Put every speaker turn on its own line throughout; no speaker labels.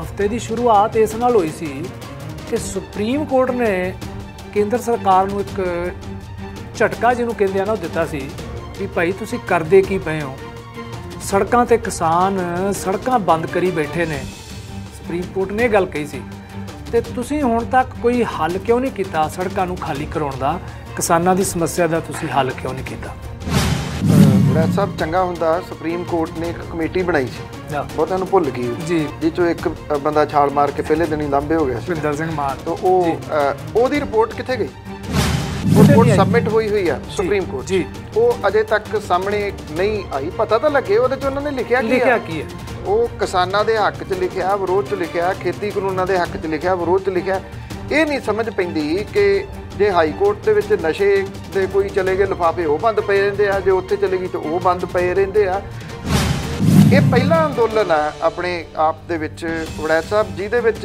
ਹਫਤੇ ਦੀ ਸ਼ੁਰੂਆਤ ਇਸ ਨਾਲ ਹੋਈ ਸੀ ਕਿ ਸੁਪਰੀਮ ਕੋਰਟ ਨੇ ਕੇਂਦਰ ਸਰਕਾਰ ਨੂੰ ਇੱਕ ਝਟਕਾ ਜਿਹਨੂੰ ਕਹਿੰਦੇ ਆ ਨਾ ਉਹ ਦਿੱਤਾ ਸੀ ਵੀ ਭਾਈ ਤੁਸੀਂ ਕਰਦੇ ਕੀ ਪਏ ਹੋ ਸੜਕਾਂ ਤੇ ਕਿਸਾਨ ਸੜਕਾਂ ਬੰਦ ਕਰੀ ਬੈਠੇ ਨੇ ਸੁਪਰੀਮ ਕੋਰਟ ਨੇ ਗੱਲ ਕਹੀ ਸੀ ਤੇ ਤੁਸੀਂ ਹੁਣ ਤੱਕ ਕੋਈ ਹੱਲ ਕਿਉਂ ਨਹੀਂ ਕੀਤਾ ਸੜਕਾਂ ਨੂੰ ਖਾਲੀ ਕਰਾਉਣ ਦਾ ਕਿਸਾਨਾਂ ਦੀ ਸਮੱਸਿਆ ਦਾ ਤੁਸੀਂ ਹੱਲ ਕਿਉਂ ਨਹੀਂ ਕੀਤਾ ਮੈਂ ਸਭ ਚੰਗਾ ਹੁੰਦਾ ਸੁਪਰੀਮ ਕੋਰਟ ਨੇ ਇੱਕ ਕਮੇਟੀ ਬਣਾਈ ਸੀ
ਬਹੁਤਾਂ ਨੂੰ ਭੁੱਲ ਗਈ ਜੀ ਜਿਸ ਚੋਂ ਇੱਕ ਬੰਦਾ ਛਾਲ ਮਾਰ ਕੇ ਪਹਿਲੇ ਦਿਨ ਹੀ ਲੰਬੇ ਹੋ ਗਿਆ ਸੀ ਭਿੰਦਰ ਸਿੰਘ ਮਾਨ ਤੋਂ ਉਹ ਉਹਦੀ ਰਿਪੋਰਟ ਕਿੱਥੇ ਗਈ ਰਿਪੋਰਟ ਸਬਮਿਟ ਹੋਈ ਹੋਈ ਆ ਸੁਪਰੀਮ ਕੋਰਟ ਜੀ ਉਹ ਅਜੇ ਤੱਕ ਸਾਹਮਣੇ ਨਹੀਂ ਆਈ ਪਤਾ ਤਾਂ ਲੱਗੇ ਉਹਦੇ ਚ ਉਹਨਾਂ ਨੇ ਲਿਖਿਆ ਕੀ ਲਿਖਿਆ ਕੀ ਹੈ ਉਹ ਕਿਸਾਨਾਂ ਦੇ ਹੱਕ 'ਚ ਲਿਖਿਆ ਵਿਰੋਧ 'ਚ ਲਿਖਿਆ ਖੇਤੀ ਕਾਨੂੰਨਾਂ ਦੇ ਹੱਕ 'ਚ ਲਿਖਿਆ ਵਿਰੋਧ 'ਚ ਲਿਖਿਆ ਇਹ ਨਹੀਂ ਸਮਝ ਪੈਂਦੀ ਕਿ ਜੇ ਹਾਈ ਕੋਰਟ ਦੇ ਵਿੱਚ ਨਸ਼ੇ ਦੇ ਕੋਈ ਚਲੇ ਗਏ ਲਫਾਫੇ ਉਹ ਬੰਦ ਪਏ ਰਹਿੰਦੇ ਆ ਜੇ ਉੱਥੇ ਚਲੇ ਗਈ ਤਾਂ ਉਹ ਬੰਦ ਪਏ ਰਹਿੰਦੇ ਆ ਇਹ ਪਹਿਲਾ ਅੰਦੋਲਨ ਆ ਆਪਣੇ ਆਪ ਦੇ ਵਿੱਚ ਵੜੈ ਸਾਹਿਬ ਜਿਹਦੇ ਵਿੱਚ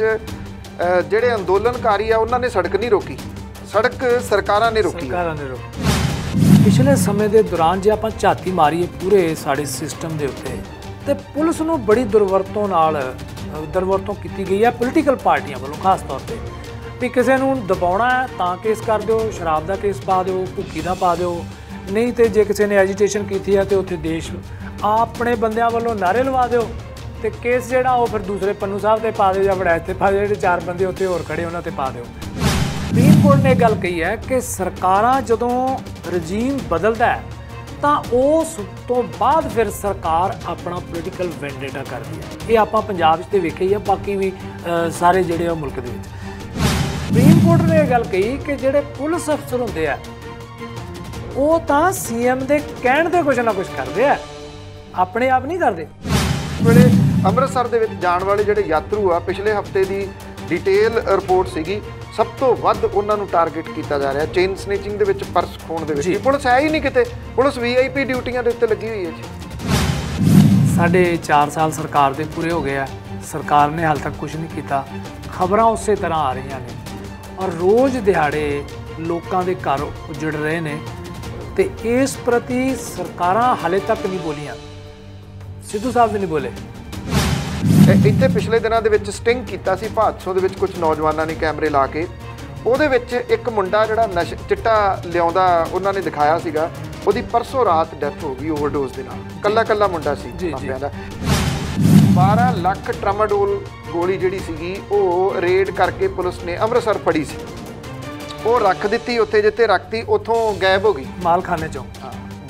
ਜਿਹੜੇ ਅੰਦੋਲਨਕਾਰੀ ਆ ਉਹਨਾਂ ਨੇ ਸੜਕ ਨਹੀਂ ਰੋਕੀ ਸੜਕ ਸਰਕਾਰਾਂ ਨੇ ਰੋਕੀ ਸਰਕਾਰਾਂ ਨੇ ਰੋਕੀ ਪਿਛਲੇ
ਸਮੇਂ ਦੇ ਦੌਰਾਨ ਜੇ ਆਪਾਂ ਝਾਤੀ ਮਾਰੀਏ ਪੂਰੇ ਸਾਡੇ ਸਿਸਟਮ ਦੇ ਉੱਤੇ ਤੇ ਪੁਲਿਸ ਨੂੰ ਬੜੀ ਦੁਰਵਰਤੋਂ ਨਾਲ ਦੁਰਵਰਤੋਂ ਕੀਤੀ ਗਈ ਹੈ ਪੋਲੀਟੀਕਲ ਪਾਰਟੀਆਂ ਵੱਲੋਂ ਖਾਸ ਤੌਰ ਤੇ ਵੀ ਕਿਸੇ ਨੂੰ ਦਬਾਉਣਾ ਹੈ ਤਾਂ ਕੇਸ ਕਰ ਦਿਓ ਸ਼ਰਾਬ ਦਾ ਕੇਸ ਪਾ ਦਿਓ ਭੁੱਖੀ ਦਾ ਪਾ ਦਿਓ ਨਹੀਂ ਤੇ ਜੇ ਕਿਸੇ ਨੇ ਐਜੀਟੇਸ਼ਨ ਕੀਤੀ ਹੈ ਤੇ ਉੱਥੇ ਦੇਸ਼ ਆਪਣੇ ਬੰਦਿਆਂ ਵੱਲੋਂ ਨਾਰੇ ਲਵਾ ਦਿਓ ਤੇ ਕੇਸ ਜਿਹੜਾ ਉਹ ਫਿਰ ਦੂਸਰੇ ਪੰਨੂ ਸਾਹਿਬ ਤੇ ਪਾ ਦਿਓ ਜਾਂ ਵੜੈਚ ਤੇ ਪਾ ਦਿਓ ਜਿਹੜੇ ਚਾਰ ਬੰਦੇ ਉੱਥੇ ਹੋਰ ਖੜੇ ਉਹਨਾਂ ਤੇ ਪਾ ਦਿਓ ਸੁਪਰੀਮ ਕੋਰਟ ਨੇ ਗੱਲ ਕਹੀ ਹੈ ਕਿ ਸਰਕਾਰਾਂ ਜਦੋਂ ਰਜੀਮ ਬਦਲਦਾ ਹੈ ਤਾਂ ਉਸ ਤੋਂ ਬਾਅਦ ਫਿਰ ਸਰਕਾਰ ਆਪਣਾ ਪੋਲੀਟੀਕਲ ਵੈਂਡੇਟਾ ਕਰਦੀ ਹੈ ਇਹ ਆਪਾਂ ਪੰਜਾਬ 'ਚ ਤੇ ਵੇਖਿਆ ਹੀ ਹੈ ਬਾਕੀ ਵੀ ਸਾਰੇ ਜਿਹੜੇ ਆ ਮੁਲਕ ਦੇ ਵਿੱਚ ਕੋਟ ਨੇ ਇਹ ਗੱਲ ਕਹੀ ਕਿ ਜਿਹੜੇ ਪੁਲਿਸ ਅਫਸਰ ਹੁੰਦੇ ਆ ਉਹ ਤਾਂ ਸੀਐਮ ਦੇ ਕਹਿਣ ਦੇ ਕੁਝ ਨਾ ਕੁਝ ਕਰਦੇ ਆ ਆਪਣੇ ਆਪ ਨਹੀਂ ਕਰਦੇ
ਬੜੇ ਅੰਮ੍ਰਿਤਸਰ ਦੇ ਵਿੱਚ ਜਾਣ ਵਾਲੇ ਜਿਹੜੇ ਯਾਤਰੂ ਆ ਪਿਛਲੇ ਹਫਤੇ ਦੀ ਡਿਟੇਲ ਰਿਪੋਰਟ ਸੀਗੀ ਸਭ ਤੋਂ ਵੱਧ ਉਹਨਾਂ ਨੂੰ ਟਾਰਗੇਟ ਕੀਤਾ ਜਾ ਰਿਹਾ ਚੇਨ ਸਨੀਚਿੰਗ ਦੇ ਵਿੱਚ ਪਰਸ ਖੋਣ ਦੇ ਵਿੱਚ ਪੁਲਿਸ ਹੈ ਹੀ ਨਹੀਂ ਕਿਤੇ ਪੁਲਿਸ ਵੀਆਈਪੀ ਡਿਊਟੀਆਂ ਦੇ ਉੱਤੇ ਲੱਗੀ ਹੋਈ ਹੈ ਜੀ
ਸਾਡੇ 4 ਸਾਲ ਸਰਕਾਰ ਦੇ ਪੂਰੇ ਹੋ ਗਏ ਆ ਸਰਕਾਰ ਨੇ ਹਾਲ ਤੱਕ ਕੁਝ ਨਹੀਂ ਕੀਤਾ ਖਬਰਾਂ ਉਸੇ ਤਰ੍ਹਾਂ ਆ ਰਹੀਆਂ ਨੇ ਔਰ ਰੋਜ਼ ਦਿਹਾੜੇ ਲੋਕਾਂ ਦੇ ਘਰ ਉਜੜ ਰਹੇ ਨੇ ਤੇ ਇਸ ਪ੍ਰਤੀ ਸਰਕਾਰਾਂ ਹਲੇ ਤੱਕ ਨਹੀਂ ਬੋਲੀਆਂ ਸਿੱਧੂ ਸਾਹਿਬ ਵੀ ਨਹੀਂ ਬੋਲੇ
ਇੱਥੇ ਪਿਛਲੇ ਦਿਨਾਂ ਦੇ ਵਿੱਚ ਸਟਿੰਗ ਕੀਤਾ ਸੀ ਭਾਦਸੋਂ ਦੇ ਵਿੱਚ ਕੁਝ ਨੌਜਵਾਨਾਂ ਨੇ ਕੈਮਰੇ ਲਾ ਕੇ ਉਹਦੇ ਵਿੱਚ ਇੱਕ ਮੁੰਡਾ ਜਿਹੜਾ ਨਸ਼ਾ ਚਿੱਟਾ ਲਿਆਉਂਦਾ ਉਹਨਾਂ ਨੇ ਦਿਖਾਇਆ ਸੀਗਾ ਉਹਦੀ ਪਰਸੋਂ ਰਾਤ ਡੈਥ ਹੋ ਗਈ ਓਵਰਡੋਜ਼ ਦੇ ਨਾਲ ਕੱਲਾ ਕੱਲਾ ਮੁੰਡਾ ਸੀ ਮਾਪਿਆਂ ਦਾ 12 ਲੱਖ ਟਰਮਾਡੋਲ ਗੋਲੀ ਜਿਹੜੀ ਸੀਗੀ ਉਹ ਰੇਡ ਕਰਕੇ ਪੁਲਿਸ ਨੇ ਅੰਮ੍ਰਿਤਸਰ ਫੜੀ ਸੀ ਉਹ ਰੱਖ ਦਿੱਤੀ ਉੱਥੇ ਜਿੱਥੇ ਰੱਖਤੀ ਉੱਥੋਂ ਗਾਇਬ ਹੋ ਗਈ ਮਾਲਖਾਨੇ ਚੋਂ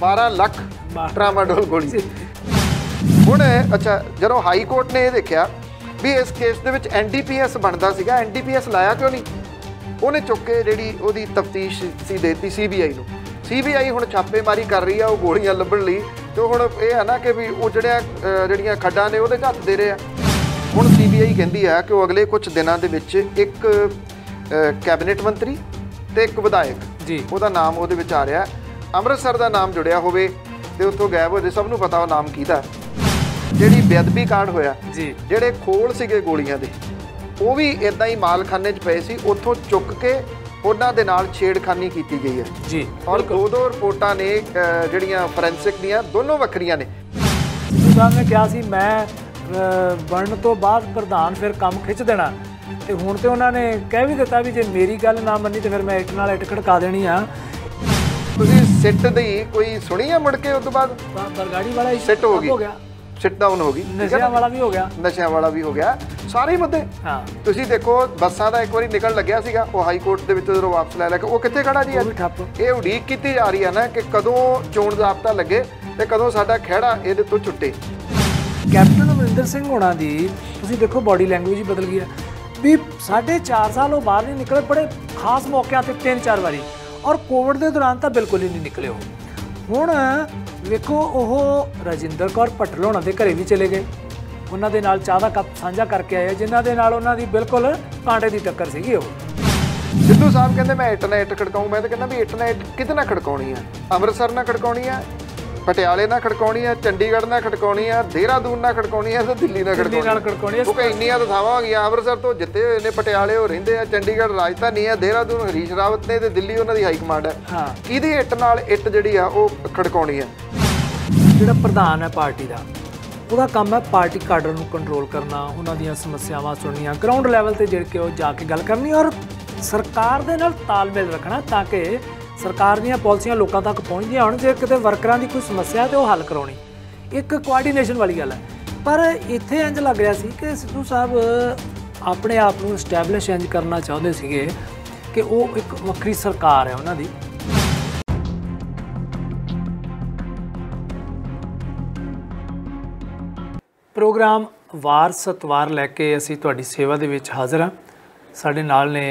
12 ਲੱਖ ਟਰਮਾਡੋਲ ਗੋਲੀ ਹੁਣ ਅੱਛਾ ਜਦੋਂ ਹਾਈ ਕੋਰਟ ਨੇ ਇਹ ਦੇਖਿਆ ਵੀ ਇਸ ਕੇਸ ਦੇ ਵਿੱਚ ਐਨਡੀਪੀਐਸ ਬਣਦਾ ਸੀਗਾ ਐਨਡੀਪੀਐਸ ਲਾਇਆ ਕਿਉਂ ਨਹੀਂ ਉਹਨੇ ਚੁੱਕ ਕੇ ਜਿਹੜੀ ਉਹਦੀ ਤਫਤੀਸ਼ ਸੀ ਦੇਤੀ ਸੀਬੀਆਈ ਨੂੰ ਸੀਬੀਆਈ ਹੁਣ ਛਾਪੇਮਾਰੀ ਕਰ ਰਹੀ ਆ ਉਹ ਗੋਲੀਆਂ ਲੱਭਣ ਲਈ ਤੇ ਹੁਣ ਇਹ ਹੈ ਨਾ ਕਿ ਵੀ ਉਹ ਜਿਹੜੀਆਂ ਜਿਹੜੀਆਂ ਖੱਡਾਂ ਨੇ ਉਹਦੇ ਘੱਟ ਦੇ ਰਹੇ ਆ ਹੁਣ ਸੀਬੀਆਈ ਕਹਿੰਦੀ ਆ ਕਿ ਉਹ ਅਗਲੇ ਕੁਝ ਦਿਨਾਂ ਦੇ ਵਿੱਚ ਇੱਕ ਕੈਬਨਿਟ ਮੰਤਰੀ ਤੇ ਇੱਕ ਵਿਧਾਇਕ ਜੀ ਉਹਦਾ ਨਾਮ ਉਹਦੇ ਵਿੱਚ ਆ ਰਿਹਾ ਅੰਮ੍ਰਿਤਸਰ ਦਾ ਨਾਮ ਜੁੜਿਆ ਹੋਵੇ ਤੇ ਉੱਥੋਂ ਗਾਇਬ ਹੋ ਜੇ ਸਭ ਨੂੰ ਪਤਾ ਉਹ ਨਾਮ ਦਾ ਜਿਹੜੀ ਬੇਅਦਬੀ ਕਾਂਡ ਹੋਇਆ ਜੀ ਜਿਹੜੇ ਖੋਲ ਸੀਗੇ ਗੋਲੀਆਂ ਦੇ ਉਹ ਵੀ ਇਦਾਂ ਹੀ ਮਾਲਖਾਨੇ 'ਚ ਪਏ ਸੀ ਉੱਥੋਂ ਚੁੱਕ ਕੇ ਉਹਨਾਂ ਦੇ ਨਾਲ ਛੇੜਖਾਨੀ ਕੀਤੀ ਗਈ ਹੈ ਜੀ ਔਰ ਦੋ ਦੋ ਰਿਪੋਰਟਾਂ ਨੇ
ਜਿਹੜੀਆਂ ਫੋਰੈਂਸਿਕ ਦੀਆਂ ਦੋਨੋਂ ਵੱਖਰੀਆਂ ਨੇ ਸਾਹਿਬ ਨੇ ਕਿਹਾ ਸੀ ਮੈਂ ਬਣਨ ਤੋਂ ਬਾਅਦ ਪ੍ਰਧਾਨ ਫਿਰ ਕੰਮ ਖਿੱਚ ਦੇਣਾ ਤੇ ਹੁਣ ਤੇ ਉਹਨਾਂ ਨੇ ਕਹਿ ਵੀ ਦਿੱਤਾ ਵੀ ਜੇ ਮੇਰੀ ਗੱਲ ਨਾ ਮੰਨੀ ਤੇ ਫਿਰ ਮੈਂ ਇੱਟ ਨਾਲ ਇੱਟ ਖੜਕਾ ਦੇਣੀ ਆ ਤੁਸੀਂ ਸਿੱਟ
ਦੀ ਕੋਈ ਸੁਣੀ ਆ ਮੁੜ ਕੇ ਉਸ ਤੋਂ ਬਾਅਦ
ਬਰਗਾੜੀ ਵਾਲਾ ਸਿੱਟ ਹੋ ਗਿਆ
ਸਿਟ ਡਾਊਨ ਹੋ ਗਈ ਨਸ਼ਿਆਂ ਵਾਲਾ ਵੀ ਹੋ ਗਿਆ ਨਸ਼ਿਆਂ ਵਾਲਾ ਵੀ ਹੋ ਗਿਆ ਸਾਰੇ ਮੁੱਦੇ ਹਾਂ ਤੁਸੀਂ ਦੇਖੋ ਬੱਸਾਂ ਦਾ ਇੱਕ ਵਾਰੀ ਨਿਕਲ ਲੱਗਿਆ ਸੀਗਾ ਉਹ ਹਾਈ ਕੋਰਟ ਦੇ ਵਿੱਚੋਂ ਜਦੋਂ ਵਾਪਸ ਲੈ ਲਿਆ ਕੇ ਉਹ ਕਿੱਥੇ ਖੜਾ ਜੀ ਇਹ ਉਡੀਕ ਕੀਤੀ ਜਾ ਰਹੀ ਹੈ ਨਾ ਕਿ ਕਦੋਂ
ਚੋਣ ਜ਼ਾਬਤਾ ਲੱਗੇ ਤੇ ਕਦੋਂ ਸਾਡਾ ਖਿਹੜਾ ਇਹਦੇ ਤੋਂ ਛੁੱਟੇ ਕੈਪਟਨ ਅਮਰਿੰਦਰ ਸਿੰਘ ਹੋਣਾ ਦੀ ਤੁਸੀਂ ਦੇਖੋ ਬਾਡੀ ਲੈਂਗੁਏਜ ਹੀ ਬਦਲ ਗਈ ਹੈ ਵੀ 4.5 ਸਾਲ ਉਹ ਬਾਹਰ ਨਹੀਂ ਨਿਕਲੇ ਬੜੇ ਖਾਸ ਮੌਕਿਆਂ ਤੇ 3-4 ਵਾਰੀ ਔਰ ਕੋਵਿਡ ਦੇ ਦੌਰਾਨ ਤਾਂ ਬਿਲਕੁਲ ਹੀ ਨਹੀਂ ਨਿਕਲੇ ਹੋ ਹੁਣ ਵੇਖੋ ਉਹ ਰਜਿੰਦਰ ਕੌਰ ਪਟਲੋਣਾ ਦੇ ਘਰੇ ਵੀ ਚਲੇ ਗਏ ਉਹਨਾਂ ਦੇ ਨਾਲ ਚਾਹ ਦਾ ਕੱਪ ਸਾਂਝਾ ਕਰਕੇ ਆਏ ਜਿਨ੍ਹਾਂ ਦੇ ਨਾਲ ਉਹਨਾਂ ਦੀ ਬਿਲਕੁਲ ਕਾਂਟੇ ਦੀ ਟੱਕਰ ਸੀਗੀ ਉਹ ਸਿੱਧੂ ਸਾਹਿਬ ਕਹਿੰਦੇ ਮੈਂ ਇੰਟਰਨੈਟ ਖੜਕਾਉਂ ਮੈਂ ਤਾਂ ਕਹਿੰਦਾ ਵੀ ਇੰਟਰਨੈਟ ਨਾਲ ਕਿਤੇ ਨਾ ਖੜਕਾਉਣੀ ਆ ਅੰਮ੍ਰਿਤਸਰ
ਨਾਲ ਖੜਕਾਉਣੀ ਆ ਪਟਿਆਲੇ ਨਾਲ ਖੜਕਾਉਣੀ ਆ ਚੰਡੀਗੜ੍ਹ ਨਾਲ ਖੜਕਾਉਣੀ ਆ ਦੇਹਰਾਦੂਨ ਨਾਲ ਖੜਕਾਉਣੀ ਆ ਤੇ ਦਿੱਲੀ ਨਾਲ ਖੜਕਾਉਣੀ ਆ ਕਿਉਂਕਿ ਇੰਨੀਆਂ ਤਾਂ ਥਾਵਾਂ ਹੋ ਗਈਆਂ ਅੰਮ੍ਰਿਤਸਰ ਤੋਂ ਜਿੱਤੇ ਹੋਏ ਨੇ ਪਟਿਆਲੇ ਉਹ ਰਹਿੰਦੇ ਆ ਚੰਡੀਗੜ੍ਹ ਰਾਜਧਾਨੀ ਆ ਦੇਹਰਾਦੂਨ ਹਰੀਸ਼ ਰਾਵਤ ਨੇ ਤੇ ਦਿੱਲੀ ਉਹਨਾਂ ਦੀ ਹਾਈ ਕਮਾਂਡ ਹੈ ਕਿਹਦੀ ਇੱਟ ਨਾਲ ਇੱਟ ਜਿਹੜੀ ਆ
ਉਹ ਖੜਕਾਉਣੀ ਆ ਜਿਹੜਾ ਪ੍ਰਧਾਨ ਹੈ ਪਾਰਟੀ ਦਾ ਉਹਦਾ ਕੰਮ ਹੈ ਪਾਰਟੀ ਕਾਡਰ ਨੂੰ ਕੰਟਰੋਲ ਕਰਨਾ ਉਹਨਾਂ ਦੀਆਂ ਸਮੱਸਿਆਵਾਂ ਸੁਣਨੀਆਂ ਗਰਾਊਂਡ ਲੈਵਲ ਤੇ ਜਿਹੜੇ ਕੇ ਉਹ ਜਾ ਕੇ ਗੱਲ ਕਰਨੀ ਔਰ ਸਰਕਾਰ ਦੇ ਨਾਲ ਤਾਲਮੇਲ ਰੱਖਣਾ ਤਾਂ ਕਿ ਸਰਕਾਰ ਦੀਆਂ ਪਾਲਿਸੀਆਂ ਲੋਕਾਂ ਤੱਕ ਪਹੁੰਚਦੀਆਂ ਹਨ ਜੇ ਕਿਤੇ ਵਰਕਰਾਂ ਦੀ ਕੋਈ ਸਮੱਸਿਆ ਤੇ ਉਹ ਹੱਲ ਕਰਾਉਣੀ ਇੱਕ ਕੋਆਰਡੀਨੇਸ਼ਨ ਵਾਲੀ ਗੱਲ ਹੈ ਪਰ ਇੱਥੇ ਇੰਜ ਲੱਗ ਰਿਹਾ ਸੀ ਕਿ ਸਿੱਧੂ ਸਾਹਿਬ ਆਪਣੇ ਆਪ ਨੂੰ ਸਟੈਬਲਿਸ਼ ਇੰਜ ਕਰਨਾ ਚਾਹੁੰਦੇ ਸੀਗੇ ਕਿ ਉਹ ਇੱਕ ਵੱਖਰੀ ਸਰਕਾਰ ਹੈ ਉਹਨਾਂ ਦੀ ਪ੍ਰੋਗਰਾਮ ਵਾਰ ਸਤਵਾਰ ਲੈ ਕੇ ਅਸੀਂ ਤੁਹਾਡੀ ਸੇਵਾ ਦੇ ਵਿੱਚ ਹਾਜ਼ਰ ਹਾਂ ਸਾਡੇ ਨਾਲ ਨੇ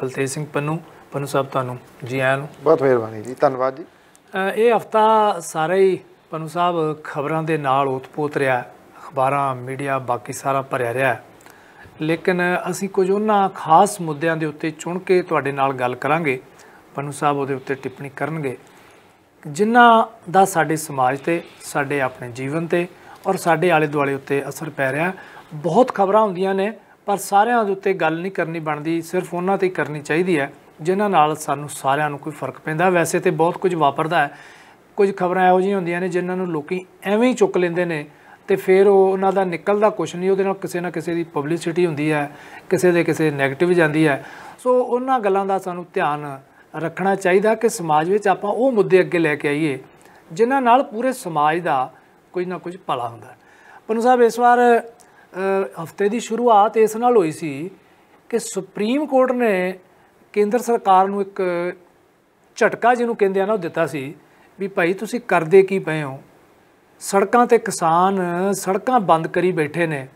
ਬਲਤੇਜ ਸਿੰਘ ਪੰਨੂ ਪਨੂ ਸਾਹਿਬ ਤੁਹਾਨੂੰ ਜੀ ਆਇਆਂ ਨੂੰ ਬਹੁਤ ਮਿਹਰਬਾਨੀ ਜੀ ਧੰਨਵਾਦ ਜੀ ਇਹ ਹਫਤਾ ਸਾਰਾ ਹੀ ਪਨੂ ਸਾਹਿਬ ਖਬਰਾਂ ਦੇ ਨਾਲ ਉਤਪੋਤ ਰਿਹਾ ਅਖਬਾਰਾਂ ਮੀਡੀਆ ਬਾਕੀ ਸਾਰਾ ਭਰਿਆ ਰਿਹਾ ਲੇਕਿਨ ਅਸੀਂ ਕੁਝ ਉਹਨਾਂ ਖਾਸ ਮੁੱਦਿਆਂ ਦੇ ਉੱਤੇ ਚੁਣ ਕੇ ਤੁਹਾਡੇ ਨਾਲ ਗੱਲ ਕਰਾਂਗੇ ਪਨੂ ਸਾਹਿਬ ਉਹਦੇ ਉੱਤੇ ਟਿੱਪਣੀ ਕਰਨਗੇ ਜਿਨ੍ਹਾਂ ਦਾ ਸਾਡੇ ਸਮਾਜ ਤੇ ਸਾਡੇ ਆਪਣੇ ਜੀਵਨ ਤੇ ਔਰ ਸਾਡੇ ਆਲੇ ਦੁਆਲੇ ਉੱਤੇ ਅਸਰ ਪੈ ਰਿਹਾ ਬਹੁਤ ਖਬਰਾਂ ਹੁੰਦੀਆਂ ਨੇ ਪਰ ਸਾਰਿਆਂ ਦੇ ਉੱਤੇ ਗੱਲ ਨਹੀਂ ਕਰਨੀ ਬਣਦੀ ਸਿਰਫ ਉਹਨਾਂ ਤੇ ਕਰਨੀ ਚਾਹੀਦੀ ਹੈ ਜਿਨ੍ਹਾਂ ਨਾਲ ਸਾਨੂੰ ਸਾਰਿਆਂ ਨੂੰ ਕੋਈ ਫਰਕ ਪੈਂਦਾ ਵੈਸੇ ਤੇ ਬਹੁਤ ਕੁਝ ਵਾਪਰਦਾ ਹੈ ਕੁਝ ਖਬਰਾਂ ਇਹੋ ਜਿਹੀਆਂ ਹੁੰਦੀਆਂ ਨੇ ਜਿਨ੍ਹਾਂ ਨੂੰ ਲੋਕੀ ਐਵੇਂ ਹੀ ਚੁੱਕ ਲੈਂਦੇ ਨੇ ਤੇ ਫਿਰ ਉਹ ਉਹਨਾਂ ਦਾ ਨਿਕਲਦਾ ਕੁਝ ਨਹੀਂ ਉਹਦੇ ਨਾਲ ਕਿਸੇ ਨਾ ਕਿਸੇ ਦੀ ਪਬਲਿਸਿਟੀ ਹੁੰਦੀ ਹੈ ਕਿਸੇ ਦੇ ਕਿਸੇ 네ਗੇਟਿਵ ਜਾਂਦੀ ਹੈ ਸੋ ਉਹਨਾਂ ਗੱਲਾਂ ਦਾ ਸਾਨੂੰ ਧਿਆਨ ਰੱਖਣਾ ਚਾਹੀਦਾ ਕਿ ਸਮਾਜ ਵਿੱਚ ਆਪਾਂ ਉਹ ਮੁੱਦੇ ਅੱਗੇ ਲੈ ਕੇ ਆਈਏ ਜਿਨ੍ਹਾਂ ਨਾਲ ਪੂਰੇ ਸਮਾਜ ਦਾ ਕੁਝ ਨਾ ਕੁਝ ਭਲਾ ਹੁੰਦਾ ਪਨੂ ਸਾਹਿਬ ਇਸ ਵਾਰ ਹਫਤੇ ਦੀ ਸ਼ੁਰੂਆਤ ਇਸ ਨਾਲ ਹੋਈ ਸੀ ਕਿ ਸੁਪਰੀਮ ਕੋਰਟ ਨੇ ਕੇਂਦਰ ਸਰਕਾਰ ਨੂੰ ਇੱਕ ਝਟਕਾ ਜਿਹਨੂੰ ਕਹਿੰਦੇ ਆ ਨਾ ਉਹ ਦਿੱਤਾ ਸੀ ਵੀ ਭਾਈ ਤੁਸੀਂ ਕਰਦੇ ਕੀ ਪਏ ਹੋ ਸੜਕਾਂ ਤੇ ਕਿਸਾਨ ਸੜਕਾਂ ਬੰਦ ਕਰੀ ਬੈਠੇ ਨੇ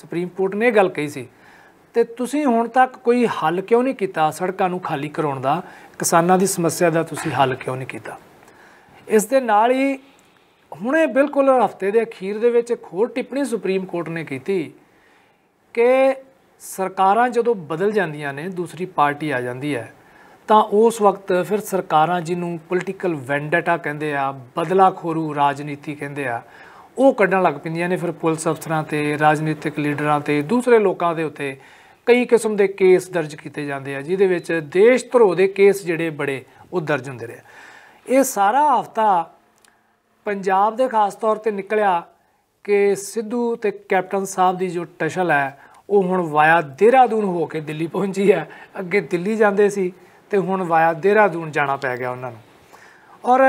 ਸੁਪਰੀਮ ਕੋਰਟ ਨੇ ਇਹ ਗੱਲ ਕਹੀ ਸੀ ਤੇ ਤੁਸੀਂ ਹੁਣ ਤੱਕ ਕੋਈ ਹੱਲ ਕਿਉਂ ਨਹੀਂ ਕੀਤਾ ਸੜਕਾਂ ਨੂੰ ਖਾਲੀ ਕਰਾਉਣ ਦਾ ਕਿਸਾਨਾਂ ਦੀ ਸਮੱਸਿਆ ਦਾ ਤੁਸੀਂ ਹੱਲ ਕਿਉਂ ਨਹੀਂ ਕੀਤਾ ਇਸ ਦੇ ਨਾਲ ਹੀ ਹੁਣੇ ਬਿਲਕੁਲ ਹਫਤੇ ਦੇ ਅਖੀਰ ਦੇ ਵਿੱਚ ਇੱਕ ਹੋਰ ਟਿੱਪਣੀ ਸੁਪਰੀਮ ਕੋਰਟ ਨੇ ਕੀਤੀ ਕਿ ਸਰਕਾਰਾਂ ਜਦੋਂ ਬਦਲ ਜਾਂਦੀਆਂ ਨੇ ਦੂਸਰੀ ਪਾਰਟੀ ਆ ਜਾਂਦੀ ਹੈ ਤਾਂ ਉਸ ਵਕਤ ਫਿਰ ਸਰਕਾਰਾਂ ਜਿਹਨੂੰ ਪੋਲੀਟੀਕਲ ਵੈਂਡਟਾ ਕਹਿੰਦੇ ਆ ਬਦਲਾਖੋਰੂ ਰਾਜਨੀਤੀ ਕਹਿੰਦੇ ਆ ਉਹ ਕੱਢਣ ਲੱਗ ਪੈਂਦੀਆਂ ਨੇ ਫਿਰ ਪੁਲਿਸ ਅਫਸਰਾਂ ਤੇ ਰਾਜਨੀਤਿਕ ਲੀਡਰਾਂ ਤੇ ਦੂਸਰੇ ਲੋਕਾਂ ਦੇ ਉੱਤੇ ਕਈ ਕਿਸਮ ਦੇ ਕੇਸ ਦਰਜ ਕੀਤੇ ਜਾਂਦੇ ਆ ਜਿਹਦੇ ਵਿੱਚ ਦੇਸ਼ ਧਰੋ ਦੇ ਕੇਸ ਜਿਹੜੇ ਬੜੇ ਉਹ ਦਰਜ ਹੁੰਦੇ ਰਹੇ ਇਹ ਸਾਰਾ ਹਫਤਾ ਪੰਜਾਬ ਦੇ ਖਾਸ ਤੌਰ ਤੇ ਨਿਕਲਿਆ ਕਿ ਸਿੱਧੂ ਤੇ ਕੈਪਟਨ ਸਾਹਿਬ ਦੀ ਜੋ ਟਸ਼ਲ ਹੈ ਉਹ ਹੁਣ ਵਾਇਆ ਦੇਹਰਾਦੂਨ ਹੋ ਕੇ ਦਿੱਲੀ ਪਹੁੰਚੀ ਹੈ ਅੱਗੇ ਦਿੱਲੀ ਜਾਂਦੇ ਸੀ ਤੇ ਹੁਣ ਵਾਇਆ ਦੇਹਰਾਦੂਨ ਜਾਣਾ ਪੈ ਗਿਆ ਉਹਨਾਂ ਨੂੰ ਔਰ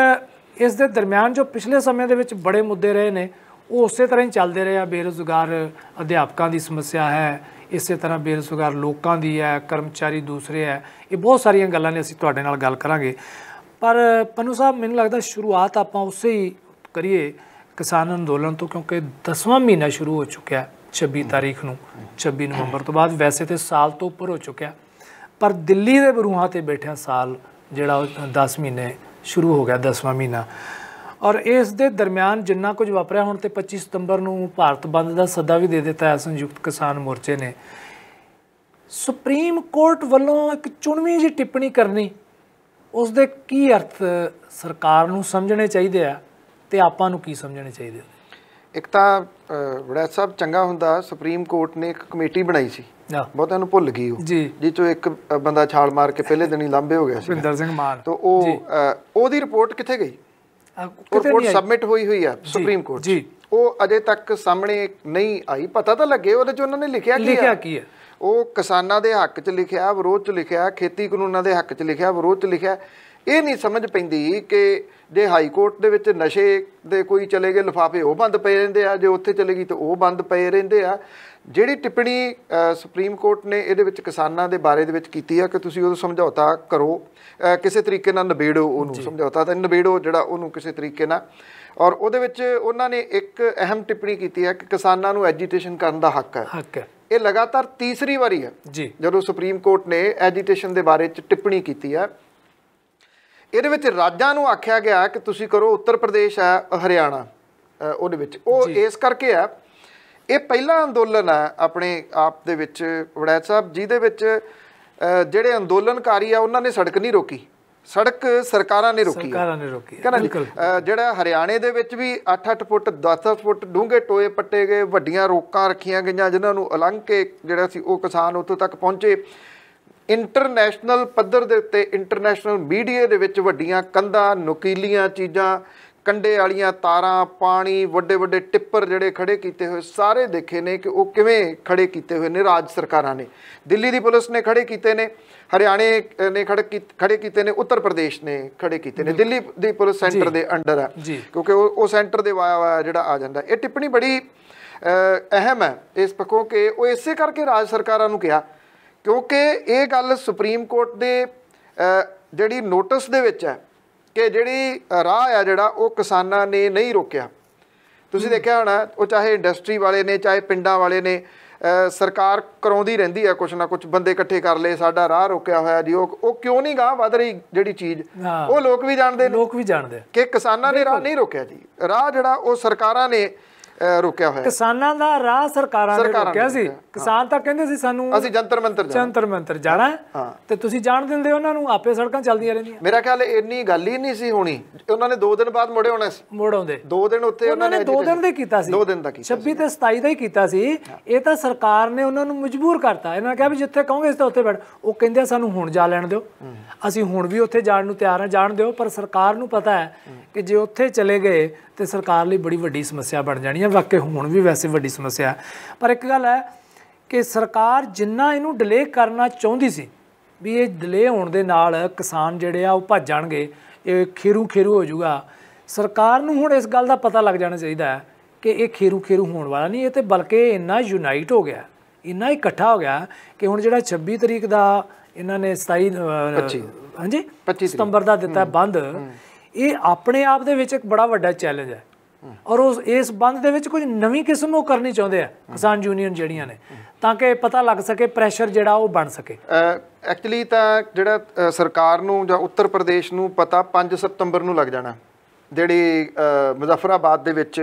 ਇਸ ਦੇ ਦਰਮਿਆਨ ਜੋ ਪਿਛਲੇ ਸਮੇਂ ਦੇ ਵਿੱਚ ਬੜੇ ਮੁੱਦੇ ਰਹੇ ਨੇ ਉਹ ਉਸੇ ਤਰ੍ਹਾਂ ਹੀ ਚੱਲਦੇ ਰਹੇ ਆ ਬੇਰੋਜ਼ਗਾਰ ਅਧਿਆਪਕਾਂ ਦੀ ਸਮੱਸਿਆ ਹੈ ਇਸੇ ਤਰ੍ਹਾਂ ਬੇਰੋਜ਼ਗਾਰ ਲੋਕਾਂ ਦੀ ਹੈ ਕਰਮਚਾਰੀ ਦੂਸਰੇ ਹੈ ਇਹ ਬਹੁਤ ਸਾਰੀਆਂ ਗੱਲਾਂ ਨੇ ਅਸੀਂ ਤੁਹਾਡੇ ਨਾਲ ਗੱਲ ਕਰਾਂਗੇ ਪਰ ਪਨੂ ਸਾਹਿਬ ਮੈਨੂੰ ਲੱਗਦਾ ਸ਼ੁਰੂਆਤ ਆਪਾਂ ਉਸੇ ਹੀ ਕਰੀਏ ਕਿਸਾਨ ਅੰਦੋਲਨ ਤੋਂ ਕਿਉਂਕਿ 10ਵਾਂ ਮਹੀਨਾ ਸ਼ੁਰੂ ਹੋ ਚੁੱਕਿਆ ਹੈ 26 ਤਾਰੀਖ ਨੂੰ 26 ਨਵੰਬਰ ਤੋਂ ਬਾਅਦ ਵੈਸੇ ਤੇ ਸਾਲ ਤੋਂ ਉੱਪਰ ਹੋ ਚੁੱਕਿਆ ਪਰ ਦਿੱਲੀ ਦੇ ਬਰੂਹਾਂ ਤੇ ਬੈਠਿਆ ਸਾਲ ਜਿਹੜਾ 10 ਮਹੀਨੇ ਸ਼ੁਰੂ ਹੋ ਗਿਆ 10ਵਾਂ ਮਹੀਨਾ ਔਰ ਇਸ ਦੇ ਦਰਮਿਆਨ ਜਿੰਨਾ ਕੁਝ ਵਾਪਰਿਆ ਹੁਣ ਤੇ 25 ਸਤੰਬਰ ਨੂੰ ਭਾਰਤ ਬੰਦ ਦਾ ਸੱਦਾ ਵੀ ਦੇ ਦਿੱਤਾ ਹੈ ਸੰਯੁਕਤ ਕਿਸਾਨ ਮੋਰਚੇ ਨੇ ਸੁਪਰੀਮ ਕੋਰਟ ਵੱਲੋਂ ਇੱਕ ਚੁਣਵੀਂ ਜੀ ਟਿੱਪਣੀ ਕਰਨੀ ਉਸ ਦੇ ਕੀ ਅਰਥ ਸਰਕਾਰ ਨੂੰ ਸਮਝਣੇ ਚਾਹੀਦੇ ਆ ਤੇ ਆਪਾਂ ਨੂੰ ਕੀ ਸਮਝਣੇ ਚਾਹੀਦੇ ਇੱਕ ਤਾਂ ਵੜੈਚ ਸਾਹਿਬ
ਚੰਗਾ ਹੁੰਦਾ ਸੁਪਰੀਮ ਕੋਰਟ ਨੇ ਇੱਕ ਕਮੇਟੀ ਬਣਾਈ ਸੀ ਬਹੁਤਾਂ ਨੂੰ ਭੁੱਲ ਗਈ ਉਹ ਜੀ ਚੋਂ ਇੱਕ ਬੰਦਾ ਛਾਲ ਮਾਰ ਕੇ ਪਹਿਲੇ ਦਿਨ ਹੀ ਲਾਂਬੇ ਹੋ ਗਿਆ ਸੀ ਵਿੰਦਰ ਸਿੰਘ ਮਾਨ ਤੋਂ ਉਹ ਉਹਦੀ ਰਿਪੋਰਟ ਕਿੱਥੇ ਗਈ ਰਿਪੋਰਟ ਸਬਮਿਟ ਹੋਈ ਹੋਈ ਆ ਸੁਪਰੀਮ ਕੋਰਟ ਜੀ ਉਹ ਅਜੇ ਤੱਕ ਸਾਹਮਣੇ ਨਹੀਂ ਆਈ ਪਤਾ ਤਾਂ ਲੱਗੇ ਉਹਦੇ ਚ ਉਹਨਾਂ ਨੇ ਲਿਖਿਆ ਕੀ ਆ ਲਿਖਿਆ ਕੀ ਆ ਉਹ ਕਿਸਾਨਾਂ ਦੇ ਹੱਕ 'ਚ ਲਿਖਿਆ ਵਿਰੋਧ 'ਚ ਲਿਖਿਆ ਖੇਤੀ ਕਾਨੂੰਨਾਂ ਦੇ ਹੱਕ 'ਚ ਲਿਖਿਆ ਵਿਰੋਧ 'ਚ ਲਿਖਿਆ ਇਹ ਨਹੀਂ ਸਮਝ ਪੈਂਦੀ ਕਿ ਜੇ ਹਾਈ ਕੋਰਟ ਦੇ ਵਿੱਚ ਨਸ਼ੇ ਦੇ ਕੋਈ ਚਲੇ ਗਏ ਲਫਾਫੇ ਉਹ ਬੰਦ ਪਏ ਰਹਿੰਦੇ ਆ ਜੇ ਉੱਥੇ ਚਲੇ ਗਈ ਤਾਂ ਉਹ ਬੰਦ ਪਏ ਰਹਿੰਦੇ ਆ ਜਿਹੜੀ ਟਿੱਪਣੀ ਸੁਪਰੀਮ ਕੋਰਟ ਨੇ ਇਹਦੇ ਵਿੱਚ ਕਿਸਾਨਾਂ ਦੇ ਬਾਰੇ ਦੇ ਵਿੱਚ ਕੀਤੀ ਆ ਕਿ ਤੁਸੀਂ ਉਹਨੂੰ ਸਮਝੌਤਾ ਕਰੋ ਕਿਸੇ ਤਰੀਕੇ ਨਾਲ ਨਿਬੇੜੋ ਉਹਨੂੰ ਸਮਝੌਤਾ ਤਾਂ ਨਿਬੇੜੋ ਜਿਹੜਾ ਉਹਨੂੰ ਕਿਸੇ ਤਰੀਕੇ ਨਾਲ ਔਰ ਉਹਦੇ ਵਿੱਚ ਉਹਨਾਂ ਨੇ ਇੱਕ ਅਹਿਮ ਟਿੱਪਣੀ ਕੀਤੀ ਹੈ ਕਿ ਕਿਸਾਨਾਂ ਨੂੰ ਐਜੀਟੇਸ਼ਨ ਕਰਨ ਦਾ ਹੱਕ ਹੈ ਹੱਕ ਹੈ ਇਹ ਲਗਾਤਾਰ ਤੀਸਰੀ ਵਾਰੀ ਹੈ ਜੀ ਜਦੋਂ ਸੁਪਰੀਮ ਕੋਰਟ ਨੇ ਐਜੀਟੇਸ਼ਨ ਦੇ ਬਾਰੇ ਚ ਟਿੱਪਣੀ ਕੀਤੀ ਹੈ ਇਹਦੇ ਵਿੱਚ ਰਾਜਾਂ ਨੂੰ ਆਖਿਆ ਗਿਆ ਕਿ ਤੁਸੀਂ ਕਰੋ ਉੱਤਰ ਪ੍ਰਦੇਸ਼ ਹੈ ਹਰਿਆਣਾ ਉਹਦੇ ਵਿੱਚ ਉਹ ਇਸ ਕਰਕੇ ਆ ਇਹ ਪਹਿਲਾ ਅੰਦੋਲਨ ਆ ਆਪਣੇ ਆਪ ਦੇ ਵਿੱਚ ਵੜੈਤ ਸਾਹਿਬ ਜਿਹਦੇ ਵਿੱਚ ਜਿਹੜੇ ਅੰਦੋਲਨਕਾਰੀ ਆ ਉਹਨਾਂ ਨੇ ਸੜਕ ਨਹੀਂ ਰੋਕੀ ਸੜਕ ਸਰਕਾਰਾਂ ਨੇ ਰੋਕੀ ਸਰਕਾਰਾਂ
ਨੇ ਰੋਕੀ ਬਿਲਕੁਲ
ਜਿਹੜਾ ਹਰਿਆਣੇ ਦੇ ਵਿੱਚ ਵੀ 8-8 ਫੁੱਟ 10-10 ਫੁੱਟ ਡੂੰਘੇ ਟੋਏ ਪੱਟੇ ਗਏ ਵੱਡੀਆਂ ਰੋਕਾਂ ਰੱਖੀਆਂ ਗਈਆਂ ਜਿਨ੍ਹਾਂ ਨੂੰ ਅਲੰਘ ਕੇ ਜਿਹੜਾ ਸੀ ਉਹ ਕਿਸਾਨ ਉੱਥੋਂ ਤੱਕ ਪਹੁੰਚੇ ਇੰਟਰਨੈਸ਼ਨਲ ਪੱਧਰ ਦੇ ਉੱਤੇ ਇੰਟਰਨੈਸ਼ਨਲ ਮੀਡੀਆ ਦੇ ਵਿੱਚ ਵੱਡੀਆਂ ਕੰਧਾਂ ਨੁਕੀਲੀਆਂ ਚੀਜ਼ਾਂ ਕੰਡੇ ਵਾਲੀਆਂ ਤਾਰਾਂ ਪਾਣੀ ਵੱਡੇ ਵੱਡੇ ਟਿੱਪਰ ਜਿਹੜੇ ਖੜੇ ਕੀਤੇ ਹੋਏ ਸਾਰੇ ਦੇਖੇ ਨੇ ਕਿ ਉਹ ਕਿਵੇਂ ਖੜੇ ਕੀਤੇ ਹੋਏ ਨੇ ਰਾਜ ਸਰਕਾਰਾਂ ਨੇ ਦਿੱਲੀ ਦੀ ਪੁਲਿਸ ਨੇ ਖੜੇ ਕੀਤੇ ਨੇ ਹਰਿਆਣੇ ਨੇ ਖੜੇ ਕੀਤੇ ਨੇ ਉੱਤਰ ਪ੍ਰਦੇਸ਼ ਨੇ ਖੜੇ ਕੀਤੇ ਨੇ ਦਿੱਲੀ ਦੀ ਪੁਲਿਸ ਸੈਂਟਰ ਦੇ ਅੰਡਰ ਆ ਕਿਉਂਕਿ ਉਹ ਉਹ ਸੈਂਟਰ ਦੇ ਜਿਹੜਾ ਆ ਜਾਂਦਾ ਇਹ ਟਿੱਪਣੀ ਬੜੀ ਅਹਿਮ ਹੈ ਇਸ ਪੱਖੋਂ ਕਿ ਉਹ ਇਸੇ ਕਰਕੇ ਰਾਜ ਸਰਕਾਰਾਂ ਨੂੰ ਕਿਹਾ ਕਿਉਂਕਿ ਇਹ ਗੱਲ ਸੁਪਰੀਮ ਕੋਰਟ ਦੇ ਜਿਹੜੀ ਨੋਟਿਸ ਦੇ ਵਿੱਚ ਹੈ ਕਿ ਜਿਹੜੀ ਰਾਹ ਆ ਜਿਹੜਾ ਉਹ ਕਿਸਾਨਾਂ ਨੇ ਨਹੀਂ ਰੋਕਿਆ ਤੁਸੀਂ ਦੇਖਿਆ ਹੋਣਾ ਉਹ ਚਾਹੇ ਇੰਡਸਟਰੀ ਵਾਲੇ ਨੇ ਚਾਹੇ ਪਿੰਡਾਂ ਵਾਲੇ ਨੇ ਸਰਕਾਰ ਕਰਾਉਂਦੀ ਰਹਿੰਦੀ ਹੈ ਕੁਛ ਨਾ ਕੁਛ ਬੰਦੇ ਇਕੱਠੇ ਕਰ ਲਏ ਸਾਡਾ ਰਾਹ ਰੋਕਿਆ ਹੋਇਆ ਜੀ ਉਹ ਉਹ ਕਿਉਂ ਨਹੀਂ ਗਾ ਵਧ ਰਹੀ ਜਿਹੜੀ ਚੀਜ਼ ਉਹ ਲੋਕ ਵੀ ਜਾਣਦੇ ਨੇ ਲੋਕ ਵੀ ਜਾਣਦੇ ਕਿ ਕਿਸਾਨਾਂ ਨੇ ਰਾਹ ਨਹੀਂ ਰੋਕਿਆ ਜੀ ਰਾਹ ਜਿਹੜਾ ਉਹ ਸਰਕਾਰਾਂ ਨੇ ਰੁਕਿਆ ਹੋਇਆ ਕਿਸਾਨਾਂ ਦਾ ਰਾਹ ਸਰਕਾਰਾਂ ਨੇ ਰੁਕਿਆ ਸੀ
ਕਿਸਾਨ ਤਾਂ ਕਹਿੰਦੇ ਸੀ ਸਾਨੂੰ ਅਸੀਂ ਜੰਤਰ ਮੰਤਰ ਜਾਣਾ ਜੰਤਰ ਮੰਤਰ ਜਾਣਾ
ਤੇ ਤੁਸੀਂ ਜਾਣ ਦਿੰਦੇ ਉਹਨਾਂ ਨੂੰ ਆਪੇ ਸੜਕਾਂ ਚੱਲਦੀਆਂ ਰਹਿੰਦੀਆਂ ਮੇਰਾ ਖਿਆਲ ਇੰਨੀ ਗੱਲ ਹੀ ਨਹੀਂ ਸੀ ਹੋਣੀ ਉਹਨਾਂ ਨੇ 2 ਦਿਨ ਬਾਅਦ ਮੁੜੇ ਹੋਣਾ ਸੀ ਮੁੜ ਆਉਂਦੇ
2 ਦਿਨ ਉੱਤੇ ਉਹਨਾਂ ਨੇ 2 ਦਿਨ ਦੇ ਕੀਤਾ ਸੀ 2 ਦਿਨ ਦਾ ਕੀਤਾ 26 ਤੇ 27 ਦਾ ਹੀ ਕੀਤਾ ਸੀ ਇਹ ਤਾਂ ਸਰਕਾਰ ਨੇ ਉਹਨਾਂ ਨੂੰ ਮਜਬੂਰ ਕਰਤਾ ਇਹਨਾਂ ਨੇ ਕਿਹਾ ਵੀ ਜਿੱਥੇ ਕਹੋਗੇ ਤਾਂ ਉੱਥੇ ਬੈਠ ਉਹ ਕਹਿੰਦੇ ਸਾਨੂੰ ਹੁਣ ਜਾ ਲੈਣ ਦਿਓ ਅਸੀਂ ਹੁਣ ਵੀ ਉੱਥੇ ਜਾਣ ਨੂੰ ਤਿਆਰ ਹਾਂ ਜਾਣ ਦਿਓ ਪਰ ਸਰਕਾਰ ਨੂੰ ਪਤਾ ਹੈ ਕਿ ਜੇ ਉੱਥੇ ਚਲੇ ਗਏ ਤੇ ਸਰਕਾਰ ਲਈ ਬੜੀ ਵੱਡੀ ਸਮੱਸਿਆ ਬਣ ਜਾਣੀ ਹੈ ਵਾਕਈ ਹੁਣ ਵੀ ਵੈਸੇ ਵੱਡੀ ਸਮੱਸਿਆ ਪਰ ਇੱਕ ਗੱਲ ਹੈ ਕਿ ਸਰਕਾਰ ਜਿੰਨਾ ਇਹਨੂੰ ਡਿਲੇ ਕਰਨਾ ਚਾਹੁੰਦੀ ਸੀ ਵੀ ਇਹ ਡਿਲੇ ਹੋਣ ਦੇ ਨਾਲ ਕਿਸਾਨ ਜਿਹੜੇ ਆ ਉਹ ਭੱਜ ਜਾਣਗੇ ਇਹ ਖੇਰੂ ਖੇਰੂ ਹੋ ਜਾਊਗਾ ਸਰਕਾਰ ਨੂੰ ਹੁਣ ਇਸ ਗੱਲ ਦਾ ਪਤਾ ਲੱਗ ਜਾਣਾ ਚਾਹੀਦਾ ਹੈ ਕਿ ਇਹ ਖੇਰੂ ਖੇਰੂ ਹੋਣ ਵਾਲਾ ਨਹੀਂ ਇਹ ਤੇ ਬਲਕਿ ਇੰਨਾ ਯੂਨਾਈਟ ਹੋ ਗਿਆ ਇੰਨਾ ਇਕੱਠਾ ਹੋ ਗਿਆ ਕਿ ਹੁਣ ਜਿਹੜਾ 26 ਤਰੀਕ ਦਾ ਇਹਨਾਂ ਨੇ 27 ਹਾਂਜੀ 25 ਸਤੰਬਰ ਦਾ ਦਿੱਤਾ ਬੰਦ ਇਹ ਆਪਣੇ ਆਪ ਦੇ ਵਿੱਚ ਇੱਕ ਬੜਾ ਵੱਡਾ ਚੈਲੰਜ ਹੈ ਔਰ ਉਸ ਇਸ ਬੰਦ ਦੇ ਵਿੱਚ ਕੁਝ ਨਵੀਂ ਕਿਸਮ ਉਹ ਕਰਨੀ ਚਾਹੁੰਦੇ ਆ ਕਿਸਾਨ ਯੂਨੀਅਨ ਜਿਹੜੀਆਂ ਨੇ ਤਾਂ ਕਿ ਪਤਾ ਲੱਗ ਸਕੇ ਪ੍ਰੈਸ਼ਰ ਜਿਹੜਾ ਉਹ ਬਣ ਸਕੇ ਐਕਚੁਅਲੀ
ਤਾਂ ਜਿਹੜਾ ਸਰਕਾਰ ਨੂੰ ਜਾਂ ਉੱਤਰ ਪ੍ਰਦੇਸ਼ ਨੂੰ ਪਤਾ 5 ਸਤੰਬਰ ਨੂੰ ਲੱਗ ਜਾਣਾ ਜਿਹੜੀ ਮੁਜ਼ਫਰਾਬਾਦ ਦੇ ਵਿੱਚ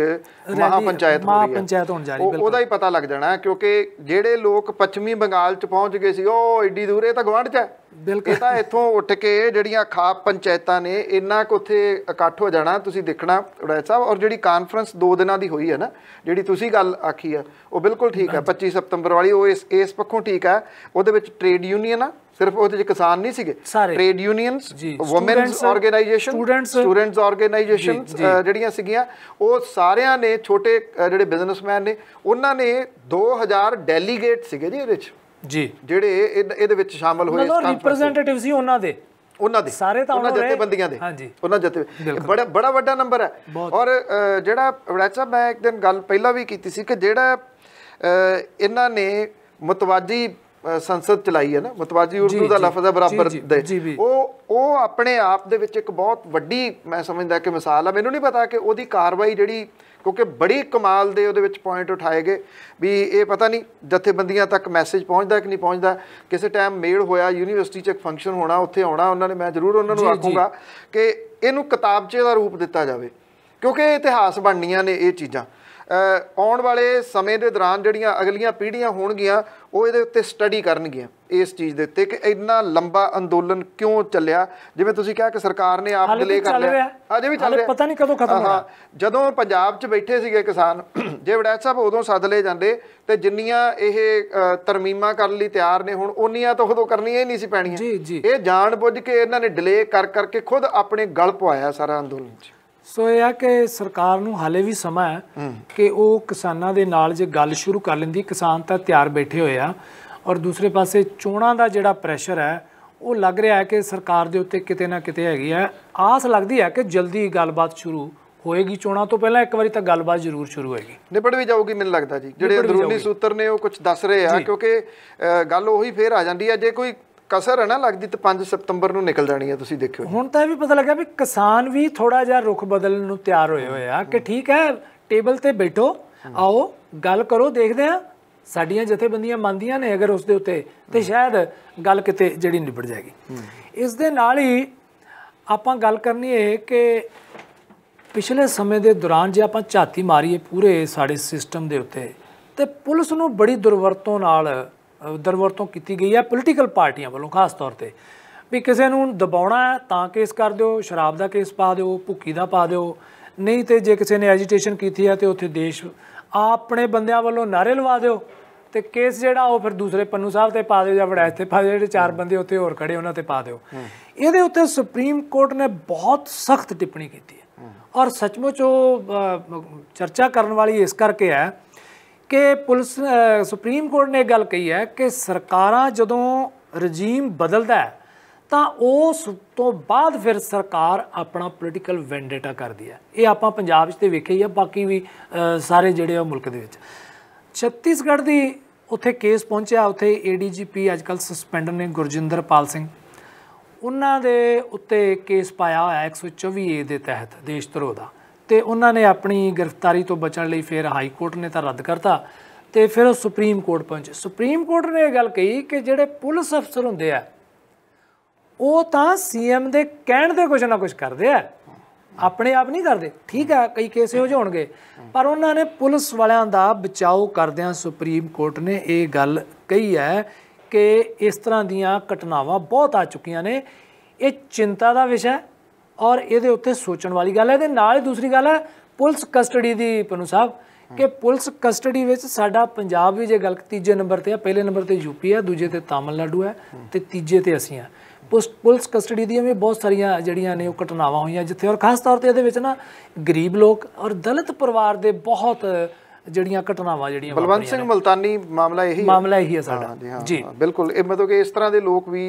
ਮਹਾ ਪੰਚਾਇਤ ਹੋ ਰਹੀ ਹੈ ਮਹਾ ਪੰਚਾਇਤ ਹੋਣ ਜਾ ਰਹੀ ਬਿਲਕੁਲ ਉਹਦਾ ਹੀ ਪਤਾ ਲੱਗ ਜਾਣਾ ਕਿਉਂਕਿ ਜਿਹੜੇ ਲੋਕ ਪੱਛਮੀ ਬੰਗਾਲ ਚ ਪਹੁੰਚ ਗਏ ਸੀ ਉਹ ਏਡੀ ਦੂਰੇ ਤਾਂ ਗਵਾਂਢ ਚ ਹੈ ਬਿਲਕੁਲ ਤਾਂ ਇੱਥੋਂ ਉੱਠ ਕੇ ਜਿਹੜੀਆਂ ਖਾਪ ਪੰਚਾਇਤਾਂ ਨੇ ਇੰਨਾ ਕੁ ਉੱਥੇ ਇਕੱਠ ਹੋ ਜਾਣਾ ਤੁਸੀਂ ਦੇਖਣਾ ਉੜਾਇ ਸਾਹਿਬ ਔਰ ਜਿਹੜੀ ਕਾਨਫਰੰਸ 2 ਦਿਨਾਂ ਦੀ ਹੋਈ ਹੈ ਨਾ ਜਿਹੜੀ ਤੁਸੀਂ ਗੱਲ ਆਖੀ ਹੈ ਉਹ ਬਿਲਕੁਲ ਠੀਕ ਹੈ 25 ਸਤੰਬਰ ਵਾਲੀ ਉਹ ਇਸ ਇਸ ਪੱਖੋਂ ਠੀਕ ਹੈ ਉਹਦੇ ਵਿੱਚ ਟ੍ਰੇਡ ਯੂਨੀਅਨ ਆ ਸਿਰਫ ਉਹਦੇ ਵਿੱਚ ਕਿਸਾਨ ਨਹੀਂ ਸੀਗੇ trade unions women's organisation students organisation ਜਿਹੜੀਆਂ ਸੀਗੀਆਂ ਉਹ ਸਾਰਿਆਂ ਨੇ ਛੋਟੇ ਜਿਹੜੇ ਬਿਜ਼ਨਸਮੈਨ ਨੇ ਉਹਨਾਂ ਨੇ 2000 ਡੈਲੀਗੇਟ ਸੀਗੇ ਜੀ ਇਹਦੇ ਵਿੱਚ ਜੀ ਜਿਹੜੇ ਇਹਦੇ ਵਿੱਚ ਸ਼ਾਮਲ ਹੋਏ ਸਨ ਰਿਪਰੈਜ਼ੈਂਟੇਟਿਵ ਸੀ ਉਹਨਾਂ ਦੇ ਉਹਨਾਂ ਦੇ ਸਾਰੇ ਤਾਂ ਉਹਨਾਂ ਬੰਦੀਆਂ ਦੇ ਹਾਂਜੀ ਉਹਨਾਂ ਜਥੇ ਬੜਾ ਬੜਾ ਵੱਡਾ ਨੰਬਰ ਹੈ ਔਰ ਜਿਹੜਾ ਵੜਾ ਸਾਹਿਬ ਮੈਂ ਇੱਕ ਦਿਨ ਗੱਲ ਪਹਿਲਾਂ ਵੀ ਕੀਤੀ ਸੀ ਕਿ ਜਿਹੜਾ ਇਹਨਾਂ ਨੇ ਮਤਵਾਜੀ ਸੰਸਦ ਚਲਾਈ ਹੈ ਨਾ ਮਤਵਾਜੀ ਉਰਦੂ ਦਾ ਲਫ਼ਜ਼ ਹੈ ਬਰਾਬਰ ਦੇ ਉਹ ਉਹ ਆਪਣੇ ਆਪ ਦੇ ਵਿੱਚ ਇੱਕ ਬਹੁਤ ਵੱਡੀ ਮੈਂ ਸਮਝਦਾ ਕਿ ਮਿਸਾਲ ਆ ਮੈਨੂੰ ਨਹੀਂ ਪਤਾ ਕਿ ਉਹਦੀ ਕਾਰਵਾਈ ਜਿਹੜੀ ਕਿਉਂਕਿ ਬੜੀ ਕਮਾਲ ਦੇ ਉਹਦੇ ਵਿੱਚ ਪੁਆਇੰਟ ਉਠਾਏ ਗਏ ਵੀ ਇਹ ਪਤਾ ਨਹੀਂ ਜਥੇਬੰਦੀਆਂ ਤੱਕ ਮੈਸੇਜ ਪਹੁੰਚਦਾ ਕਿ ਨਹੀਂ ਪਹੁੰਚਦਾ ਕਿਸੇ ਟਾਈਮ ਮੇਲ ਹੋਇਆ ਯੂਨੀਵਰਸਿਟੀ 'ਚ ਇੱਕ ਫੰਕਸ਼ਨ ਹੋਣਾ ਉੱਥੇ ਆਉਣਾ ਉਹਨਾਂ ਨੇ ਮੈਂ ਜ਼ਰੂਰ ਉਹਨਾਂ ਨੂੰ ਆਖੂਗਾ ਕਿ ਇਹਨੂੰ ਕਿਤਾਬਚੇ ਦਾ ਰੂਪ ਦਿੱਤਾ ਜਾਵੇ ਕਿਉਂਕਿ ਇਤਿਹਾਸ ਬਣਨੀਆਂ ਨੇ ਇਹ ਚੀਜ਼ਾਂ ਆਉਣ ਵਾਲੇ ਸਮੇਂ ਦੇ ਦੌਰਾਨ ਜਿਹੜੀਆਂ ਅਗਲੀਆਂ ਪੀੜ੍ਹੀਆਂ ਹੋਣਗੀਆਂ ਉਹ ਇਹਦੇ ਉੱਤੇ ਸਟੱਡੀ ਕਰਨਗੀਆਂ ਇਸ ਚੀਜ਼ ਦੇ ਉੱਤੇ ਕਿ ਇੰਨਾ ਲੰਬਾ ਅੰਦੋਲਨ ਕਿਉਂ ਚੱਲਿਆ ਜਿਵੇਂ ਤੁਸੀਂ ਕਿਹਾ ਕਿ ਸਰਕਾਰ ਨੇ ਆਪ ਡਿਲੇ ਕਰ ਲਿਆ ਅਜੇ ਵੀ ਚੱਲ ਰਿਹਾ ਪਤਾ ਨਹੀਂ ਕਦੋਂ ਖਤਮ ਹੋਣਾ ਜਦੋਂ ਪੰਜਾਬ 'ਚ ਬੈਠੇ ਸੀਗੇ ਕਿਸਾਨ ਜੇ ਵੜੈਚ ਸਾਹਿਬ ਉਦੋਂ ਸੱਦ ਲਏ ਜਾਂਦੇ ਤੇ ਜਿੰਨੀਆਂ ਇਹ ਤਰਮੀਮਾਂ ਕਰਨ ਲਈ ਤਿਆਰ ਨੇ ਹੁਣ ਉਹਨੀਆਂ ਤਾਂ ਉਦੋਂ ਕਰਨੀਆਂ ਹੀ ਨਹੀਂ ਸੀ ਪੈਣੀਆਂ ਇਹ ਜਾਣ ਬੁੱਝ ਕੇ ਇਹਨਾਂ ਨੇ ਡਿਲੇ ਕਰ ਕਰਕੇ ਖੁਦ ਆਪਣੇ ਗਲ ਪਵਾਇਆ ਸਾਰਾ ਅੰਦੋਲਨ 'ਚ
ਸੋ ਇਹ ਆ ਕਿ ਸਰਕਾਰ ਨੂੰ ਹਾਲੇ ਵੀ ਸਮਾਂ ਹੈ ਕਿ ਉਹ ਕਿਸਾਨਾਂ ਦੇ ਨਾਲ ਜੇ ਗੱਲ ਸ਼ੁਰੂ ਕਰ ਲੈਂਦੀ ਕਿਸਾਨ ਤਾਂ ਤਿਆਰ ਬੈਠੇ ਹੋਏ ਆ ਔਰ ਦੂਸਰੇ ਪਾਸੇ ਚੋਣਾਂ ਦਾ ਜਿਹੜਾ ਪ੍ਰੈਸ਼ਰ ਹੈ ਉਹ ਲੱਗ ਰਿਹਾ ਹੈ ਕਿ ਸਰਕਾਰ ਦੇ ਉੱਤੇ ਕਿਤੇ ਨਾ ਕਿਤੇ ਹੈਗੀ ਹੈ ਆਸ ਲੱਗਦੀ ਹੈ ਕਿ ਜਲਦੀ ਗੱਲਬਾਤ ਸ਼ੁਰੂ ਹੋਏਗੀ ਚੋਣਾਂ ਤੋਂ ਪਹਿਲਾਂ ਇੱਕ ਵਾਰੀ ਤਾਂ ਗੱਲਬਾਤ ਜ਼ਰੂਰ ਸ਼ੁਰੂ ਹੋਏਗੀ ਨਿਪਟ ਵੀ ਜਾਊਗੀ ਮੈਨੂੰ ਲੱਗਦਾ ਜੀ
ਜਿਹੜੇ ਅੰਦਰੂਨੀ ਸੂਤਰ ਨੇ ਉਹ ਕੁਝ ਦੱਸ ਰਹੇ ਆ ਕਿਉਂਕਿ ਗੱਲ ਉਹੀ ਫੇਰ ਆ ਜਾਂਦੀ ਹੈ ਜੇ ਕੋਈ ਕਸਰ ਹੈ ਨਾ
ਲੱਗਦੀ ਤੇ 5 ਸਤੰਬਰ ਨੂੰ ਨਿਕਲ ਜਾਣੀ ਹੈ ਤੁਸੀਂ ਦੇਖਿਓ ਹੁਣ ਤਾਂ ਇਹ ਵੀ ਪਤਾ ਲੱਗਿਆ ਵੀ ਕਿਸਾਨ ਵੀ ਥੋੜਾ ਜਿਹਾ ਰੁਖ ਬਦਲਣ ਨੂੰ ਤਿਆਰ ਹੋਏ ਹੋਏ ਆ ਕਿ ਠੀਕ ਹੈ ਟੇਬਲ ਤੇ ਬੈਠੋ ਆਓ ਗੱਲ ਕਰੋ ਦੇਖਦੇ ਆ ਸਾਡੀਆਂ ਜਥੇਬੰਦੀਆਂ ਮੰਨਦੀਆਂ ਨੇ ਅਗਰ ਉਸ ਦੇ ਉੱਤੇ ਤੇ ਸ਼ਾਇਦ ਗੱਲ ਕਿਤੇ ਜਿਹੜੀ ਨਿਬੜ ਜਾਏਗੀ ਇਸ ਦੇ ਨਾਲ ਹੀ ਆਪਾਂ ਗੱਲ ਕਰਨੀ ਹੈ ਕਿ ਪਿਛਲੇ ਸਮੇਂ ਦੇ ਦੌਰਾਨ ਜੇ ਆਪਾਂ ਝਾਤੀ ਮਾਰੀਏ ਪੂਰੇ ਸਾਡੇ ਸਿਸਟਮ ਦੇ ਉੱਤੇ ਤੇ ਪੁਲਿਸ ਨੂੰ ਬੜੀ ਦੁਰਵਰਤੋਂ ਨਾਲ ਦਰਵਰਤੋਂ ਕੀਤੀ ਗਈ ਹੈ ਪੋਲੀਟੀਕਲ ਪਾਰਟੀਆਂ ਵੱਲੋਂ ਖਾਸ ਤੌਰ ਤੇ ਵੀ ਕਿਸੇ ਨੂੰ ਦਬਾਉਣਾ ਹੈ ਤਾਂ ਕੇਸ ਕਰ ਦਿਓ ਸ਼ਰਾਬ ਦਾ ਕੇਸ ਪਾ ਦਿਓ ਭੁੱਕੀ ਦਾ ਪਾ ਦਿਓ ਨਹੀਂ ਤੇ ਜੇ ਕਿਸੇ ਨੇ ਐਜੀਟੇਸ਼ਨ ਕੀਤੀ ਹੈ ਤੇ ਉੱਥੇ ਦੇਸ਼ ਆਪਣੇ ਬੰਦਿਆਂ ਵੱਲੋਂ ਨਾਰੇ ਲਵਾ ਦਿਓ ਤੇ ਕੇਸ ਜਿਹੜਾ ਉਹ ਫਿਰ ਦੂਸਰੇ ਪੰਨੂ ਸਾਹਿਬ ਤੇ ਪਾ ਦਿਓ ਜਾਂ ਵੜਾ ਤੇ ਪਾ ਦਿਓ ਜਿਹੜੇ ਚਾਰ ਬੰਦੇ ਉੱਥੇ ਹੋਰ ਖੜੇ ਉਹਨਾਂ ਤੇ ਪਾ ਦਿਓ ਇਹਦੇ ਉੱਤੇ ਸੁਪਰੀਮ ਕੋਰਟ ਨੇ ਬਹੁਤ ਸਖਤ ਟਿੱਪਣੀ ਕੀਤੀ ਹੈ ਔਰ ਸੱਚਮੁੱਚ ਉਹ ਚਰਚਾ ਕਰਨ ਵਾਲੀ ਇਸ ਕਰਕੇ ਹੈ ਕਿ ਪੁਲਿਸ ਸੁਪਰੀਮ ਕੋਰਟ ਨੇ ਗੱਲ ਕਹੀ ਹੈ ਕਿ ਸਰਕਾਰਾਂ ਜਦੋਂ ਰਜੀਮ ਬਦਲਦਾ ਹੈ ਤਾਂ ਉਸ ਤੋਂ ਬਾਅਦ ਫਿਰ ਸਰਕਾਰ ਆਪਣਾ ਪੋਲੀਟੀਕਲ ਵੈਂਡੇਟਾ ਕਰਦੀ ਹੈ ਇਹ ਆਪਾਂ ਪੰਜਾਬ 'ਚ ਤੇ ਵੇਖਿਆ ਹੀ ਆ ਬਾਕੀ ਵੀ ਸਾਰੇ ਜਿਹੜੇ ਆ ਮੁਲਕ ਦੇ ਵਿੱਚ ਛੱਤੀਸਗੜ੍ਹ ਦੀ ਉੱਥੇ ਕੇਸ ਪਹੁੰਚਿਆ ਉੱਥੇ ਏਡੀਜੀਪੀ ਅੱਜਕੱਲ ਸਸਪੈਂਡ ਨੇ ਗੁਰਜਿੰਦਰ ਪਾਲ ਸਿੰਘ ਉਹਨਾਂ ਦੇ ਉੱਤੇ ਕੇਸ ਪਾਇਆ ਹੋਇਆ 124 ਏ ਦੇ ਤਹਿਤ ਦੇਸ਼ ਧਰੋ ਦਾ ਤੇ ਉਹਨਾਂ ਨੇ ਆਪਣੀ ਗ੍ਰਿਫਤਾਰੀ ਤੋਂ ਬਚਣ ਲਈ ਫਿਰ ਹਾਈ ਕੋਰਟ ਨੇ ਤਾਂ ਰੱਦ ਕਰਤਾ ਤੇ ਫਿਰ ਉਹ ਸੁਪਰੀਮ ਕੋਰਟ ਪਹੁੰਚੇ ਸੁਪਰੀਮ ਕੋਰਟ ਨੇ ਇਹ ਗੱਲ ਕਹੀ ਕਿ ਜਿਹੜੇ ਪੁਲਿਸ ਅਫਸਰ ਹੁੰਦੇ ਆ ਉਹ ਤਾਂ ਸੀਐਮ ਦੇ ਕਹਿਣ ਦੇ ਕੁਝ ਨਾ ਕੁਝ ਕਰਦੇ ਆ ਆਪਣੇ ਆਪ ਨਹੀਂ ਕਰਦੇ ਠੀਕ ਆ ਕਈ ਕੇਸ ਹੋ ਜਾਣਗੇ ਪਰ ਉਹਨਾਂ ਨੇ ਪੁਲਿਸ ਵਾਲਿਆਂ ਦਾ ਬਚਾਓ ਕਰਦਿਆਂ ਸੁਪਰੀਮ ਕੋਰਟ ਨੇ ਇਹ ਗੱਲ ਕਹੀ ਹੈ ਕਿ ਇਸ ਤਰ੍ਹਾਂ ਦੀਆਂ ਘਟਨਾਵਾਂ ਬਹੁਤ ਆ ਚੁੱਕੀਆਂ ਨੇ ਇਹ ਚਿੰਤਾ ਦਾ ਵਿਸ਼ਾ ਹੈ ਔਰ ਇਹਦੇ ਉੱਤੇ ਸੋਚਣ ਵਾਲੀ ਗੱਲ ਹੈ ਤੇ ਨਾਲ ਦੂਸਰੀ ਗੱਲ ਹੈ ਪੁਲਿਸ ਕਸਟਡੀ ਦੀ ਪਨੂ ਸਾਹਿਬ ਕਿ ਪੁਲਿਸ ਕਸਟਡੀ ਵਿੱਚ ਸਾਡਾ ਪੰਜਾਬ ਵੀ ਜੇ ਗੱਲ ਤੀਜੇ ਨੰਬਰ ਤੇ ਆ ਪਹਿਲੇ ਨੰਬਰ ਤੇ ਯੂਪੀ ਆ ਦੂਜੇ ਤੇ ਤਾਮਿਲਨਾਡੂ ਹੈ ਤੇ ਤੀਜੇ ਤੇ ਅਸੀਂ ਆ ਪੁਲਿਸ ਕਸਟਡੀ ਦੀਆਂ ਵੀ ਬਹੁਤ ਸਾਰੀਆਂ ਜਿਹੜੀਆਂ ਨੇ ਉਹ ਘਟਨਾਵਾਂ ਹੋਈਆਂ ਜਿੱਥੇ ਔਰ ਖਾਸ ਤੌਰ ਤੇ ਇਹਦੇ ਵਿੱਚ ਨਾ ਗਰੀਬ ਲੋਕ ਔਰ ਦਲਿਤ ਪਰਿਵਾਰ ਦੇ ਬਹੁਤ ਜਿਹੜੀਆਂ ਘਟਨਾਵਾਂ ਜਿਹੜੀਆਂ ਬਲਵੰਤ ਸਿੰਘ ਮਲਤਾਨੀ ਮਾਮਲਾ ਇਹੀ ਮਾਮਲਾ ਇਹੀ ਹੈ ਸਾਡਾ ਜੀ
ਬਿਲਕੁਲ ਇਹ ਮਤਲਬ ਕਿ ਇਸ ਤਰ੍ਹਾਂ ਦੇ ਲੋਕ ਵੀ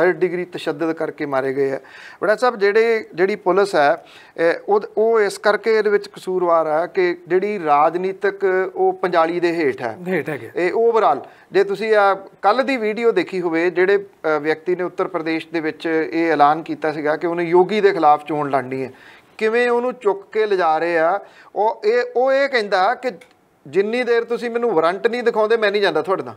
3rd ਡਿਗਰੀ ਤਸ਼ੱਦਦ ਕਰਕੇ ਮਾਰੇ ਗਏ ਹੈ ਬੜਾ ਸਾਹਿਬ ਜਿਹੜੇ ਜਿਹੜੀ ਪੁਲਿਸ ਹੈ ਉਹ ਇਸ ਕਰਕੇ ਇਹਦੇ ਵਿੱਚ ਕਸੂਰਵਾਰ ਹੈ ਕਿ ਜਿਹੜੀ ਰਾਜਨੀਤਿਕ ਉਹ ਪੰਜਾਲੀ ਦੇ ਹੇਠ ਹੈ ਹੇਠ ਹੈ ਇਹ ਓਵਰਆਲ ਜੇ ਤੁਸੀਂ ਆ ਕੱਲ ਦੀ ਵੀਡੀਓ ਦੇਖੀ ਹੋਵੇ ਜਿਹੜੇ ਵਿਅਕਤੀ ਨੇ ਉੱਤਰ ਪ੍ਰਦੇਸ਼ ਦੇ ਵਿੱਚ ਇਹ ਐਲਾਨ ਕੀਤਾ ਸੀਗਾ ਕਿ ਉਹਨੇ ਯੋਗੀ ਦੇ ਖਿਲਾਫ ਚੋਣ ਲੜਨੀ ਹੈ ਕਿਵੇਂ ਉਹਨੂੰ ਚੁੱਕ ਕੇ ਲਿਜਾ ਰਹੇ ਆ ਉਹ ਇਹ ਉਹ ਇਹ ਕਹਿੰਦਾ ਕਿ ਜਿੰਨੀ ਦੇਰ ਤੁਸੀਂ ਮੈਨੂੰ ਵਾਰੰਟ ਨਹੀਂ ਦਿਖਾਉਂਦੇ ਮੈਂ ਨਹੀਂ ਜਾਂਦਾ ਤੁਹਾਡੇ ਨਾਲ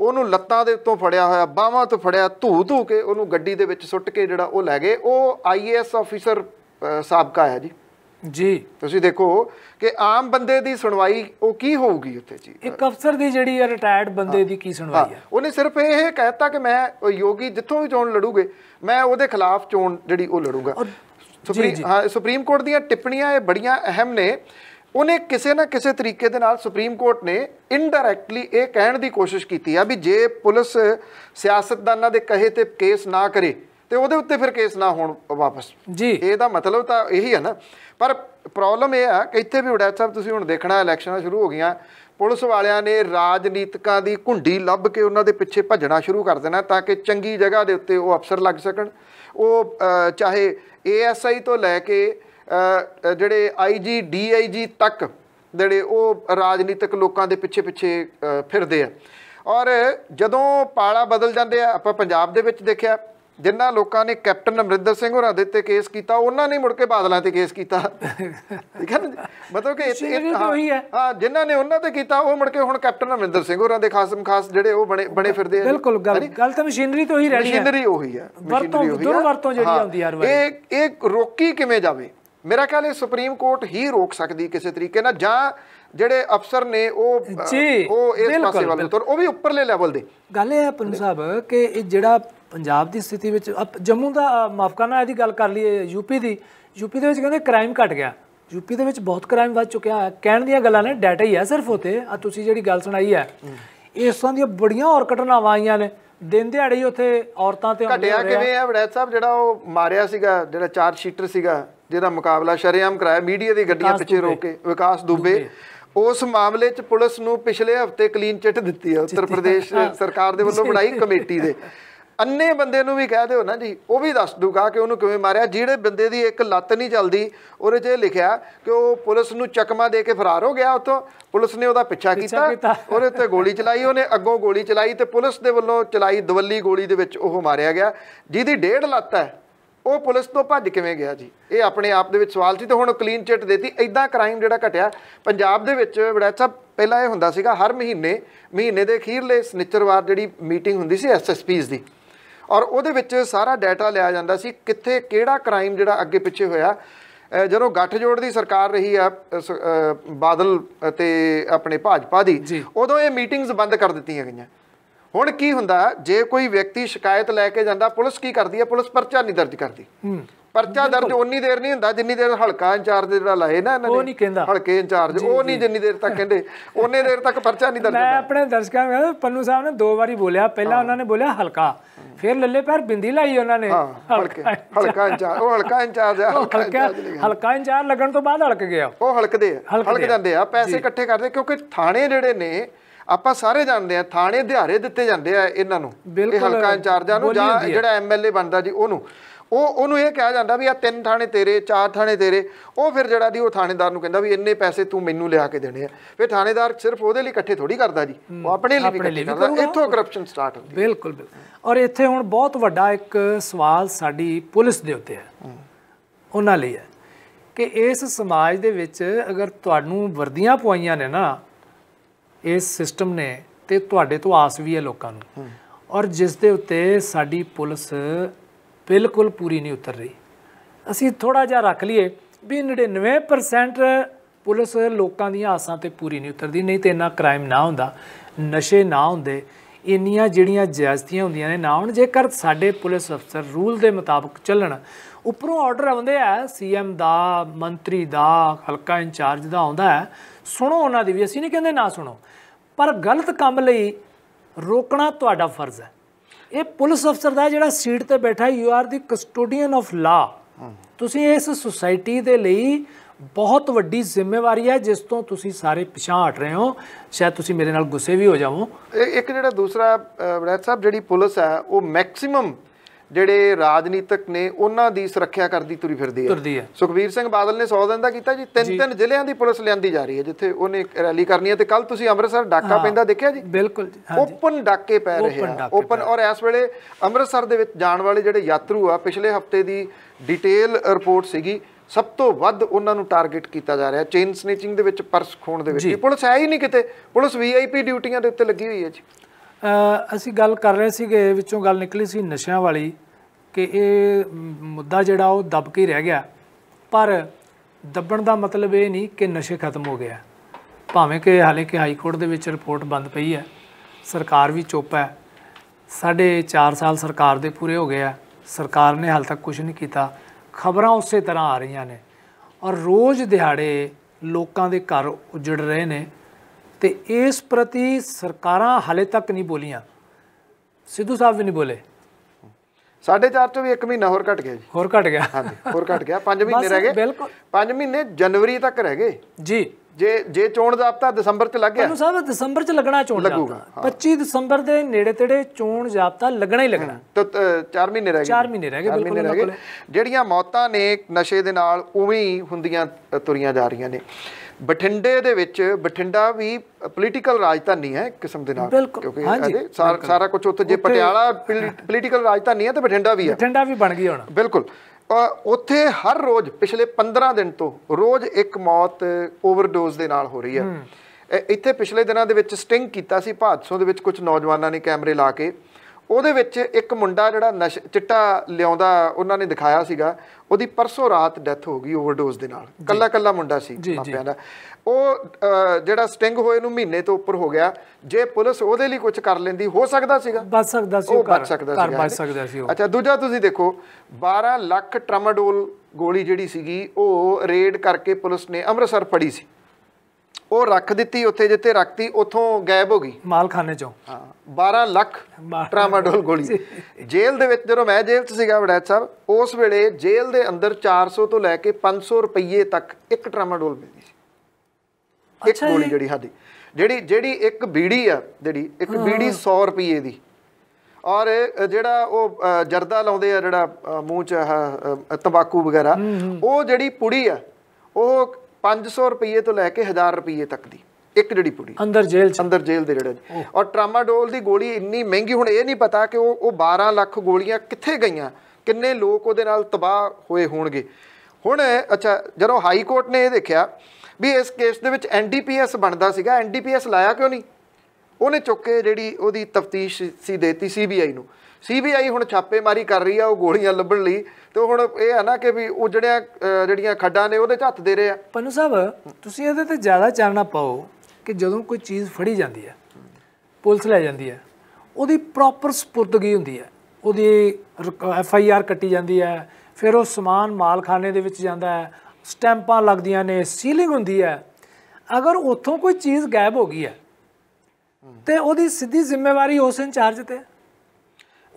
ਉਹਨੂੰ ਲੱਤਾਂ ਦੇ ਉੱਤੋਂ ਫੜਿਆ ਹੋਇਆ ਬਾਹਾਂ ਤੋਂ ਫੜਿਆ ਧੂ ਧੂ ਕੇ ਉਹਨੂੰ ਗੱਡੀ ਦੇ ਵਿੱਚ ਸੁੱਟ ਕੇ ਜਿਹੜਾ ਉਹ ਲੈ ਗਏ ਉਹ ਆਈਏਐਸ ਅਫੀਸਰ ਸਾਬਕਾ ਹੈ ਜੀ ਜੀ ਤੁਸੀਂ ਦੇਖੋ ਕਿ ਆਮ ਬੰਦੇ ਦੀ ਸੁਣਵਾਈ ਉਹ ਕੀ ਹੋਊਗੀ ਉੱਥੇ ਜੀ ਇੱਕ ਅਫਸਰ
ਦੀ ਜਿਹੜੀ ਹੈ ਰਿਟਾਇਰਡ ਬੰਦੇ ਦੀ ਕੀ ਸੁਣਵਾਈ
ਹੈ ਉਹਨੇ ਸਿਰਫ ਇਹ ਕਹਿਤਾ ਕਿ ਮੈਂ ਉਹ ਯੋਗੀ ਜਿੱਥੋਂ ਵੀ ਚੋਣ ਲੜੂਗੇ ਮੈਂ ਉਹਦੇ ਖਿਲਾਫ ਚੋਣ ਜਿਹੜੀ ਉਹ ਲੜੂਗਾ ਸੁਪਰੀਮ ਹਾਂ ਸੁਪਰੀਮ ਕੋਰਟ ਦੀਆਂ ਟਿੱਪਣੀਆਂ ਇਹ ਬੜੀਆਂ ਅਹਿਮ ਨੇ ਉਹਨੇ ਕਿਸੇ ਨਾ ਕਿਸੇ ਤਰੀਕੇ ਦੇ ਨਾਲ ਸੁਪਰੀਮ ਕੋਰਟ ਨੇ ਇਨਡਾਇਰੈਕਟਲੀ ਇਹ ਕਹਿਣ ਦੀ ਕੋਸ਼ਿਸ਼ ਕੀਤੀ ਆ ਵੀ ਜੇ ਪੁਲਿਸ ਸਿਆਸਤਦਾਨਾਂ ਦੇ ਕਹੇ ਤੇ ਕੇਸ ਨਾ ਕਰੇ ਤੇ ਉਹਦੇ ਉੱਤੇ ਫਿਰ ਕੇਸ ਨਾ ਹੋਣ ਵਾਪਸ ਜੀ ਇਹਦਾ ਮਤਲਬ ਤਾਂ ਇਹੀ ਹੈ ਨਾ ਪਰ ਪ੍ਰੋਬਲਮ ਇਹ ਆ ਕਿ ਇੱਥੇ ਵੀ ਉਡੈਤ ਸਾਹਿਬ ਤੁਸੀਂ ਹੁਣ ਦੇਖਣਾ ਇਲੈਕਸ਼ਨਾਂ ਸ਼ੁਰੂ ਹੋ ਗਈਆਂ ਪੁਲਿਸ ਵਾਲਿਆਂ ਨੇ ਰਾਜਨੀਤਿਕਾਂ ਦੀ ਘੁੰਡੀ ਲੱਭ ਕੇ ਉਹਨਾਂ ਦੇ ਪਿੱਛੇ ਭੱਜਣਾ ਸ਼ੁਰੂ ਕਰ ਦੇਣਾ ਤਾਂ ਕਿ ਚੰਗੀ ਜਗ੍ਹਾ ਦੇ ਉੱਤੇ ਉਹ ਅਫਸਰ ਲੱਗ ਸਕਣ ਉਹ ਚਾਹੇ ਏਐਸਆਈ ਤੋਂ ਲੈ ਕੇ ਜਿਹੜੇ ਆਈਜੀ ਡੀਆਈਜੀ ਤੱਕ ਜਿਹੜੇ ਉਹ ਰਾਜਨੀਤਿਕ ਲੋਕਾਂ ਦੇ ਪਿੱਛੇ ਪਿੱਛੇ ਫਿਰਦੇ ਆ ਔਰ ਜਦੋਂ ਪਾਲਾ ਬਦਲ ਜਾਂਦੇ ਆ ਆਪਾਂ ਪੰਜਾਬ ਦੇ ਵਿੱਚ ਦੇਖਿਆ ਜਿਨ੍ਹਾਂ ਲੋਕਾਂ ਨੇ ਕੈਪਟਨ ਅਮਰਿੰਦਰ ਸਿੰਘ ਹੋਰਾਂ ਦੇ ਉੱਤੇ ਕੇਸ ਕੀਤਾ ਉਹਨਾਂ ਨੇ ਮੁੜ ਕੇ ਬਾਦਲਾਂ ਤੇ ਕੇਸ ਕੀਤਾ ਠੀਕ ਹੈ ਨਾ ਮਤਲਬ ਕਿ ਇਹ ਹਾਂ ਜਿਨ੍ਹਾਂ ਨੇ ਉਹਨਾਂ ਤੇ ਕੀਤਾ ਉਹ ਮੁੜ ਕੇ ਹੁਣ ਕੈਪਟਨ ਅਮਰਿੰਦਰ ਸਿੰਘ ਹੋਰਾਂ ਦੇ ਖਾਸਮ ਖਾਸ ਜਿਹੜੇ ਉਹ ਬਣੇ ਬਣੇ ਫਿਰਦੇ ਆ ਬਿਲਕੁਲ ਗੱਲ ਗੱਲ ਤਾਂ ਮਸ਼ੀਨਰੀ ਤੋਂ ਹੀ ਰਹਿਣੀ ਹੈ ਮਸ਼ੀਨਰੀ ਉਹੀ ਹੈ ਵਰਤੋਂ ਦੁਰਵਰਤੋਂ ਜਿਹੜੀ ਆਉਂਦੀ ਹਰ ਵਾਰ ਇਹ ਇਹ ਰੋਕੀ ਕਿਵੇਂ ਜਾਵੇ ਮੇਰਾ ਖਿਆਲ ਇਹ ਸੁਪਰੀਮ ਕੋਰਟ ਹੀ ਰੋਕ ਸਕਦੀ ਕਿਸੇ ਤਰੀਕੇ ਨਾਲ ਜਾਂ ਜਿਹੜੇ ਅਫਸਰ ਨੇ ਉਹ ਉਹ ਇਸ ਪਾਸੇ ਵੱਲ
ਤੁਰ ਉਹ ਵੀ ਉੱਪਰਲੇ ਲੈਵਲ ਦੇ ਗੱਲ ਇਹ ਹੈ ਪਨੂ ਸਾਹਿਬ ਕਿ ਇਹ ਜਿਹੜਾ ਪੰਜਾਬ ਦੀ ਸਥਿਤੀ ਵਿੱਚ ਜੰਮੂ ਦਾ ਕਰਨਾ ਇਹਦੀ ਗੱਲ ਕਰ ਲਈਏ ਯੂਪੀ ਦੀ ਯੂਪੀ ਦੇ ਵਿੱਚ ਕਹਿੰਦੇ ਕ੍ਰਾਈਮ ਘਟ ਗਿਆ ਯੂਪੀ ਦੇ ਵਿੱਚ ਬਹੁਤ ਕ੍ਰਾਈਮ ਵੱਧ ਚੁੱਕਿਆ ਹੈ ਕਹਿਣ ਦੀਆਂ ਗੱਲਾਂ ਨੇ ਡਾਟਾ ਹੀ ਹੈ ਸਿਰਫ ਉਤੇ ਆ ਤੁਸੀਂ ਜਿਹੜੀ ਗੱਲ ਸੁਣਾਈ ਹੈ ਇਸ ਤਰ੍ਹਾਂ ਦੀਆਂ ਬੜੀਆਂ ਔਰ ਘਟਨਾਵਾਂ ਆਈਆਂ ਨੇ ਦਿਨ ਦਿਹਾੜੇ ਉੱਥੇ ਔਰਤਾਂ ਤੇ ਘਟਿਆ ਕਿਵੇਂ ਹੈ
ਵੜੈਤ ਸਾਹਿਬ ਜਿਹੜਾ ਉਹ ਮਾਰਿਆ ਸੀਗਾ ਜਿਹੜਾ ਚਾਰ ਸ਼ੀਟਰ ਸੀਗਾ ਜਿਹਦਾ ਮੁਕਾਬਲਾ ਸ਼ਰੇਆਮ ਕਰਾਇਆ ਮੀਡੀਆ ਦੀ ਗੱਡੀਆਂ ਪਿੱਛੇ ਰੋਕ ਕੇ ਵਿਕਾਸ ਦੁਬੇ ਉਸ ਮਾਮਲੇ 'ਚ ਪੁਲਿਸ ਨੂੰ ਪਿਛਲੇ ਹਫਤੇ ਕਲੀਨ ਚਿੱਟ ਦਿੱਤੀ ਹੈ ਉੱਤਰ ਪ੍ਰਦੇਸ਼ ਸਰਕਾਰ ਦੇ ਵੱਲੋਂ ਬਣਾਈ ਕਮੇਟੀ ਦੇ ਅੰਨੇ ਬੰਦੇ ਨੂੰ ਵੀ ਕਹਿ ਦਿਓ ਨਾ ਜੀ ਉਹ ਵੀ ਦੱਸ ਦੂਗਾ ਕਿ ਉਹਨੂੰ ਕਿਵੇਂ ਮਾਰਿਆ ਜਿਹੜੇ ਬੰਦੇ ਦੀ ਇੱਕ ਲੱਤ ਨਹੀਂ ਚੱਲਦੀ ਉਹਦੇ 'ਚ ਇਹ ਲਿਖਿਆ ਕਿ ਉਹ ਪੁਲਿਸ ਨੂੰ ਚਕਮਾ ਦੇ ਕੇ ਫਰਾਰ ਹੋ ਗਿਆ ਉੱਥੋਂ ਪੁਲਿਸ ਨੇ ਉਹਦਾ ਪਿੱਛਾ ਕੀਤਾ ਉਹਦੇ ਉੱਤੇ ਗੋਲੀ ਚਲਾਈ ਉਹਨੇ ਅੱਗੋਂ ਗੋਲੀ ਚਲਾਈ ਤੇ ਪੁਲਿਸ ਦੇ ਵੱਲੋਂ ਚਲਾਈ ਦਵੱਲੀ ਗੋਲੀ ਦੇ ਵਿੱਚ ਉਹ ਮਾਰਿਆ ਗਿਆ ਜਿਹਦੀ ਡੇਢ ਲੱਤ ਹੈ ਉਹ ਪੁਲਿਸ ਤੋਂ ਭੱਜ ਕਿਵੇਂ ਗਿਆ ਜੀ ਇਹ ਆਪਣੇ ਆਪ ਦੇ ਵਿੱਚ ਸਵਾਲ ਸੀ ਤੇ ਹੁਣ ਕਲੀਨ ਚਿੱਟ ਦੇਤੀ ਐਦਾਂ ਕ੍ਰਾਈਮ ਜਿਹੜਾ ਘਟਿਆ ਪੰਜਾਬ ਦੇ ਵਿੱਚ ਵਿੜਾਇਤ ਸਾਹਿਬ ਪਹਿਲਾਂ ਇਹ ਹੁੰਦਾ ਸੀਗਾ ਹਰ ਮਹੀਨੇ ਮਹੀਨੇ ਦੇ ਅਖੀਰਲੇ ਸਨਿਚਰਵਾਰ ਜਿਹੜੀ ਮੀਟਿੰਗ ਹੁੰਦੀ ਸੀ ਐਸਐਸਪੀਜ਼ ਦੀ ਔਰ ਉਹਦੇ ਵਿੱਚ ਸਾਰਾ ਡਾਟਾ ਲਿਆ ਜਾਂਦਾ ਸੀ ਕਿੱਥੇ ਕਿਹੜਾ ਕ੍ਰਾਈਮ ਜਿਹੜਾ ਅੱਗੇ ਪਿੱਛੇ ਹੋਇਆ ਜਦੋਂ ਗੱਠਜੋੜ ਦੀ ਸਰਕਾਰ ਰਹੀ ਆ ਬਾਦਲ ਤੇ ਆਪਣੇ ਭਾਜਪਾ ਦੀ ਉਦੋਂ ਇਹ ਮੀਟਿੰਗਸ ਬੰਦ ਕਰ ਦਿੱਤੀਆਂ ਗਈਆਂ ਹੁਣ ਕੀ ਹੁੰਦਾ ਜੇ ਕੋਈ ਵਿਅਕਤੀ ਸ਼ਿਕਾਇਤ ਲੈ ਕੇ ਜਾਂਦਾ ਪੁਲਿਸ ਕੀ ਕਰਦੀ ਹੈ ਪੁਲਿਸ ਪਰਚਾ ਨਹੀਂ ਦਰਜ ਕਰਦੀ ਪਰਚਾ ਦਰਜ ਉਨੀ ਦੇਰ ਨਹੀਂ ਹੁੰਦਾ ਜਿੰਨੀ ਦੇਰ ਹਲਕਾ ਇੰਚਾਰਜ
ਜਿਹੜਾ ਲਾਏ ਨਾ ਇਹਨਾਂ ਨੇ ਉਹ ਨਹੀਂ ਕਹਿੰਦਾ ਹਲਕੇ ਇੰਚਾਰਜ ਉਹ ਨਹੀਂ ਜਿੰਨੀ ਦੇਰ ਤੱਕ ਕਹਿੰਦੇ ਉਨੇ ਦੇਰ ਤੱਕ ਪਰਚਾ ਨਹੀਂ ਦਰਜ ਹੁੰਦਾ ਮੈਂ ਆਪਣੇ ਦਰਸ਼ਕਾਂ ਨੂੰ ਪੰਨੂ ਸਾਹਿਬ ਨੇ ਦੋ ਵਾਰੀ ਬੋਲਿਆ ਪਹਿਲਾਂ ਉਹਨਾਂ ਨੇ ਬੋਲਿਆ ਹਲਕਾ ਫਿਰ ਲੱਲੇ ਪੈਰ ਬਿੰਦੀ ਲਾਈ ਉਹਨਾਂ ਨੇ ਹਲਕਾ ਇੰਚਾਰਜ ਉਹ ਹਲਕਾ ਇੰਚਾਰਜ ਹਲਕਾ ਹਲਕਾ ਇੰਚਾਰਜ
ਲੱਗਣ ਤੋਂ ਬਾਅਦ ਹਲਕ ਗਿਆ ਉਹ ਹਲਕਦੇ ਆ ਹਲਕ ਜਾਂਦੇ ਆ ਪੈਸੇ ਇਕੱਠੇ ਕਰਦੇ ਕਿਉਂਕਿ ਥਾਣੇ ਜਿਹੜੇ ਨੇ ਆਪਾਂ ਸਾਰੇ ਜਾਣਦੇ ਆ ਥਾਣੇ ਦਿਹਾਰੇ ਦਿੱਤੇ ਜਾਂਦੇ ਆ ਇਹਨਾਂ ਨੂੰ ਇਹ ਹਲਕਾ ਇੰਚਾਰਜਾਂ ਨੂੰ ਜਾਂ ਜਿਹੜਾ ਐਮਐਲਏ ਬਣਦਾ ਜੀ ਉਹਨੂੰ ਉਹ ਉਹਨੂੰ ਇਹ ਕਿਹਾ ਜਾਂਦਾ ਵੀ ਆ ਤਿੰਨ ਥਾਣੇ ਤੇਰੇ ਚਾਰ ਥਾਣੇ ਤੇਰੇ ਉਹ ਫਿਰ ਜਿਹੜਾ ਦੀ ਉਹ ਥਾਣੇਦਾਰ ਨੂੰ ਕਹਿੰਦਾ ਵੀ ਇੰਨੇ ਪੈਸੇ ਤੂੰ ਮੈਨੂੰ ਲਿਆ ਕੇ ਦੇਣੇ ਆ ਫਿਰ ਥਾਣੇਦਾਰ ਸਿਰਫ ਉਹਦੇ ਲਈ ਇਕੱਠੇ ਥੋੜੀ ਕਰਦਾ
ਜੀ ਉਹ ਆਪਣੇ ਲਈ ਵੀ ਇਕੱਠੇ ਕਰਦਾ ਇੱਥੋਂ ਕਰਪਸ਼ਨ ਸਟਾਰਟ ਹੁੰਦੀ ਬਿਲਕੁਲ ਬਿਲਕੁਲ ਔਰ ਇੱਥੇ ਹੁਣ ਬਹੁਤ ਵੱਡਾ ਇੱਕ ਸਵਾਲ ਸਾਡੀ ਪੁਲਿਸ ਦੇ ਉੱਤੇ ਹੈ ਉਹਨਾਂ ਲਈ ਹੈ ਕਿ ਇਸ ਸਮਾਜ ਦੇ ਵਿੱਚ ਅਗਰ ਤੁਹਾਨੂੰ ਵਰਦੀਆਂ ਪਵਾਈਆਂ ਨੇ ਨਾ ਇਸ ਸਿਸਟਮ ਨੇ ਤੇ ਤੁਹਾਡੇ ਤੋਂ ਆਸ ਵੀ ਹੈ ਲੋਕਾਂ ਨੂੰ ਔਰ ਜਿਸ ਦੇ ਉੱਤੇ ਸਾਡੀ ਪੁਲਿਸ ਬਿਲਕੁਲ ਪੂਰੀ ਨਹੀਂ ਉਤਰ ਰਹੀ ਅਸੀਂ ਥੋੜਾ ਜਿਹਾ ਰੱਖ ਲਈਏ ਵੀ 99% ਪੁਲਿਸ ਲੋਕਾਂ ਦੀਆਂ ਆਸਾਂ ਤੇ ਪੂਰੀ ਨਹੀਂ ਉਤਰਦੀ ਨਹੀਂ ਤੇ ਇੰਨਾ ਕ੍ਰਾਈਮ ਨਾ ਹੁੰਦਾ ਨਸ਼ੇ ਨਾ ਹੁੰਦੇ ਇੰਨੀਆਂ ਜਿਹੜੀਆਂ ਜਾਇਜ਼ਤੀਆਂ ਹੁੰਦੀਆਂ ਨੇ ਨਾ ਹੁਣ ਜੇਕਰ ਸਾਡੇ ਪੁਲਿਸ ਅਫਸਰ ਰੂਲ ਦੇ ਮੁਤਾਬਕ ਚੱਲਣ ਉੱਪਰੋਂ ਆਰਡਰ ਆਉਂਦੇ ਆ ਸੀਐਮ ਦਾ ਮੰਤਰੀ ਦਾ ਹਲਕਾ ਇੰਚਾਰਜ ਦਾ ਆਉਂਦਾ ਹੈ ਸੁਣੋ ਉਹਨਾਂ ਦੀ ਵੀ ਅਸੀਂ ਨਹੀਂ ਕਹਿੰਦੇ ਨਾ ਸੁਣੋ ਪਰ ਗਲਤ ਕੰਮ ਲਈ ਰੋਕਣਾ ਤੁਹਾਡਾ ਫਰਜ਼ ਹੈ ਇਹ ਪੁਲਿਸ ਅਫਸਰ ਦਾ ਜਿਹੜਾ ਸੀਟ ਤੇ ਬੈਠਾ you are the custodian of law ਤੁਸੀਂ ਇਸ ਸੁਸਾਇਟੀ ਦੇ ਲਈ ਬਹੁਤ ਵੱਡੀ ਜ਼ਿੰਮੇਵਾਰੀ ਹੈ ਜਿਸ ਤੋਂ ਤੁਸੀਂ ਸਾਰੇ ਪਿਛਾਂ ਹਟ ਰਹੇ ਹੋ ਸ਼ਾਇਦ ਤੁਸੀਂ ਮੇਰੇ ਨਾਲ ਗੁੱਸੇ ਵੀ ਹੋ ਜਾਵੋ
ਇੱਕ ਜਿਹੜਾ ਦੂਸਰਾ ਬੜੈਤ ਸਾਹਿਬ ਜਿਹੜੀ ਪੁਲਿਸ ਹੈ ਉਹ ਮੈਕਸਿਮਮ ਜਿਹੜੇ ਰਾਜਨੀਤਿਕ ਨੇ ਉਹਨਾਂ ਦੀ ਸੁਰੱਖਿਆ ਕਰਦੀ ਤੁਰੀ ਫਿਰਦੀ ਹੈ ਸੁਖਵੀਰ ਸਿੰਘ ਬਾਦਲ ਨੇ 100 ਦਿਨ ਦਾ ਕੀਤਾ ਜੀ ਤਿੰਨ ਤਿੰਨ ਜ਼ਿਲ੍ਹਿਆਂ ਦੀ ਪੁਲਿਸ ਲਿਆਂਦੀ ਜਾ ਰਹੀ ਹੈ ਜਿੱਥੇ ਉਹਨੇ ਰੈਲੀ ਕਰਨੀ ਹੈ ਤੇ ਕੱਲ ਤੁਸੀਂ ਅੰਮ੍ਰਿਤਸਰ ਡਾਕਾ ਪੈਂਦਾ ਦੇਖਿਆ ਜੀ ਬਿਲਕੁਲ ਓਪਨ ਡਾਕੇ ਪੈ ਰਹੇ ਆ ਓਪਨ ਔਰ ਇਸ ਵੇਲੇ ਅੰਮ੍ਰਿਤਸਰ ਦੇ ਵਿੱਚ ਜਾਣ ਵਾਲੇ ਜਿਹੜੇ ਯਾਤਰੂ ਆ ਪਿਛਲੇ ਹਫਤੇ ਦੀ ਡਿਟੇਲ ਰਿਪੋਰਟ ਸੀਗੀ ਸਭ ਤੋਂ ਵੱਧ ਉਹਨਾਂ ਨੂੰ ਟਾਰਗੇਟ ਕੀਤਾ ਜਾ ਰਿਹਾ ਚੇਨ ਸਨੀਚਿੰਗ ਦੇ ਵਿੱਚ ਪਰਸ ਖੋਣ ਦੇ ਵਿੱਚ ਪੁਲਿਸ ਹੈ ਹੀ ਨਹੀਂ ਕਿਤੇ ਪੁਲਿਸ ਵੀਆਈਪੀ ਡਿਊਟੀਆਂ ਦੇ ਉੱਤੇ ਲੱਗੀ ਹੋਈ ਹੈ ਜੀ
ਅਸੀਂ ਗੱਲ ਕਰ ਰਹੇ ਸੀਗੇ ਵਿੱਚੋਂ ਗੱਲ ਨਿਕਲੀ ਸੀ ਨਸ਼ਿਆਂ ਵਾਲੀ ਕਿ ਇਹ ਮੁੱਦਾ ਜਿਹੜਾ ਉਹ ਦਬ ਕੇ ਰਹਿ ਗਿਆ ਪਰ ਦੱਬਣ ਦਾ ਮਤਲਬ ਇਹ ਨਹੀਂ ਕਿ ਨਸ਼ੇ ਖਤਮ ਹੋ ਗਿਆ ਭਾਵੇਂ ਕਿ ਹਾਲੇ ਕਿ ਹਾਈ ਕੋਰਟ ਦੇ ਵਿੱਚ ਰਿਪੋਰਟ ਬੰਦ ਪਈ ਹੈ ਸਰਕਾਰ ਵੀ ਚੁੱਪ ਹੈ ਸਾਡੇ 4 ਸਾਲ ਸਰਕਾਰ ਦੇ ਪੂਰੇ ਹੋ ਗਏ ਆ ਸਰਕਾਰ ਨੇ ਹਾਲ ਤੱਕ ਕੁਝ ਨਹੀਂ ਕੀਤਾ ਖਬਰਾਂ ਉਸੇ ਤਰ੍ਹਾਂ ਆ ਰਹੀਆਂ ਨੇ ਔਰ ਰੋਜ਼ ਦਿਹਾੜੇ ਲੋਕਾਂ ਦੇ ਘਰ ਉਜੜ ਰਹੇ ਨੇ ਤੇ ਇਸ ਪ੍ਰਤੀ ਸਰਕਾਰਾਂ ਹਾਲੇ ਤੱਕ ਨਹੀਂ ਬੋਲੀਆਂ ਸਿੱਧੂ ਸਾਹਿਬ ਵੀ ਨਹੀਂ ਬੋਲੇ ਚਾਰ ਤੋਂ ਵੀ 1 ਮਹੀਨਾ ਹੋਰ ਘਟ ਗਿਆ ਜੀ ਹੋਰ ਘਟ ਗਿਆ ਹਾਂਜੀ ਹੋਰ ਘਟ ਗਿਆ 5 ਮਹੀਨੇ ਰਹਿ ਗਏ ਬਿਲਕੁਲ 5 ਮਹੀਨੇ
ਜਨਵਰੀ ਤੱਕ ਰਹਿ ਗਏ ਜੀ ਜੇ ਜੇ ਚੋਣ ਜ਼ਾਬਤਾ ਦਸੰਬਰ ਚ ਲੱਗ ਗਿਆ ਤੁਹਾਨੂੰ ਸਾਹਿਬ ਦਸੰਬਰ ਚ ਲੱਗਣਾ ਚੋਣ ਜ਼ਾਬਤਾ 25 ਦਸੰਬਰ ਦੇ ਨੇੜੇ ਤੇੜੇ ਚੋਣ ਜ਼ਾਬਤਾ ਲੱਗਣਾ ਹੀ ਲੱਗਣਾ ਤਾਂ 4 ਮਹੀਨੇ ਰਹਿ ਗਏ 4 ਮਹੀਨੇ ਰਹਿ ਗਏ ਬਿਲਕੁਲ ਜਿਹੜੀਆਂ ਮੌਤਾਂ ਨੇ ਨਸ਼ੇ ਦੇ ਨਾਲ ਉਵੇਂ ਹੀ ਹੁੰਦੀਆਂ ਤੁਰੀਆਂ ਜਾ ਰਹੀਆਂ ਨੇ ਬਠਿੰਡੇ ਦੇ ਵਿੱਚ ਬਠਿੰਡਾ ਵੀ ਪੋਲੀਟੀਕਲ ਰਾਜਧਾਨੀ ਹੈ ਕਿਸਮ ਦੇ ਨਾਲ ਕਿਉਂਕਿ ਅਜੇ ਸਾਰਾ ਕੁਝ ਉੱਥੇ ਜੇ ਪਟਿਆਲਾ ਪੋਲੀਟੀਕਲ ਰਾਜਧਾਨੀ ਹੈ ਤੇ ਬਠਿੰਡਾ ਵੀ ਹੈ ਬਠਿੰਡਾ ਵੀ ਬਣ ਗਈ ਹੁਣ ਬਿਲਕੁਲ ਉੱਥੇ ਹਰ ਰੋਜ਼ ਪਿਛਲੇ 15 ਦਿਨ ਤੋਂ ਰੋਜ਼ ਇੱਕ ਮੌਤ ਓਵਰਡੋਜ਼ ਦੇ ਨਾਲ ਹੋ ਰਹੀ ਹੈ ਇੱਥੇ ਪਿਛਲੇ ਦਿਨਾਂ ਦੇ ਵਿੱਚ ਸਟਿੰਗ ਕੀਤਾ ਸੀ ਭਾਦਸੋਂ ਦੇ ਵਿੱਚ ਕੁਝ ਨੌਜਵਾਨਾਂ ਨੇ ਕੈਮਰੇ ਲਾ ਕੇ ਉਹਦੇ ਵਿੱਚ ਇੱਕ ਮੁੰਡਾ ਜਿਹੜਾ ਨਸ਼ਾ ਚਿੱਟਾ ਲਿਆਉਂਦਾ ਉਹਨਾਂ ਨੇ ਦਿਖਾਇਆ ਸੀਗਾ ਉਹਦੀ ਪਰਸੋਂ ਰਾਤ ਡੈਥ ਹੋ ਗਈ ਓਵਰਡੋਸ ਦੇ ਨਾਲ ਕੱਲਾ ਕੱਲਾ ਮੁੰਡਾ ਸੀ ਮਾਪਿਆਂ ਦਾ ਉਹ ਜਿਹੜਾ ਸਟਿੰਗ ਹੋਏ ਨੂੰ ਮਹੀਨੇ ਤੋਂ ਉੱਪਰ ਹੋ ਗਿਆ ਜੇ ਪੁਲਿਸ ਉਹਦੇ ਲਈ ਕੁਝ ਕਰ ਲੈਂਦੀ ਹੋ ਸਕਦਾ ਸੀਗਾ ਬਚ ਸਕਦਾ ਸੀ ਉਹ ਬਚ ਸਕਦਾ ਸੀ ਬਚ ਸਕਦਾ ਸੀ ਉਹ ਅੱਛਾ ਦੂਜਾ ਤੁਸੀਂ ਦੇਖੋ 12 ਲੱਖ ਟਰਮਾਡੋਲ ਗੋਲੀ ਜਿਹੜੀ ਸੀਗੀ ਉਹ ਰੇਡ ਕਰਕੇ ਪੁਲਿਸ ਨੇ ਅੰਮ੍ਰਿਤਸਰ ਫੜੀ ਸੀ ਉਹ ਰੱਖ ਦਿੱਤੀ ਉੱਥੇ ਜਿੱਥੇ ਰੱਖਤੀ ਉਥੋਂ ਗਾਇਬ ਹੋ ਗਈ ਮਾਲਖਾਨੇ ਚੋਂ ਹਾਂ 12 ਲੱਖ ਟਰਾਮਾਡੋਲ ਗੋਲੀ ਜੇਲ੍ਹ ਦੇ ਵਿੱਚ ਜਦੋਂ ਮੈਂ ਜੇਲ੍ਹ 'ਚ ਸੀਗਾ ਵੜੈਤ ਸਾਹਿਬ ਉਸ ਵੇਲੇ ਜੇਲ੍ਹ ਦੇ ਅੰਦਰ 400 ਤੋਂ ਲੈ ਕੇ 500 ਰੁਪਏ ਤੱਕ ਇੱਕ ਟਰਾਮਾਡੋਲ ਮਿਲਦੀ ਸੀ ਇੱਕ ਗੋਲੀ ਜਿਹੜੀ ਸਾਡੀ ਜਿਹੜੀ ਜਿਹੜੀ ਇੱਕ ਬੀੜੀ ਆ ਜਿਹੜੀ ਇੱਕ ਬੀੜੀ 100 ਰੁਪਏ ਦੀ ਔਰ ਜਿਹੜਾ ਉਹ ਜਰਦਾ ਲਾਉਂਦੇ ਆ ਜਿਹੜਾ ਮੂੰਹ 'ਚ ਤੰਬਾਕੂ ਵਗੈਰਾ ਉਹ ਜਿਹੜੀ ਪੁੜੀ ਆ ਉਹ 500 ਰੁਪਏ ਤੋਂ ਲੈ ਕੇ 1000 ਰੁਪਏ ਤੱਕ ਦੀ ਇੱਕ ਜੜੀ ਪੁੜੀ ਅੰਦਰ ਜੇਲ੍ਹ ਚ ਅੰਦਰ ਜੇਲ੍ਹ ਦੇ ਜਿਹੜੇ ਔਰ ਟਰਾਮਾਡੋਲ ਦੀ ਗੋਲੀ ਇੰਨੀ ਮਹਿੰਗੀ ਹੁਣ ਇਹ ਨਹੀਂ ਪਤਾ ਕਿ ਉਹ ਉਹ 12 ਲੱਖ ਗੋਲੀਆਂ ਕਿੱਥੇ ਗਈਆਂ ਕਿੰਨੇ ਲੋਕ ਉਹਦੇ ਨਾਲ ਤਬਾਹ ਹੋਏ ਹੋਣਗੇ ਹੁਣ ਅੱਛਾ ਜਦੋਂ ਹਾਈ ਕੋਰਟ ਨੇ ਇਹ ਦੇਖਿਆ ਵੀ ਇਸ ਕੇਸ ਦੇ ਵਿੱਚ ਐਨਡੀਪੀਐਸ ਬਣਦਾ ਸੀਗਾ ਐਨਡੀਪੀਐਸ ਲਾਇਆ ਕਿਉਂ ਨਹੀਂ ਉਹਨੇ ਚੁੱਕ ਕੇ ਜਿਹੜੀ ਉਹਦੀ ਤਫਤੀਸ਼ ਸੀ ਦੇਤੀ ਸੀਬੀਆਈ ਨੂੰ ਸੀਬੀਆਈ ਹੁਣ ਛਾਪੇਮਾਰੀ ਕਰ ਰਹੀ ਆ ਉਹ ਗੋਲੀਆਂ ਲੱਭਣ ਲਈ ਤੇ ਹੁਣ ਇਹ ਆ ਨਾ ਕਿ ਵੀ ਉਜੜਿਆ ਜਿਹੜੀਆਂ ਖੱਡਾਂ ਨੇ ਉਹਦੇ ਚ ਹੱਥ ਦੇ ਰਹੇ
ਆ ਪੰਨੂ ਸਾਹਿਬ ਤੁਸੀਂ ਇਹਦੇ ਤੇ ਜ਼ਿਆਦਾ ਚਾਨਣਾ ਪਾਓ ਕਿ ਜਦੋਂ ਕੋਈ ਚੀਜ਼ ਫੜੀ ਜਾਂਦੀ ਹੈ ਪੁਲਿਸ ਲੈ ਜਾਂਦੀ ਹੈ ਉਹਦੀ ਪ੍ਰੋਪਰ ਸਪੁਰਦਗੀ ਹੁੰਦੀ ਹੈ ਉਹਦੀ ਐਫ ਆਈ ਆਰ ਕੱਟੀ ਜਾਂਦੀ ਹੈ ਫਿਰ ਉਹ ਸਮਾਨ ਮਾਲਖਾਨੇ ਦੇ ਵਿੱਚ ਜਾਂਦਾ ਹੈ ਸਟੈਂਪਾਂ ਲੱਗਦੀਆਂ ਨੇ ਸੀਲਿੰਗ ਹੁੰਦੀ ਹੈ ਅਗਰ ਉੱਥੋਂ ਕੋਈ ਚੀਜ਼ ਗਾਇਬ ਹੋ ਗਈ ਹੈ ਤੇ ਉਹਦੀ ਸਿੱਧੀ ਜ਼ਿੰਮੇਵਾਰੀ ਉਸ ਇਨਚਾਰਜ ਤੇ ਹੈ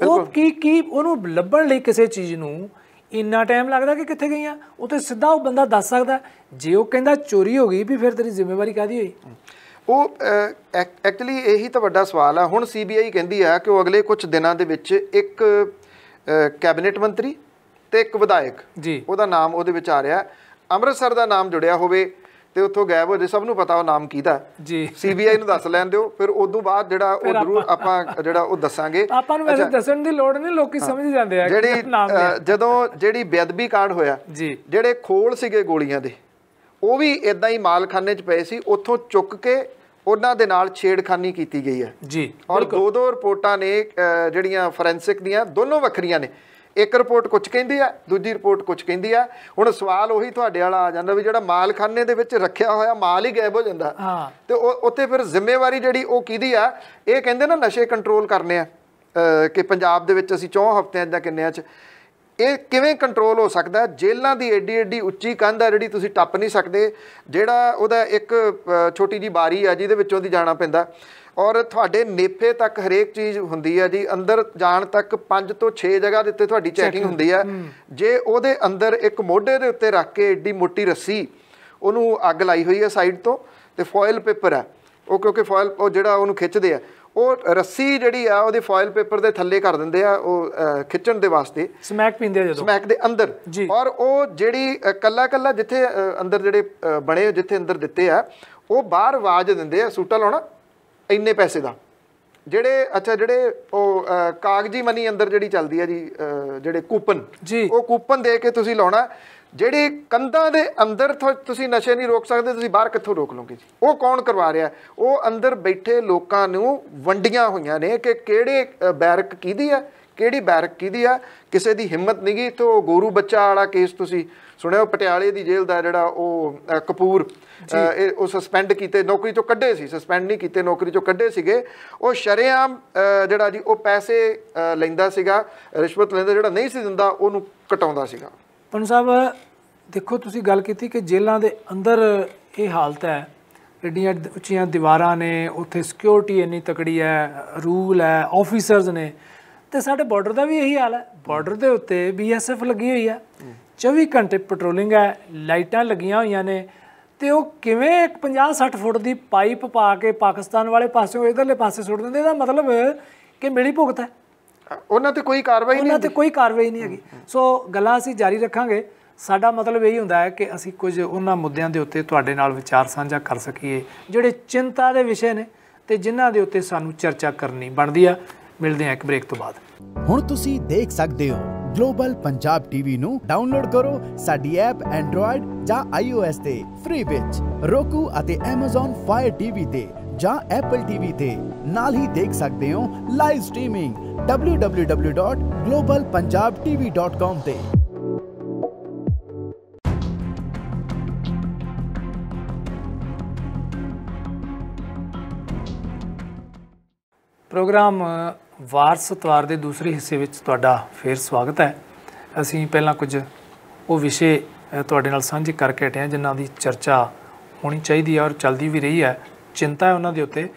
ਉਹ ਕੀ ਕੀ ਉਹਨੂੰ ਲੱਭਣ ਲਈ ਕਿਸੇ ਚੀਜ਼ ਨੂੰ ਇੰਨਾ ਟਾਈਮ ਲੱਗਦਾ ਕਿ ਕਿੱਥੇ ਗਈਆਂ ਤੇ ਸਿੱਧਾ ਉਹ ਬੰਦਾ ਦੱਸ ਸਕਦਾ ਜੇ ਉਹ ਕਹਿੰਦਾ ਚੋਰੀ ਹੋ ਗਈ ਵੀ ਫਿਰ ਤੇਰੀ ਜ਼ਿੰਮੇਵਾਰੀ ਕਾਦੀ ਹੋਈ ਉਹ ਐਕਚੁਅਲੀ
ਇਹੀ ਤਾਂ ਵੱਡਾ ਸਵਾਲ ਆ ਹੁਣ ਸੀਬੀਆਈ ਕਹਿੰਦੀ ਆ ਕਿ ਉਹ ਅਗਲੇ ਕੁਝ ਦਿਨਾਂ ਦੇ ਵਿੱਚ ਇੱਕ ਕੈਬਨਿਟ ਮੰਤਰੀ ਤੇ ਇੱਕ ਵਿਧਾਇਕ ਜੀ ਉਹਦਾ ਨਾਮ ਉਹਦੇ ਵਿੱਚ ਆ ਰਿਹਾ ਅੰਮ੍ਰਿਤਸਰ ਦਾ ਨਾਮ ਜੁੜਿਆ ਹੋਵੇ ਤੇ ਉੱਥੋਂ ਗਾਇਬ ਹੋ ਜੇ ਸਭ ਨੂੰ ਪਤਾ ਉਹ ਨਾਮ ਕੀਦਾ ਜੀ ਸੀਬੀਆਈ ਨੂੰ ਦੱਸ ਲੈਣ ਦਿਓ ਫਿਰ ਉਦੋਂ ਬਾਅਦ ਜਿਹੜਾ ਉਹ ਜ਼ਰੂਰ ਆਪਾਂ ਜਿਹੜਾ ਉਹ ਦੱਸਾਂਗੇ ਆਪਾਂ ਨੂੰ ਵੈਸੇ
ਦੱਸਣ ਦੀ ਲੋੜ ਨਹੀਂ ਲੋਕੀ ਸਮਝ ਜਾਂਦੇ ਆ ਜਿਹੜੀ
ਜਦੋਂ ਜਿਹੜੀ ਬੇਅਦਬੀ ਕਾਂਡ ਹੋਇਆ ਜੀ ਜਿਹੜੇ ਖੋਲ ਸੀਗੇ ਗੋਲੀਆਂ ਦੇ ਉਹ ਵੀ ਇਦਾਂ ਹੀ ਮਾਲਖਾਨੇ 'ਚ ਪਏ ਸੀ ਉੱਥੋਂ ਚੁੱਕ ਕੇ ਉਹਨਾਂ ਦੇ ਨਾਲ ਛੇੜਖਾਨੀ ਕੀਤੀ ਗਈ ਹੈ ਜੀ ਔਰ ਦੋ ਦੋ ਰਿਪੋਰਟਾਂ ਨੇ ਜਿਹੜੀਆਂ ਫੋਰੈਂਸਿਕ ਦੀਆਂ ਦੋਨੋਂ ਵੱਖਰੀਆਂ ਨੇ ਇੱਕ ਰਿਪੋਰਟ ਕੁਝ ਕਹਿੰਦੀ ਆ ਦੂਜੀ ਰਿਪੋਰਟ ਕੁਝ ਕਹਿੰਦੀ ਆ ਹੁਣ ਸਵਾਲ ਉਹੀ ਤੁਹਾਡੇ ਵਾਲਾ ਆ ਜਾਂਦਾ ਵੀ ਜਿਹੜਾ ਮਾਲਖਾਨੇ ਦੇ ਵਿੱਚ ਰੱਖਿਆ ਹੋਇਆ ਮਾਲ ਹੀ ਗਾਇਬ ਹੋ ਜਾਂਦਾ ਹਾਂ ਤੇ ਉੱਥੇ ਫਿਰ ਜ਼ਿੰਮੇਵਾਰੀ ਜਿਹੜੀ ਉਹ ਕਿਹਦੀ ਆ ਇਹ ਕਹਿੰਦੇ ਨਾ ਨਸ਼ੇ ਕੰਟਰੋਲ ਕਰਨੇ ਆ ਕਿ ਪੰਜਾਬ ਦੇ ਵਿੱਚ ਅਸੀਂ 4 ਹਫ਼ਤਿਆਂ ਜਾਂ ਕਿੰਨਿਆਂ 'ਚ ਇਹ ਕਿਵੇਂ ਕੰਟਰੋਲ ਹੋ ਸਕਦਾ ਜੇਲ੍ਹਾਂ ਦੀ ਏਡੀ ਏਡੀ ਉੱਚੀ ਕੰਧ ਆ ਜਿਹੜੀ ਤੁਸੀਂ ਟੱਪ ਨਹੀਂ ਸਕਦੇ ਜਿਹੜਾ ਉਹਦਾ ਇੱਕ ਛੋਟੀ ਜੀ ਬਾਰੀ ਆ ਜਿਹਦੇ ਵਿੱਚੋਂ ਦੀ ਜਾਣਾ ਪੈਂਦਾ ਔਰ ਤੁਹਾਡੇ ਨੇਫੇ ਤੱਕ ਹਰੇਕ ਚੀਜ਼ ਹੁੰਦੀ ਹੈ ਜੀ ਅੰਦਰ ਜਾਣ ਤੱਕ 5 ਤੋਂ 6 ਜਗ੍ਹਾ ਦੇ ਉੱਤੇ ਤੁਹਾਡੀ ਚੈਕਿੰਗ ਹੁੰਦੀ ਹੈ ਜੇ ਉਹਦੇ ਅੰਦਰ ਇੱਕ ਮੋਢੇ ਦੇ ਉੱਤੇ ਰੱਖ ਕੇ ਏਡੀ ਮੋਟੀ ਰੱਸੀ ਉਹਨੂੰ ਅੱਗ ਲਾਈ ਹੋਈ ਹੈ ਸਾਈਡ ਤੋਂ ਤੇ ਫੋਇਲ ਪੇਪਰ ਹੈ ਉਹ ਕਿਉਂਕਿ ਫੋਇਲ ਉਹ ਜਿਹੜਾ ਉਹਨੂੰ ਖਿੱਚਦੇ ਆ ਉਹ ਰੱਸੀ ਜਿਹੜੀ ਆ ਉਹਦੇ ਫੋਇਲ ਪੇਪਰ ਦੇ ਥੱਲੇ ਕਰ ਦਿੰਦੇ ਆ ਉਹ ਖਿੱਚਣ ਦੇ ਵਾਸਤੇ ਸਮੈਕ ਪਿੰਦੇ ਜਦੋਂ ਸਮੈਕ ਦੇ ਅੰਦਰ ਔਰ ਉਹ ਜਿਹੜੀ ਕੱਲਾ ਕੱਲਾ ਜਿੱਥੇ ਅੰਦਰ ਜਿਹੜੇ ਬਣੇ ਜਿੱਥੇ ਅੰਦਰ ਦਿੱਤੇ ਆ ਉਹ ਬਾਹਰ ਆਵਾਜ਼ ਦਿੰਦੇ ਆ ਸੂਟਾ ਲਾਉਣਾ ਇੰਨੇ ਪੈਸੇ ਦਾ ਜਿਹੜੇ ਅੱਛਾ ਜਿਹੜੇ ਉਹ ਕਾਗਜ਼ੀ ਮਨੀ ਅੰਦਰ ਜਿਹੜੀ ਚੱਲਦੀ ਹੈ ਜੀ ਜਿਹੜੇ ਕੂਪਨ ਉਹ ਕੂਪਨ ਦੇ ਕੇ ਤੁਸੀਂ ਲਾਉਣਾ ਜਿਹੜੇ ਕੰਧਾਂ ਦੇ ਅੰਦਰ ਤੁਸੀਂ ਨਸ਼ੇ ਨਹੀਂ ਰੋਕ ਸਕਦੇ ਤੁਸੀਂ ਬਾਹਰ ਕਿੱਥੋਂ ਰੋਕ ਲਓਗੇ ਜੀ ਉਹ ਕੌਣ ਕਰਵਾ ਰਿਹਾ ਉਹ ਅੰਦਰ ਬੈਠੇ ਲੋਕਾਂ ਨੂੰ ਵੰਡੀਆਂ ਹੋਈਆਂ ਨੇ ਕਿ ਕਿਹੜੇ ਬੈਰਕ ਕੀਦੀ ਆ ਕਿਹੜੀ ਬੈਰਕ ਕੀਦੀ ਆ ਕਿਸੇ ਦੀ ਹਿੰਮਤ ਨਹੀਂ ਗਈ ਤੋ ਗੋਰੂ ਬੱਚਾ ਵਾਲਾ ਕੇਸ ਤੁਸੀਂ ਸੁਣਿਓ ਪਟਿਆਲੇ ਦੀ ਜੇਲ੍ਹ ਦਾ ਜਿਹੜਾ ਉਹ ਕਪੂਰ ਇਹ ਉਹ ਸਸਪੈਂਡ ਕੀਤੇ ਨੌਕਰੀ ਤੋਂ ਕੱਢੇ ਸੀ ਸਸਪੈਂਡ ਨਹੀਂ ਕੀਤੇ ਨੌਕਰੀ ਤੋਂ ਕੱਢੇ ਸੀਗੇ ਉਹ ਸ਼ਰਿਆਮ ਜਿਹੜਾ ਜੀ ਉਹ ਪੈਸੇ ਲੈਂਦਾ ਸੀਗਾ ਰਿਸ਼ਵਤ ਲੈਂਦਾ ਜਿਹੜਾ ਨਹੀਂ ਸੀ ਦਿੰਦਾ ਉਹਨੂੰ ਕਟਾਉਂਦਾ ਸੀਗਾ
ਪਨ ਸਾਹਿਬ ਦੇਖੋ ਤੁਸੀਂ ਗੱਲ ਕੀਤੀ ਕਿ ਜੇਲ੍ਹਾਂ ਦੇ ਅੰਦਰ ਇਹ ਹਾਲਤ ਹੈ ਏਡੀਆਂ ਉੱਚੀਆਂ ਦੀਵਾਰਾਂ ਨੇ ਉੱਥੇ ਸਿਕਿਉਰਿਟੀ ਇੰਨੀ ਤਕੜੀ ਹੈ ਰੂਲ ਹੈ ਆਫੀਸਰਸ ਨੇ ਤੇ ਸਾਡੇ ਬਾਰਡਰ ਦਾ ਵੀ ਇਹੀ ਹਾਲ ਹੈ ਬਾਰਡਰ ਦੇ ਉੱਤੇ ਬੀਐਸਐਫ ਲੱਗੀ ਹੋਈ ਹੈ 24 ਘੰਟੇ ਪੈਟਰੋਲਿੰਗ ਹੈ ਲਾਈਟਾਂ ਲੱਗੀਆਂ ਹੋਈਆਂ ਨੇ ਤੇ ਉਹ ਕਿਵੇਂ 50-60 ਫੁੱਟ ਦੀ ਪਾਈਪ ਪਾ ਕੇ ਪਾਕਿਸਤਾਨ ਵਾਲੇ ਪਾਸੇ ਇਧਰਲੇ ਪਾਸੇ ਸੁੱਟ ਦਿੰਦੇ ਇਹਦਾ ਮਤਲਬ ਕਿ ਮਿਲੀ ਭੁਗਤ ਹੈ ਉਹਨਾਂ ਤੇ ਕੋਈ ਕਾਰਵਾਈ ਨਹੀਂ ਉਹਨਾਂ ਤੇ ਕੋਈ ਕਾਰਵਾਈ ਨਹੀਂ ਹੈਗੀ ਸੋ ਗੱਲਾਂ ਅਸੀਂ ਜਾਰੀ ਰੱਖਾਂਗੇ ਸਾਡਾ ਮਤਲਬ ਇਹੀ ਹੁੰਦਾ ਹੈ ਕਿ ਅਸੀਂ ਕੁਝ ਉਹਨਾਂ ਮੁੱਦਿਆਂ ਦੇ ਉੱਤੇ ਤੁਹਾਡੇ ਨਾਲ ਵਿਚਾਰ ਸਾਂਝਾ ਕਰ ਸਕੀਏ ਜਿਹੜੇ ਚਿੰਤਾ ਦੇ ਵਿਸ਼ੇ ਨੇ ਤੇ ਜਿਨ੍ਹਾਂ ਦੇ ਉੱਤੇ ਸਾਨੂੰ ਚਰਚਾ ਕਰਨੀ ਬਣਦੀ ਆ ਮਿਲਦੇ ਆ ਇੱਕ ਬ੍ਰੇਕ ਤੋਂ ਬਾਅਦ ਹੁਣ ਤੁਸੀਂ ਦੇਖ ਸਕਦੇ ਹੋ
ਗਲੋਬਲ ਪੰਜਾਬ ਟੀਵੀ ਨੂੰ ਡਾਊਨਲੋਡ ਕਰੋ ਸਾਡੀ ਐਪ ਐਂਡਰੋਇਡ ਜਾਂ ਆਈਓਐਸ ਤੇ ਫ੍ਰੀ ਵਿੱਚ ਰੋਕੂ ਅਤੇ ਐਮਾਜ਼ਨ ਫਾਇਰ ਟੀਵੀ ਤੇ ਜਾਂ ਐਪਲ ਟੀਵੀ ਤੇ ਨਾਲ ਹੀ ਦੇਖ ਸਕਦੇ ਹੋ ਲਾਈਵ ਸਟ੍ਰੀਮਿੰਗ www.globalpunjabtv.com
ਤੇ ਪ੍ਰੋਗਰਾਮ ਵਾਰ ਸਤਵਾਰ ਦੇ ਦੂਸਰੇ ਹਿੱਸੇ ਵਿੱਚ ਤੁਹਾਡਾ ਫੇਰ ਸਵਾਗਤ ਹੈ ਅਸੀਂ ਪਹਿਲਾਂ ਕੁਝ ਉਹ ਵਿਸ਼ੇ ਤੁਹਾਡੇ ਨਾਲ ਸਾਂਝੇ ਕਰਕੇ ਹਟੇ ਹਾਂ ਜਿਨ੍ਹਾਂ ਦੀ ਚਰਚਾ ਹੋਣੀ ਚਾਹੀਦੀ ਹੈ ਔਰ ਚੱਲਦੀ ਵੀ ਰਹੀ ਹੈ ਚਿੰਤਾ ਹੈ ਉਹਨਾਂ ਦੇ ਉੱਤੇ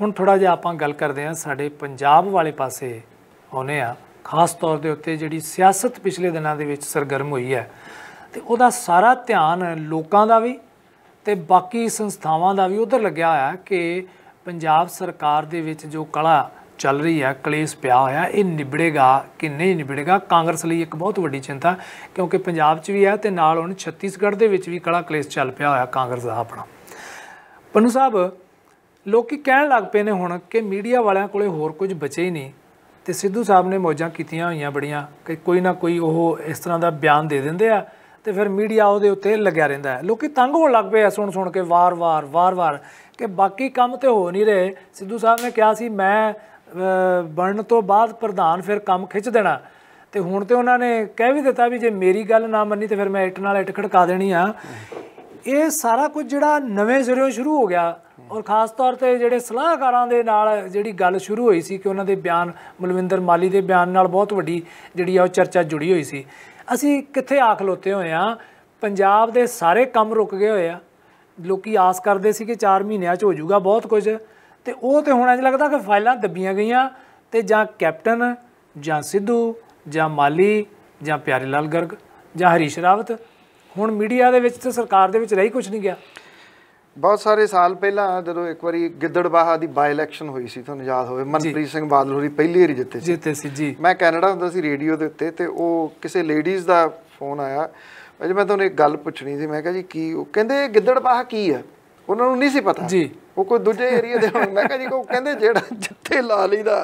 ਹੁਣ ਥੋੜਾ ਜਿਹਾ ਆਪਾਂ ਗੱਲ ਕਰਦੇ ਹਾਂ ਸਾਡੇ ਪੰਜਾਬ ਵਾਲੇ ਪਾਸੇ ਆਉਨੇ ਆ ਖਾਸ ਤੌਰ ਦੇ ਉੱਤੇ ਜਿਹੜੀ ਸਿਆਸਤ ਪਿਛਲੇ ਦਿਨਾਂ ਦੇ ਵਿੱਚ ਸਰਗਰਮ ਹੋਈ ਹੈ ਤੇ ਉਹਦਾ ਸਾਰਾ ਧਿਆਨ ਲੋਕਾਂ ਦਾ ਵੀ ਤੇ ਬਾਕੀ ਸੰਸਥਾਵਾਂ ਦਾ ਵੀ ਉਧਰ ਲੱਗਿਆ ਹੋਇਆ ਕਿ ਪੰਜਾਬ ਸਰਕਾਰ ਦੇ ਵਿੱਚ ਜੋ ਕਲਾ ਚੱਲ ਰਹੀ ਹੈ ਕਲੇਸ਼ ਪਿਆ ਹੋਇਆ ਇਹ ਨਿਬੜੇਗਾ ਕਿ ਨਹੀਂ ਨਿਬੜੇਗਾ ਕਾਂਗਰਸ ਲਈ ਇੱਕ ਬਹੁਤ ਵੱਡੀ ਚਿੰਤਾ ਕਿਉਂਕਿ ਪੰਜਾਬ 'ਚ ਵੀ ਹੈ ਤੇ ਨਾਲ ਹੁਣ ਛੱਤੀਸਗੜ੍ਹ ਦੇ ਵਿੱਚ ਵੀ ਕੜਾ ਕਲੇਸ਼ ਚੱਲ ਪਿਆ ਹੋਇਆ ਕਾਂਗਰਸ ਦਾ ਆਪਣਾ ਪੰਨੂ ਸਾਹਿਬ ਲੋਕੀ ਕਹਿਣ ਲੱਗ ਪਏ ਨੇ ਹੁਣ ਕਿ ਮੀਡੀਆ ਵਾਲਿਆਂ ਕੋਲੇ ਹੋਰ ਕੁਝ ਬਚੇ ਹੀ ਨਹੀਂ ਤੇ ਸਿੱਧੂ ਸਾਹਿਬ ਨੇ ਮੌਜਾਂ ਕੀਤੀਆਂ ਹੋਈਆਂ ਬੜੀਆਂ ਕਿ ਕੋਈ ਨਾ ਕੋਈ ਉਹ ਇਸ ਤਰ੍ਹਾਂ ਦਾ ਬਿਆਨ ਦੇ ਦਿੰਦੇ ਆ ਤੇ ਫਿਰ ਮੀਡੀਆ ਉਹਦੇ ਉੱਤੇ ਲੱਗਿਆ ਰਹਿੰਦਾ ਹੈ ਲੋਕੀ ਤੰਗ ਹੋਣ ਲੱਗ ਪਏ ਆ ਸੁਣ ਸੁਣ ਕੇ ਵਾਰ-ਵਾਰ ਵਾਰ-ਵਾਰ ਕਿ ਬਾਕੀ ਕੰਮ ਤੇ ਹੋ ਨਹੀਂ ਰਹੇ ਸਿੱਧੂ ਸਾਹਿਬ ਨੇ ਕਿਹਾ ਸੀ ਮੈਂ ਬਣਨ ਤੋਂ ਬਾਅਦ ਪ੍ਰਧਾਨ ਫਿਰ ਕੰਮ ਖਿੱਚ ਦੇਣਾ ਤੇ ਹੁਣ ਤੇ ਉਹਨਾਂ ਨੇ ਕਹਿ ਵੀ ਦਿੱਤਾ ਵੀ ਜੇ ਮੇਰੀ ਗੱਲ ਨਾ ਮੰਨੀ ਤੇ ਫਿਰ ਮੈਂ ਇੱਟ ਨਾਲ ਇੱਟ ਖੜਕਾ ਦੇਣੀ ਆ ਇਹ ਸਾਰਾ ਕੁਝ ਜਿਹੜਾ ਨਵੇਂ ਸਿਰਿਓਂ ਸ਼ੁਰੂ ਹੋ ਗਿਆ ਔਰ ਖਾਸ ਤੌਰ ਤੇ ਜਿਹੜੇ ਸਲਾਹਕਾਰਾਂ ਦੇ ਨਾਲ ਜਿਹੜੀ ਗੱਲ ਸ਼ੁਰੂ ਹੋਈ ਸੀ ਕਿ ਉਹਨਾਂ ਦੇ ਬਿਆਨ ਮਲਵਿੰਦਰ ਮਾਲੀ ਦੇ ਬਿਆਨ ਨਾਲ ਬਹੁਤ ਵੱਡੀ ਜਿਹੜੀ ਆ ਉਹ ਚਰਚਾ ਜੁੜੀ ਹੋਈ ਸੀ ਅਸੀਂ ਕਿੱਥੇ ਆਖ ਲੋਤੇ ਹੋਏ ਆ ਪੰਜਾਬ ਦੇ ਸਾਰੇ ਕੰਮ ਰੁਕ ਗਏ ਹੋਏ ਆ ਲੋਕੀ ਆਸ ਕਰਦੇ ਸੀ ਕਿ 4 ਮਹੀਨਿਆਂ 'ਚ ਹੋ ਜਾਊਗਾ ਬਹੁਤ ਕੁਝ ਤੇ ਉਹ ਤੇ ਹੁਣ ਇੰਜ ਲੱਗਦਾ ਕਿ ਫਾਈਲਾਂ ਦੱਬੀਆਂ ਗਈਆਂ ਤੇ ਜਾਂ ਕੈਪਟਨ ਜਾਂ ਸਿੱਧੂ ਜਾਂ ਮਾਲੀ ਜਾਂ ਪਿਆਰੇ ਲਾਲ ਗਰਗ ਜਾਂ ਹਰੀਸ਼ ਰਾਵਤ ਹੁਣ ਮੀਡੀਆ ਦੇ ਵਿੱਚ ਤੇ ਸਰਕਾਰ ਦੇ ਵਿੱਚ ਰਹੀ ਕੁਝ ਨਹੀਂ ਗਿਆ ਬਹੁਤ ਸਾਰੇ ਸਾਲ ਪਹਿਲਾਂ ਜਦੋਂ ਇੱਕ ਵਾਰੀ ਗਿੱਦੜਬਾਹਾ ਦੀ ਬਾਈ ਇਲੈਕਸ਼ਨ ਹੋਈ
ਸੀ ਤੁਹਾਨੂੰ ਯਾਦ ਹੋਵੇ ਮਨਪ੍ਰੀਤ ਸਿੰਘ ਬਾਦਲ ਹੋਰੀ ਪਹਿਲੀ ਵਾਰੀ ਜਿੱਤੇ ਸੀ ਜਿੱਤੇ ਸੀ ਜੀ ਮੈਂ ਕੈਨੇਡਾ ਹੁੰਦਾ ਸੀ ਰੇਡੀਓ ਦੇ ਉੱਤੇ ਤੇ ਉਹ ਕਿਸੇ ਲੇਡੀਜ਼ ਦਾ ਫੋਨ ਆਇਆ ਅਜੇ ਮੈਂ ਤੁਹਾਨੂੰ ਇੱਕ ਗੱਲ ਪੁੱਛਣੀ ਸੀ ਮੈਂ ਕਿਹਾ ਜੀ ਕੀ ਉਹ ਕਹਿੰਦੇ ਗਿੱਦੜਬਾਹਾ ਕੀ ਹੈ ਉਹਨਾਂ ਨੂੰ ਨਹੀਂ ਸੀ ਪਤਾ ਜੀ ਉਹ ਕੋਈ ਦੂਜੇ ਏਰੀਆ ਦੇ ਹੁਣ ਮੈਂ ਕਹਾਂ ਜੀ ਉਹ ਕਹਿੰਦੇ ਜਿਹੜਾ ਜਿੱਥੇ ਲਾ ਲਈਦਾ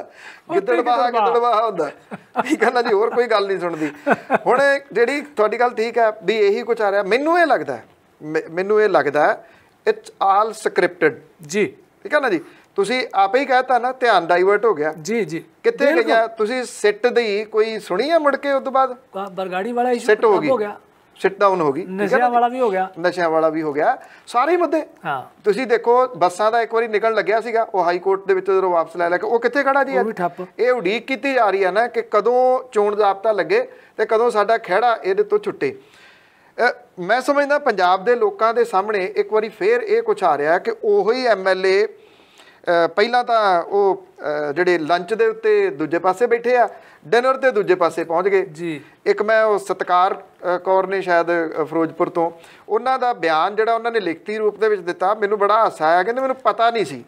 ਗਿੱਦੜਵਾਹ ਗਿੱਦੜਵਾਹ ਹੁੰਦਾ ਠੀਕ ਹੈ ਨਾ ਜੀ ਹੋਰ ਕੋਈ ਗੱਲ ਨਹੀਂ ਸੁਣਦੀ ਹੁਣ ਜਿਹੜੀ ਤੁਹਾਡੀ ਗੱਲ ਠੀਕ ਹੈ ਵੀ ਇਹੀ ਕੁਝ ਆ ਰਿਹਾ ਮੈਨੂੰ ਇਹ ਲੱਗਦਾ ਮੈਨੂੰ ਇਹ ਲੱਗਦਾ ਇਟਸ ਆਲ ਸਕ੍ਰਿਪਟਡ ਜੀ ਠੀਕ ਹੈ ਨਾ ਜੀ ਤੁਸੀਂ ਆਪੇ ਹੀ ਕਹਤਾ ਨਾ ਧਿਆਨ ਡਾਈਵਰਟ ਹੋ ਗਿਆ ਜੀ ਜੀ ਕਿੱਥੇ ਗਿਆ ਤੁਸੀਂ ਸਿੱਟ ਦੀ ਕੋਈ ਸੁਣੀ ਆ ਮੁੜ ਕੇ ਉਸ ਤੋਂ ਬਾਅਦ ਬਰਗਾੜੀ
ਵਾਲਾ ਇਸ਼ੂ ਹੋ ਗਿਆ
ਸਿਟ ਡਾਊਨ ਹੋ ਗਈ ਨਸ਼ਿਆਂ ਵਾਲਾ ਵੀ ਹੋ ਗਿਆ ਨਸ਼ਿਆਂ ਵਾਲਾ ਵੀ ਹੋ ਗਿਆ ਸਾਰੇ ਮੁੱਦੇ ਹਾਂ ਤੁਸੀਂ ਦੇਖੋ ਬੱਸਾਂ ਦਾ ਇੱਕ ਵਾਰੀ ਨਿਕਲਣ ਲੱਗਿਆ ਸੀਗਾ ਉਹ ਹਾਈ ਕੋਰਟ ਦੇ ਵਿੱਚ ਜਦੋਂ ਵਾਪਸ ਲੈ ਲੈ ਕੇ ਉਹ ਕਿੱਥੇ ਖੜਾ ਜੀ ਇਹ ਉਡੀਕ ਕੀਤੀ ਜਾ ਰਹੀ ਹੈ ਨਾ ਕਿ ਕਦੋਂ ਚੋਣ ਜ਼ਾਬਤਾ ਲੱਗੇ ਤੇ ਕਦੋਂ ਸਾਡਾ ਖਿਹੜਾ ਇਹਦੇ ਤੋਂ ਛੁੱਟੇ ਮੈਂ ਸਮਝਦਾ ਪੰਜਾਬ ਦੇ ਲੋਕਾਂ ਦੇ ਸਾਹਮਣੇ ਇੱਕ ਵਾਰੀ ਫੇਰ ਇਹ ਕੁਝ ਆ ਰਿਹਾ ਕਿ ਉਹੀ ਐਮਐਲਏ ਪਹਿਲਾਂ ਤਾਂ ਉਹ ਜਿਹੜੇ ਲੰਚ ਦੇ ਉੱਤੇ ਦੂਜੇ ਪਾਸੇ ਬੈਠੇ ਆ ਡਿਨਰ ਤੇ ਦੂਜੇ ਪਾਸੇ ਪਹੁੰਚ ਗਏ ਜੀ ਇੱਕ ਮੈਂ ਉਹ ਸਤਕਾਰ ਕੌਰ ਨੇ ਸ਼ਾਇਦ ਫਿਰੋਜ਼ਪੁਰ ਤੋਂ ਉਹਨਾਂ ਦਾ ਬਿਆਨ ਜਿਹੜਾ ਉਹਨਾਂ ਨੇ ਲਿਖਤੀ ਰੂਪ ਦੇ ਵਿੱਚ ਦਿੱਤਾ ਮੈਨੂੰ ਬੜਾ ਹਾਸਾ ਆਇਆ ਕਹਿੰਦੇ ਮੈਨੂੰ ਪਤਾ ਨਹੀਂ ਸੀ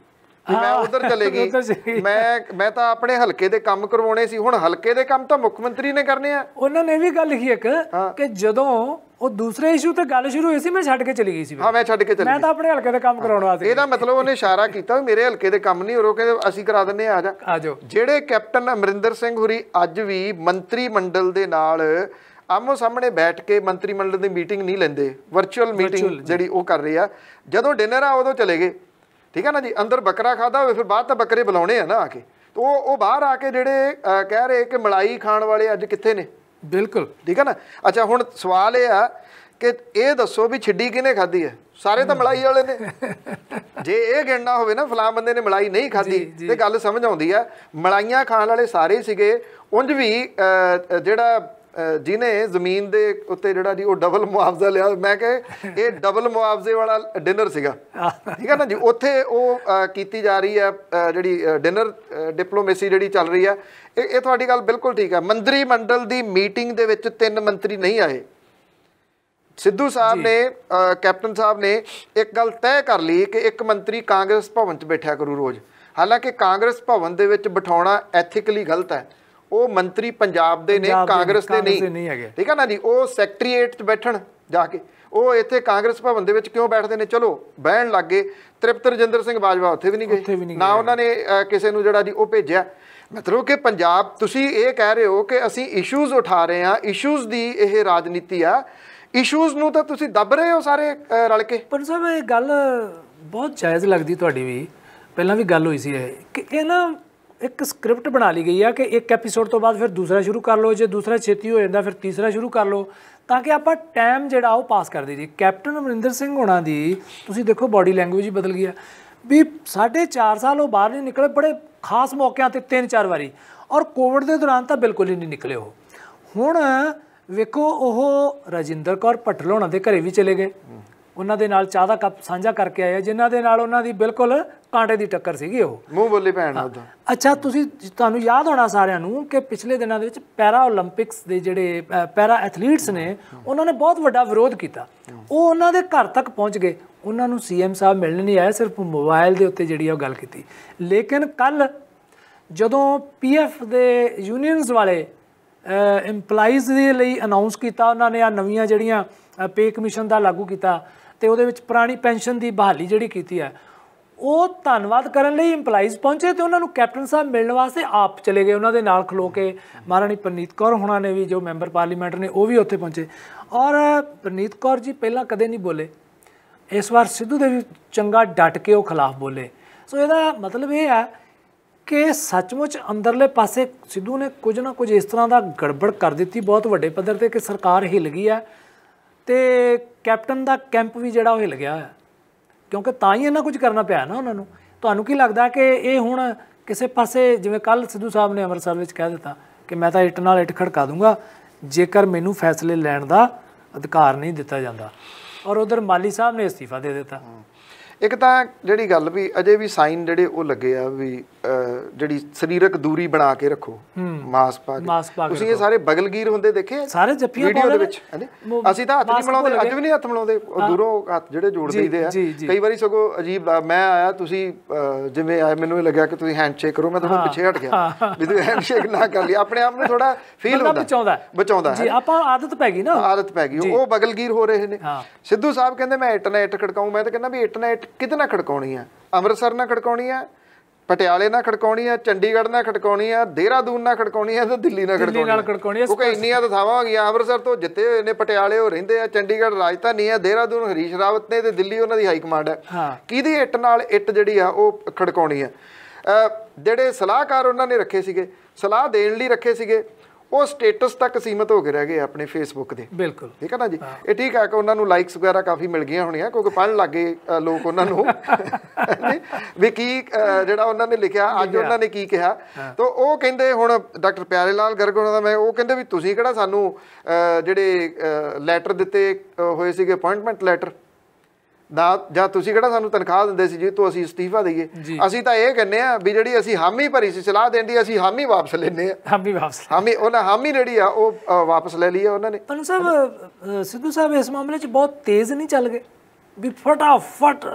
ਮੈਂ ਉਧਰ ਚਲੇ ਗਈ ਮੈਂ ਮੈਂ ਤਾਂ ਆਪਣੇ ਹਲਕੇ ਦੇ ਕੰਮ ਕਰਵਾਉਣੇ ਸੀ ਹੁਣ ਹਲਕੇ ਦੇ ਕੰਮ ਤਾਂ ਮੁੱਖ ਮੰਤਰੀ ਨੇ ਕਰਨੇ ਆ
ਉਹਨਾਂ ਨੇ ਵੀ ਗੱਲ ਲਿਖੀ ਇੱਕ ਕਿ ਜਦੋਂ ਉਹ ਦੂਸਰੇ ਇਸ਼ੂ ਤੇ ਗੱਲ ਸ਼ੁਰੂ ਹੋਈ ਸੀ ਮੈਂ ਛੱਡ ਕੇ ਚਲੀ ਗਈ ਸੀ ਹਾਂ ਮੈਂ ਛੱਡ ਕੇ ਚਲੀ ਮੈਂ ਤਾਂ ਆਪਣੇ ਹਲਕੇ ਦੇ ਕੰਮ ਕਰਾਉਣ ਵਾਸਤੇ ਇਹਦਾ ਮਤਲਬ ਉਹਨੇ ਇਸ਼ਾਰਾ ਕੀਤਾ ਵੀ ਮੇਰੇ ਹਲਕੇ ਦੇ ਕੰਮ ਨਹੀਂ ਉਹ ਕਹਿੰਦੇ
ਅਸੀਂ ਕਰਾ ਦਿੰਨੇ ਆ ਜਾ ਜਿਹੜੇ ਕੈਪਟਨ ਅਮਰਿੰਦਰ ਸਿੰਘ ਹੁਰੀ ਅੱਜ ਵੀ ਮੰਤਰੀ ਮੰਡਲ ਦੇ ਨਾਲ ਆਮੋ ਸਾਹਮਣੇ ਬੈਠ ਕੇ ਮੰਤਰੀ ਮੰਡਲ ਦੀ ਮੀਟਿੰਗ ਨਹੀਂ ਲੈਂਦੇ ਵਰਚੁਅਲ ਮੀਟਿੰਗ ਜਿਹੜੀ ਉਹ ਕਰ ਰਹੇ ਆ ਜਦੋਂ ਡਿਨਰ ਆ ਉਦੋਂ ਚਲੇ ਗਏ ਠੀਕ ਹੈ ਨਾ ਜੀ ਅੰਦਰ ਬੱਕਰਾ ਖਾਦਾ ਹੋਵੇ ਫਿਰ ਬਾਅਦ ਤਾਂ ਬੱਕਰੇ ਬੁਲਾਉਣੇ ਆ ਨਾ ਆ ਕੇ ਤੋ ਉਹ ਬਾਹਰ ਆ ਕੇ ਜਿਹੜੇ ਕਹਿ ਰਹੇ ਕਿ ਮਲਾਈ ਖਾਣ ਵਾਲੇ ਅੱਜ ਕਿੱਥੇ ਨੇ ਬਿਲਕੁਲ ਠੀਕ ਹੈ ਨਾ ਅੱਛਾ ਹੁਣ ਸਵਾਲ ਇਹ ਆ ਕਿ ਇਹ ਦੱਸੋ ਵੀ ਛਿੱਡੀ ਕਿਨੇ ਖਾਦੀ ਹੈ ਸਾਰੇ ਤਾਂ ਮਲਾਈ ਵਾਲੇ ਨੇ ਜੇ ਇਹ ਗਿਣਨਾ ਹੋਵੇ ਨਾ ਫਲਾਂ ਬੰਦੇ ਨੇ ਮਲਾਈ ਨਹੀਂ ਖਾਦੀ ਤੇ ਗੱਲ ਸਮਝ ਆਉਂਦੀ ਆ ਮਲਾਈਆਂ ਖਾਣ ਵਾਲੇ ਸਾਰੇ ਸੀਗੇ ਉਂਝ ਵੀ ਜਿਹੜਾ ਜਿਨੇ ਜ਼ਮੀਨ ਦੇ ਉੱਤੇ ਜਿਹੜਾ ਜੀ ਉਹ ਡਬਲ ਮੁਆਵਜ਼ਾ ਲਿਆ ਮੈਂ ਕਹੇ ਇਹ ਡਬਲ ਮੁਆਵਜ਼ੇ ਵਾਲਾ ਡਿਨਰ ਸੀਗਾ ਠੀਕ ਹੈ ਨਾ ਜੀ ਉੱਥੇ ਉਹ ਕੀਤੀ ਜਾ ਰਹੀ ਹੈ ਜਿਹੜੀ ਡਿਨਰ ਡਿਪਲੋਮੇਸੀ ਜਿਹੜੀ ਚੱਲ ਰਹੀ ਹੈ ਇਹ ਤੁਹਾਡੀ ਗੱਲ ਬਿਲਕੁਲ ਠੀਕ ਹੈ ਮੰਤਰੀ ਮੰਡਲ ਦੀ ਮੀਟਿੰਗ ਦੇ ਵਿੱਚ ਤਿੰਨ ਮੰਤਰੀ ਨਹੀਂ ਆਏ ਸਿੱਧੂ ਸਾਹਿਬ ਨੇ ਕੈਪਟਨ ਸਾਹਿਬ ਨੇ ਇੱਕ ਗੱਲ ਤੈਅ ਕਰ ਲਈ ਕਿ ਇੱਕ ਮੰਤਰੀ ਕਾਂਗਰਸ ਭਵਨ 'ਚ ਬੈਠਿਆ ਕਰੂ ਰੋਜ਼ ਹਾਲਾਂਕਿ ਕਾਂਗਰਸ ਭਵਨ ਦੇ ਵਿੱਚ ਬਿਠਾਉਣਾ ਐਥਿਕਲੀ ਗਲਤ ਹੈ ਉਹ ਮੰਤਰੀ ਪੰਜਾਬ ਦੇ ਨੇ ਕਾਂਗਰਸ ਦੇ ਨਹੀਂ ਠੀਕ ਹੈ ਨਾ ਜੀ ਉਹ ਸੈਕਟਰੀਏਟ 'ਚ ਬੈਠਣ ਜਾ ਕੇ ਉਹ ਇੱਥੇ ਕਾਂਗਰਸ ਭਵਨ ਦੇ ਵਿੱਚ ਕਿਉਂ ਬੈਠਦੇ ਨੇ ਚਲੋ ਬਹਿਣ ਲੱਗੇ ਤ੍ਰਿਪਤ ਰਜਿੰਦਰ ਸਿੰਘ ਬਾਜਵਾ ਉੱਥੇ ਵੀ ਨਹੀਂ ਗਏ ਨਾ ਉਹਨਾਂ ਨੇ ਕਿਸੇ ਨੂੰ ਜਿਹੜਾ ਜੀ ਉਹ ਭੇਜਿਆ ਮਤਲਬ ਕਿ ਪੰਜਾਬ ਤੁਸੀਂ ਇਹ ਕਹਿ ਰਹੇ ਹੋ ਕਿ ਅਸੀਂ ਇਸ਼ੂਜ਼ ਉਠਾ ਰਹੇ ਹਾਂ ਇਸ਼ੂਜ਼ ਦੀ ਇਹ ਰਾਜਨੀਤੀ ਆ ਇਸ਼ੂਜ਼ ਨੂੰ ਤਾਂ ਤੁਸੀਂ ਦੱਬ ਰਹੇ ਹੋ ਸਾਰੇ ਰਲ ਕੇ
ਪਰ ਸਾਹਿਬ ਇਹ ਗੱਲ ਬਹੁਤ ਜਾਇਜ਼ ਲੱਗਦੀ ਤੁਹਾਡੀ ਵੀ ਪਹਿਲਾਂ ਵੀ ਗੱਲ ਹੋਈ ਸੀ ਇਹ ਕਿ ਇਹ ਨਾ ਇੱਕ ਸਕ੍ਰਿਪਟ ਬਣਾ ਲਈ ਗਈ ਆ ਕਿ ਇੱਕ ਐਪੀਸੋਡ ਤੋਂ ਬਾਅਦ ਫਿਰ ਦੂਸਰਾ ਸ਼ੁਰੂ ਕਰ ਲਓ ਜੇ ਦੂਸਰਾ ਛੇਤੀ ਹੋ ਜਾਂਦਾ ਫਿਰ ਤੀਸਰਾ ਸ਼ੁਰੂ ਕਰ ਲਓ ਤਾਂ ਕਿ ਆਪਾਂ ਟਾਈਮ ਜਿਹੜਾ ਉਹ ਪਾਸ ਕਰ ਦਈਏ ਕੈਪਟਨ ਅਮਰਿੰਦਰ ਸਿੰਘ ਹੋਣਾ ਦੀ ਤੁਸੀਂ ਦੇਖੋ ਬਾਡੀ ਲੈਂਗੁਏਜ ਹੀ ਬਦਲ ਗਈ ਆ ਵੀ 4.5 ਸਾਲ ਉਹ ਬਾਹਰ ਨਹੀਂ ਨਿਕਲੇ ਬੜੇ ਖਾਸ ਮੌਕਿਆਂ ਤੇ ਤਿੰਨ ਚਾਰ ਵਾਰੀ ਔਰ ਕੋਵਿਡ ਦੇ ਦੌਰਾਨ ਤਾਂ ਬਿਲਕੁਲ ਹੀ ਨਹੀਂ ਨਿਕਲੇ ਉਹ ਹੁਣ ਵੇਖੋ ਉਹ ਰਜਿੰਦਰ ਕੌਰ ਪਟਲੋਣਾ ਦੇ ਘਰੇ ਵੀ ਚਲੇ ਗਏ ਉਹਨਾਂ ਦੇ ਨਾਲ ਚਾਹ ਦਾ ਕੱਪ ਸਾਂਝਾ ਕਰਕੇ ਆਏ ਜਿਨ੍ਹਾਂ ਦੇ ਨਾਲ ਉਹਨਾਂ ਦੀ ਬਿਲਕੁਲ ਕਾਂਟੇ ਦੀ ਟੱਕਰ ਸੀਗੀ ਉਹ ਮੂੰਹ ਬੋਲੀ ਭੈਣ ਉਹਦਾ ਅੱਛਾ ਤੁਸੀਂ ਤੁਹਾਨੂੰ ਯਾਦ ਹੋਣਾ ਸਾਰਿਆਂ ਨੂੰ ਕਿ ਪਿਛਲੇ ਦਿਨਾਂ ਦੇ ਵਿੱਚ ਪੈਰਾ 올림픽ਸ ਦੇ ਜਿਹੜੇ ਪੈਰਾ ਐਥਲੀਟਸ ਨੇ ਉਹਨਾਂ ਨੇ ਬਹੁਤ ਵੱਡਾ ਵਿਰੋਧ ਕੀਤਾ ਉਹ ਉਹਨਾਂ ਦੇ ਘਰ ਤੱਕ ਪਹੁੰਚ ਗਏ ਉਹਨਾਂ ਨੂੰ ਸੀਐਮ ਸਾਹਿਬ ਮਿਲਣ ਨਹੀਂ ਆਇਆ ਸਿਰਫ ਮੋਬਾਈਲ ਦੇ ਉੱਤੇ ਜਿਹੜੀ ਉਹ ਗੱਲ ਕੀਤੀ ਲੇਕਿਨ ਕੱਲ ਜਦੋਂ ਪੀਐਫ ਦੇ ਯੂਨੀਅਨਸ ਵਾਲੇ ਐਮਪਲਾਈਜ਼ ਦੇ ਲਈ ਅਨਾਉਂਸ ਕੀਤਾ ਉਹਨਾਂ ਨੇ ਆ ਨਵੀਆਂ ਜਿਹੜੀਆਂ ਪੇ ਕਮਿਸ਼ਨ ਦਾ ਲਾਗੂ ਕੀਤਾ ਤੇ ਉਹਦੇ ਵਿੱਚ ਪੁਰਾਣੀ ਪੈਨਸ਼ਨ ਦੀ ਬਹਾਲੀ ਜਿਹੜੀ ਕੀਤੀ ਹੈ ਉਹ ਧੰਨਵਾਦ ਕਰਨ ਲਈ ਏਮਪਲਾਈਜ਼ ਪਹੁੰਚੇ ਤੇ ਉਹਨਾਂ ਨੂੰ ਕੈਪਟਨ ਸਾਹਿਬ ਮਿਲਣ ਵਾਸਤੇ ਆਪ ਚਲੇ ਗਏ ਉਹਨਾਂ ਦੇ ਨਾਲ ਖਲੋ ਕੇ ਮਹਾਰਾਣੀ ਪ੍ਰਨੀਤ ਕੌਰ ਹੁਣਾਂ ਨੇ ਵੀ ਜੋ ਮੈਂਬਰ ਪਾਰਲੀਮੈਂਟ ਨੇ ਉਹ ਵੀ ਉੱਥੇ ਪਹੁੰਚੇ ਔਰ ਪ੍ਰਨੀਤ ਕੌਰ ਜੀ ਪਹਿਲਾਂ ਕਦੇ ਨਹੀਂ ਬੋਲੇ ਇਸ ਵਾਰ ਸਿੱਧੂ ਦੇ ਵੀ ਚੰਗਾ ਡਟ ਕੇ ਉਹ ਖਿਲਾਫ ਬੋਲੇ ਸੋ ਇਹਦਾ ਮਤਲਬ ਇਹ ਹੈ ਕਿ ਸੱਚਮੁੱਚ ਅੰਦਰਲੇ ਪਾਸੇ ਸਿੱਧੂ ਨੇ ਕੁਝ ਨਾ ਕੁਝ ਇਸ ਤਰ੍ਹਾਂ ਦਾ ਗੜਬੜ ਕਰ ਦਿੱਤੀ ਬਹੁਤ ਵੱਡੇ ਪੱਧਰ ਤੇ ਕਿ ਸਰਕਾਰ ਹਿੱਲ ਗਈ ਹੈ ਤੇ ਕੈਪਟਨ ਦਾ ਕੈਂਪ ਵੀ ਜਿਹੜਾ ਉਹ ਹਿੱਲ ਗਿਆ ਹੈ ਕਿਉਂਕਿ ਤਾਂ ਹੀ ਇਹਨਾਂ ਕੁਝ ਕਰਨਾ ਪਿਆ ਨਾ ਉਹਨਾਂ ਨੂੰ ਤੁਹਾਨੂੰ ਕੀ ਲੱਗਦਾ ਕਿ ਇਹ ਹੁਣ ਕਿਸੇ ਪਾਸੇ ਜਿਵੇਂ ਕੱਲ ਸਿੱਧੂ ਸਾਹਿਬ ਨੇ ਅੰਮ੍ਰਿਤਸਰ ਵਿੱਚ ਕਹਿ ਦਿੱਤਾ ਕਿ ਮੈਂ ਤਾਂ ਇੱਟ ਨਾਲ ਇੱਟ ਖੜਕਾ ਦੂੰਗਾ ਜੇਕਰ ਮੈਨੂੰ ਫੈਸਲੇ ਲੈਣ ਦਾ ਅਧਿਕਾਰ ਨਹੀਂ ਦਿੱਤਾ ਜਾਂਦਾ ਔਰ ਉਧਰ ਮਾਲੀ ਸਾਹਿਬ ਨੇ ਅਸਤੀਫਾ ਦੇ ਦਿੱਤਾ
ਇੱਕ ਤਾਂ ਜਿਹੜੀ ਗੱਲ ਵੀ ਅਜੇ ਵੀ ਸਾਈਨ ਜਿਹੜੇ ਉਹ ਲੱਗੇ ਆ ਵੀ ਜਿਹੜੀ ਸਰੀਰਕ ਦੂਰੀ ਬਣਾ ਕੇ ਰੱਖੋ ਮਾਸਕ ਪਾ
ਕੇ ਤੁਸੀਂ ਇਹ ਸਾਰੇ
ਬਗਲਗੀਰ ਹੁੰਦੇ ਦੇਖੇ ਸਾਰੇ ਜੱਫੀਆਂ ਵੀਡੀਓ ਦੇ ਵਿੱਚ ਅਸੀਂ ਤਾਂ ਹੱਥ ਨਹੀਂ ਮਿਲਾਉਂਦੇ ਅੱਜ ਵੀ ਨਹੀਂ ਹੱਥ ਮਿਲਾਉਂਦੇ ਦੂਰੋਂ ਹੱਥ ਜਿਹੜੇ ਜੋੜ ਦਈਦੇ ਆ ਕਈ ਵਾਰੀ ਸਗੋ ਅਜੀਬ ਮੈਂ ਆਇਆ ਤੁਸੀਂ ਜਿਵੇਂ ਆਏ ਮੈਨੂੰ ਇਹ ਲੱਗਿਆ ਕਿ ਤੁਸੀਂ ਹੈਂਡਸ਼ੇਕ ਕਰੋ ਮੈਂ ਤੁਹਾਨੂੰ ਪਿੱਛੇ ਹਟ ਗਿਆ ਵੀ ਤੁਸੀਂ ਹੈਂਡਸ਼ੇਕ ਨਾ ਕਰ ਲਈ ਆਪਣੇ ਆਪ ਨੂੰ ਥੋੜਾ ਫੀਲ ਹੁੰਦਾ ਬਚਾਉਂਦਾ ਬਚਾਉਂਦਾ ਜੀ ਆਪਾਂ ਆਦਤ ਪੈ ਗਈ ਨਾ ਆਦਤ ਪੈ ਗਈ ਉਹ ਬਗਲਗੀਰ ਹੋ ਰਹੇ ਨੇ ਸਿੱਧੂ ਸਾਹਿਬ ਕਹਿੰਦੇ ਮੈਂ ਇੱਟ ਖੜਕਾਉਂ ਮੈਂ ਤਾਂ ਕਹਿੰਦਾ ਵੀ ਇੱਟ ਕਿਤੇ ਨਾ ਖੜਕਾਉਣੀ ਆ ਅੰਮ੍ਰਿਤਸਰ ਨਾਲ ਖੜਕਾਉਣੀ ਆ ਪਟਿਆਲੇ ਨਾਲ ਖੜਕਾਉਣੀ ਆ ਚੰਡੀਗੜ੍ਹ ਨਾਲ ਖੜਕਾਉਣੀ ਆ ਦੇਹਰਾਦੂਨ ਨਾਲ ਖੜਕਾਉਣੀ ਆ ਤੇ ਦਿੱਲੀ ਨਾਲ ਖੜਕਾਉਣੀ ਆ ਨਾਲ ਖੜਕਾਉਣੀ ਆ ਕਿਉਂਕਿ ਇੰਨੀਆਂ ਤਾਂ ਥਾਵਾਂ ਹੋ ਗਈਆਂ ਅੰਮ੍ਰਿਤਸਰ ਤੋਂ ਜਿੱਤੇ ਹੋਏ ਨੇ ਪਟਿਆਲੇ ਹੋ ਰਹਿੰਦੇ ਆ ਚੰਡੀਗੜ੍ਹ ਰਾਜਧਾਨੀ ਆ ਦੇਹਰਾਦੂਨ ਹਰੀਸ਼ ਰਾਵਤ ਨੇ ਤੇ ਦਿੱਲੀ ਉਹਨਾਂ ਦੀ ਹਾਈ ਕਮਾਂਡ ਆ ਕਿਹਦੀ ਇੱਟ ਨਾਲ ਇੱਟ ਜਿਹੜੀ ਆ ਉਹ ਖੜਕਾਉਣੀ ਆ ਜਿਹੜੇ ਸਲਾਹਕਾਰ ਉਹਨਾਂ ਨੇ ਰੱਖੇ ਸੀਗੇ ਸਲਾਹ ਦੇਣ ਲਈ ਰੱਖੇ ਸੀਗੇ ਉਹ ਸਟੇਟਸ ਤੱਕ ਸੀਮਤ ਹੋ ਕੇ ਰਹਿ ਗਏ ਆਪਣੇ ਫੇਸਬੁੱਕ ਦੇ ਬਿਲਕੁਲ ਠੀਕ ਹੈ ਨਾ ਜੀ ਇਹ ਠੀਕ ਹੈ ਕਿ ਉਹਨਾਂ ਨੂੰ ਲਾਈਕਸ ਵਗੈਰਾ ਕਾਫੀ ਮਿਲ ਗਈਆਂ ਹੋਣੀਆਂ ਕਿਉਂਕਿ ਪੜਨ ਲੱਗੇ ਲੋਕ ਉਹਨਾਂ ਨੂੰ ਵੀ ਕੀ ਜਿਹੜਾ ਉਹਨਾਂ ਨੇ ਲਿਖਿਆ ਅੱਜ ਉਹਨਾਂ ਨੇ ਕੀ ਕਿਹਾ ਤਾਂ ਉਹ ਕਹਿੰਦੇ ਹੁਣ ਡਾਕਟਰ ਪਿਆਰੇ ਲਾਲ ਗਰਗ ਉਹਨਾਂ ਦਾ ਮੈਂ ਉਹ ਕਹਿੰਦੇ ਵੀ ਤੁਸੀਂ ਕਿਹੜਾ ਸਾਨੂੰ ਜਿਹੜੇ ਲੈਟਰ ਦਿੱਤੇ ਹੋਏ ਸੀਗੇ ਅਪਾਇੰਟਮੈਂਟ ਲੈਟਰ ਨਾ ਜਾਂ ਤੁਸੀਂ ਕਿਹੜਾ ਸਾਨੂੰ ਤਨਖਾਹ ਦਿੰਦੇ ਸੀ ਜੀ ਤੋਂ ਅਸੀਂ ਅਸਤੀਫਾ ਦਈਏ ਅਸੀਂ ਤਾਂ ਇਹ ਕਹਿੰਨੇ ਆ ਵੀ ਜਿਹੜੀ ਅਸੀਂ ਹਾਮੀ ਭਰੀ ਸੀ ਸਲਾਹ ਦੇਂਦੀ ਅਸੀਂ ਹਾਮੀ ਵਾਪਸ ਲੈਨੇ ਆ ਹਾਮੀ ਵਾਪਸ ਹਾਮੀ ਉਹਨਾਂ ਹਾਮੀ ਜਿਹੜੀ ਆ ਉਹ
ਵਾਪਸ ਲੈ ਲਈ ਆ ਉਹਨਾਂ ਨੇ ਪੰਨੂ ਸਾਹਿਬ ਸਿੱਧੂ ਸਾਹਿਬ ਇਸ ਮਾਮਲੇ 'ਚ ਬਹੁਤ ਤੇਜ਼ ਨਹੀਂ ਚੱਲ ਗਏ ਵੀ ਫਟਾਫਟ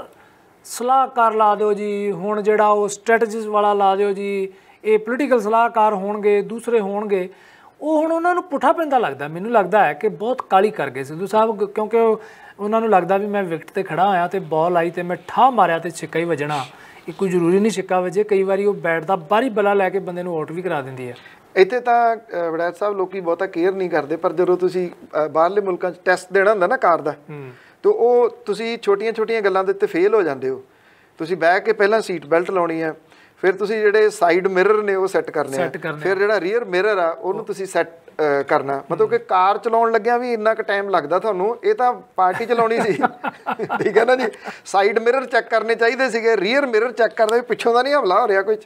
ਸਲਾਹਕਾਰ ਲਾ ਦਿਓ ਜੀ ਹੁਣ ਜਿਹੜਾ ਉਹ ਸਟ੍ਰੈਟਜੀਸ ਵਾਲਾ ਲਾ ਦਿਓ ਜੀ ਇਹ ਪੋਲੀਟੀਕਲ ਸਲਾਹਕਾਰ ਹੋਣਗੇ ਦੂਸਰੇ ਹੋਣਗੇ ਉਹ ਹੁਣ ਉਹਨਾਂ ਨੂੰ ਪੁੱਠਾ ਪੈਂਦਾ ਲੱਗਦਾ ਮੈਨੂੰ ਲੱਗਦਾ ਹੈ ਕਿ ਬਹੁਤ ਕਾਲੀ ਕਰ ਗਏ ਸਿੱਧੂ ਸਾਹਿਬ ਕਿਉਂਕਿ ਉਹਨਾਂ ਨੂੰ ਲੱਗਦਾ ਵੀ ਮੈਂ ਵਿਕਟ ਤੇ ਖੜਾ ਆਇਆ ਤੇ ਬਾਲ ਆਈ ਤੇ ਮੈਂ ਠਾ ਮਾਰਿਆ ਤੇ ਛੱਕਾ ਹੀ ਵਜਣਾ ਇਹ ਕੋਈ ਜ਼ਰੂਰੀ ਨਹੀਂ ਛੱਕਾ ਵਜੇ ਕਈ ਵਾਰੀ ਉਹ ਬੈਟ ਦਾ ਬਾਰੀ ਬਲਾ ਲੈ ਕੇ ਬੰਦੇ ਨੂੰ ਆਊਟ ਵੀ ਕਰਾ ਦਿੰਦੀ ਹੈ
ਇੱਥੇ ਤਾਂ ਵੜੈਤ ਸਾਹਿਬ ਲੋਕੀ ਬਹੁਤਾ ਕੇਅਰ ਨਹੀਂ ਕਰਦੇ ਪਰ ਜਦੋਂ ਤੁਸੀਂ ਬਾਹਰਲੇ ਮੁਲਕਾਂ 'ਚ ਟੈਸਟ ਦੇਣਾ ਹੁੰਦਾ ਨਾ ਕਾਰ ਦਾ ਤੇ ਉਹ ਤੁਸੀਂ ਛੋਟੀਆਂ-ਛੋਟੀਆਂ ਗੱਲਾਂ ਦੇ ਉੱਤੇ ਫੇਲ ਹੋ ਜਾਂਦੇ ਹੋ ਤੁਸੀਂ ਬਹਿ ਕੇ ਪਹਿਲਾਂ ਸੀਟ ਬੈਲਟ ਲਾਉਣੀ ਹੈ ਫਿਰ ਤੁਸੀਂ ਜਿਹੜੇ ਸਾਈਡ ਮਿਰਰ ਨੇ ਉਹ ਸੈੱਟ ਕਰਨੇ ਆ ਫਿਰ ਜਿਹੜਾ ਰੀਅਰ ਮਿਰਰ ਆ ਉਹਨੂੰ ਤੁਸੀਂ ਸੈੱਟ ਕਰਨਾ ਮਤਲਬ ਕਿ ਕਾਰ ਚਲਾਉਣ ਲੱਗਿਆਂ ਵੀ ਇੰਨਾ ਕੁ ਟਾਈਮ ਲੱਗਦਾ ਤੁਹਾਨੂੰ ਇਹ ਤਾਂ ਪਾਰਟੀ ਚਲਾਉਣੀ ਸੀ ਠੀਕ ਹੈ ਨਾ ਜੀ ਸਾਈਡ ਮਿਰਰ ਚੈੱਕ ਕਰਨੇ ਚਾਹੀਦੇ ਸੀਗੇ ਰੀਅਰ ਮਿਰਰ ਚੈੱਕ ਕਰਦੇ ਪਿੱਛੋਂ ਦਾ ਨਹੀਂ ਹਮਲਾ ਹੋ ਰਿਹਾ ਕੋਈ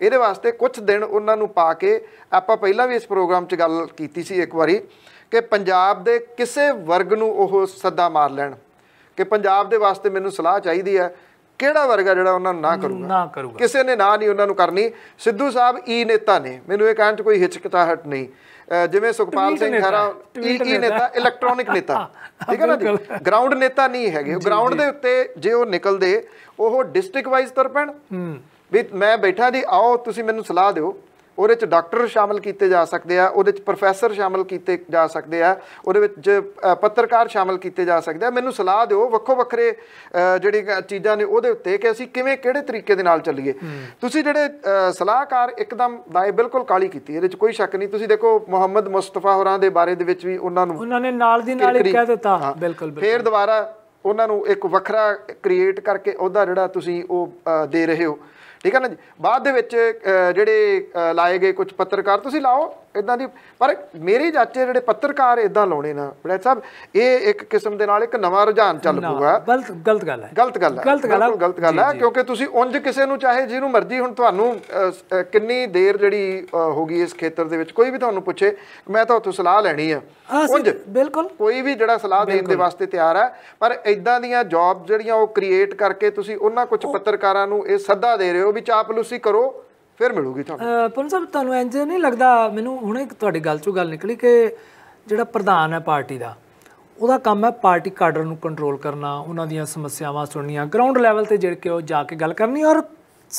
ਇਹਦੇ ਵਾਸਤੇ ਕੁਝ ਦਿਨ ਉਹਨਾਂ ਨੂੰ ਪਾ ਕੇ ਆਪਾਂ ਪਹਿਲਾਂ ਵੀ ਇਸ ਪ੍ਰੋਗਰਾਮ 'ਚ ਗੱਲ ਕੀਤੀ ਸੀ ਇੱਕ ਵਾਰੀ ਕਿ ਪੰਜਾਬ ਦੇ ਕਿਸੇ ਵਰਗ ਨੂੰ ਉਹ ਸੱਦਾ ਮਾਰ ਲੈਣ ਕਿ ਪੰਜਾਬ ਦੇ ਵਾਸਤੇ ਮੈਨੂੰ ਸਲਾਹ ਚਾਹੀਦੀ ਹੈ ਕਿਹੜਾ ਵਰਗ ਹੈ ਜਿਹੜਾ ਉਹਨਾਂ ਨੂੰ ਨਾ ਕਰੂਗਾ ਨਾ ਕਰੂਗਾ ਕਿਸੇ ਨੇ ਨਾ ਨਹੀਂ ਉਹਨਾਂ ਨੂੰ ਕਰਨੀ ਸਿੱਧੂ ਸਾਹਿਬ ਈ ਨੇਤਾ ਨੇ ਮੈਨੂੰ ਇਹ ਕਹਿਣ 'ਚ ਕੋਈ ਹਿਚਕਚਾਹਟ ਨਹੀਂ ਜਿਵੇਂ ਸੁਖਪਾਲ ਸਿੰਘ ਖਰਾ ਈ ਨੇਤਾ ਇਲੈਕਟ੍ਰੋਨਿਕ e ਨੇਤਾ ਠੀਕ ਹੈ ਨਾ ਜੀ ਗਰਾਊਂਡ ਨੇਤਾ ਨਹੀਂ ਹੈਗੇ ਉਹ ਗਰਾਊਂਡ ਦੇ ਉੱਤੇ ਜੇ ਉਹ ਨਿਕਲਦੇ ਉਹ ਡਿਸਟ੍ਰਿਕਟ ਵਾਈਜ਼ ਤੁਰ ਪੈਣ ਵੀ ਮੈਂ ਬੈਠਾ ਦੀ ਆਓ ਤੁਸੀਂ ਮੈਨੂੰ ਸਲਾਹ ਦਿਓ ਉਹਦੇ ਵਿੱਚ ਡਾਕਟਰ ਸ਼ਾਮਲ ਕੀਤੇ ਜਾ ਸਕਦੇ ਆ ਉਹਦੇ ਵਿੱਚ ਪ੍ਰੋਫੈਸਰ ਸ਼ਾਮਲ ਕੀਤੇ ਜਾ ਸਕਦੇ ਆ ਉਹਦੇ ਵਿੱਚ ਪੱਤਰਕਾਰ ਸ਼ਾਮਲ ਕੀਤੇ ਜਾ ਸਕਦੇ ਆ ਮੈਨੂੰ ਸਲਾਹ ਦਿਓ ਵੱਖੋ ਵੱਖਰੇ ਜਿਹੜੀ ਚੀਜ਼ਾਂ ਨੇ ਉਹਦੇ ਉੱਤੇ ਕਿ ਅਸੀਂ ਕਿਵੇਂ ਕਿਹੜੇ ਤਰੀਕੇ ਦੇ ਨਾਲ ਚੱਲੀਏ ਤੁਸੀਂ ਜਿਹੜੇ ਸਲਾਹਕਾਰ ਇੱਕਦਮ ਦਾਏ ਬਿਲਕੁਲ ਕਾਲੀ ਕੀਤੀ ਇਹਦੇ ਵਿੱਚ ਕੋਈ ਸ਼ੱਕ ਨਹੀਂ ਤੁਸੀਂ ਦੇਖੋ ਮੁਹੰਮਦ ਮੁਸਤਫਾ ਹੋਰਾਂ ਦੇ ਬਾਰੇ ਦੇ ਵਿੱਚ ਵੀ ਉਹਨਾਂ ਨੂੰ ਉਹਨਾਂ
ਨੇ ਨਾਲ ਦੀ ਨਾਲ ਹੀ ਕਹਿ ਦਿੱਤਾ ਬਿਲਕੁਲ ਫਿਰ ਦੁਬਾਰਾ
ਉਹਨਾਂ ਨੂੰ ਇੱਕ ਵੱਖਰਾ ਕ੍ਰੀਏਟ ਕਰਕੇ ਉਹਦਾ ਜਿਹੜਾ ਤੁਸੀਂ ਉਹ ਦੇ ਰਹੇ ਹੋ ਠੀਕ ਹੈ ਨਾ ਜੀ ਬਾਅਦ ਦੇ ਵਿੱਚ ਜਿਹੜੇ ਲਾਏ ਗਏ ਕੁਝ ਪੱਤਰਕਾਰ ਤੁਸੀਂ ਲਾਓ ਇਦਾਂ ਦੀ ਪਰ ਮੇਰੇ ਜਾਚੇ ਜਿਹੜੇ ਪੱਤਰਕਾਰ ਇਦਾਂ ਲਾਉਣੇ ਨਾ ਬੜਾ ਸਾਹਿਬ ਇਹ ਇੱਕ ਕਿਸਮ ਦੇ ਨਾਲ ਇੱਕ ਨਵਾਂ ਰੁਝਾਨ ਚੱਲ ਪੂਗਾ
ਗਲਤ ਗਲਤ ਗੱਲ ਹੈ ਗਲਤ ਗੱਲ ਹੈ ਗਲਤ ਗੱਲ ਹੈ ਗਲਤ ਗੱਲ ਹੈ ਕਿਉਂਕਿ
ਤੁਸੀਂ ਉਂਝ ਕਿਸੇ ਨੂੰ ਚਾਹੇ ਜਿਹਨੂੰ ਮਰਜ਼ੀ ਹੁਣ ਤੁਹਾਨੂੰ ਕਿੰਨੀ ਦੇਰ ਜਿਹੜੀ ਹੋ ਗਈ ਇਸ ਖੇਤਰ ਦੇ ਵਿੱਚ ਕੋਈ ਵੀ ਤੁਹਾਨੂੰ ਪੁੱਛੇ ਮੈਂ ਤਾਂ ਉਥੋਂ ਸਲਾਹ ਲੈਣੀ ਆ ਉਂਝ ਬਿਲਕੁਲ ਕੋਈ ਵੀ ਜਿਹੜਾ ਸਲਾਹ ਦੇਣ ਦੇ ਵਾਸਤੇ ਤਿਆਰ ਹੈ ਪਰ ਇਦਾਂ ਦੀਆਂ ਜੌਬ ਜਿਹੜੀਆਂ ਉਹ ਕ੍ਰੀਏਟ ਕਰਕੇ ਤੁਸੀਂ ਉਹਨਾਂ ਕੁਝ ਪੱਤਰਕਾਰਾਂ ਨੂੰ ਇਹ ਸੱਦਾ ਦੇ ਰਹੇ ਹੋ ਵੀ ਚਾਪਲੂਸੀ ਕਰੋ
ਫਿਰ ਮਿਲੂਗੀ ਤੁਹਾਨੂੰ ਪੁਨ ਸਾਹਿਬ ਤੁਹਾਨੂੰ ਇੰਜ ਨਹੀਂ ਲੱਗਦਾ ਮੈਨੂੰ ਹੁਣੇ ਤੁਹਾਡੀ ਗੱਲ ਚੋਂ ਗੱਲ ਨਿਕਲੀ ਕਿ ਜਿਹੜਾ ਪ੍ਰਧਾਨ ਹੈ ਪਾਰਟੀ ਦਾ ਉਹਦਾ ਕੰਮ ਹੈ ਪਾਰਟੀ ਕਾਡਰ ਨੂੰ ਕੰਟਰੋਲ ਕਰਨਾ ਉਹਨਾਂ ਦੀਆਂ ਸਮੱਸਿਆਵਾਂ ਸੁਣਨੀਆਂ ਗਰਾਊਂਡ ਲੈਵਲ ਤੇ ਜਿਹੜੇ ਕੇ ਉਹ ਜਾ ਕੇ ਗੱਲ ਕਰਨੀ ਔਰ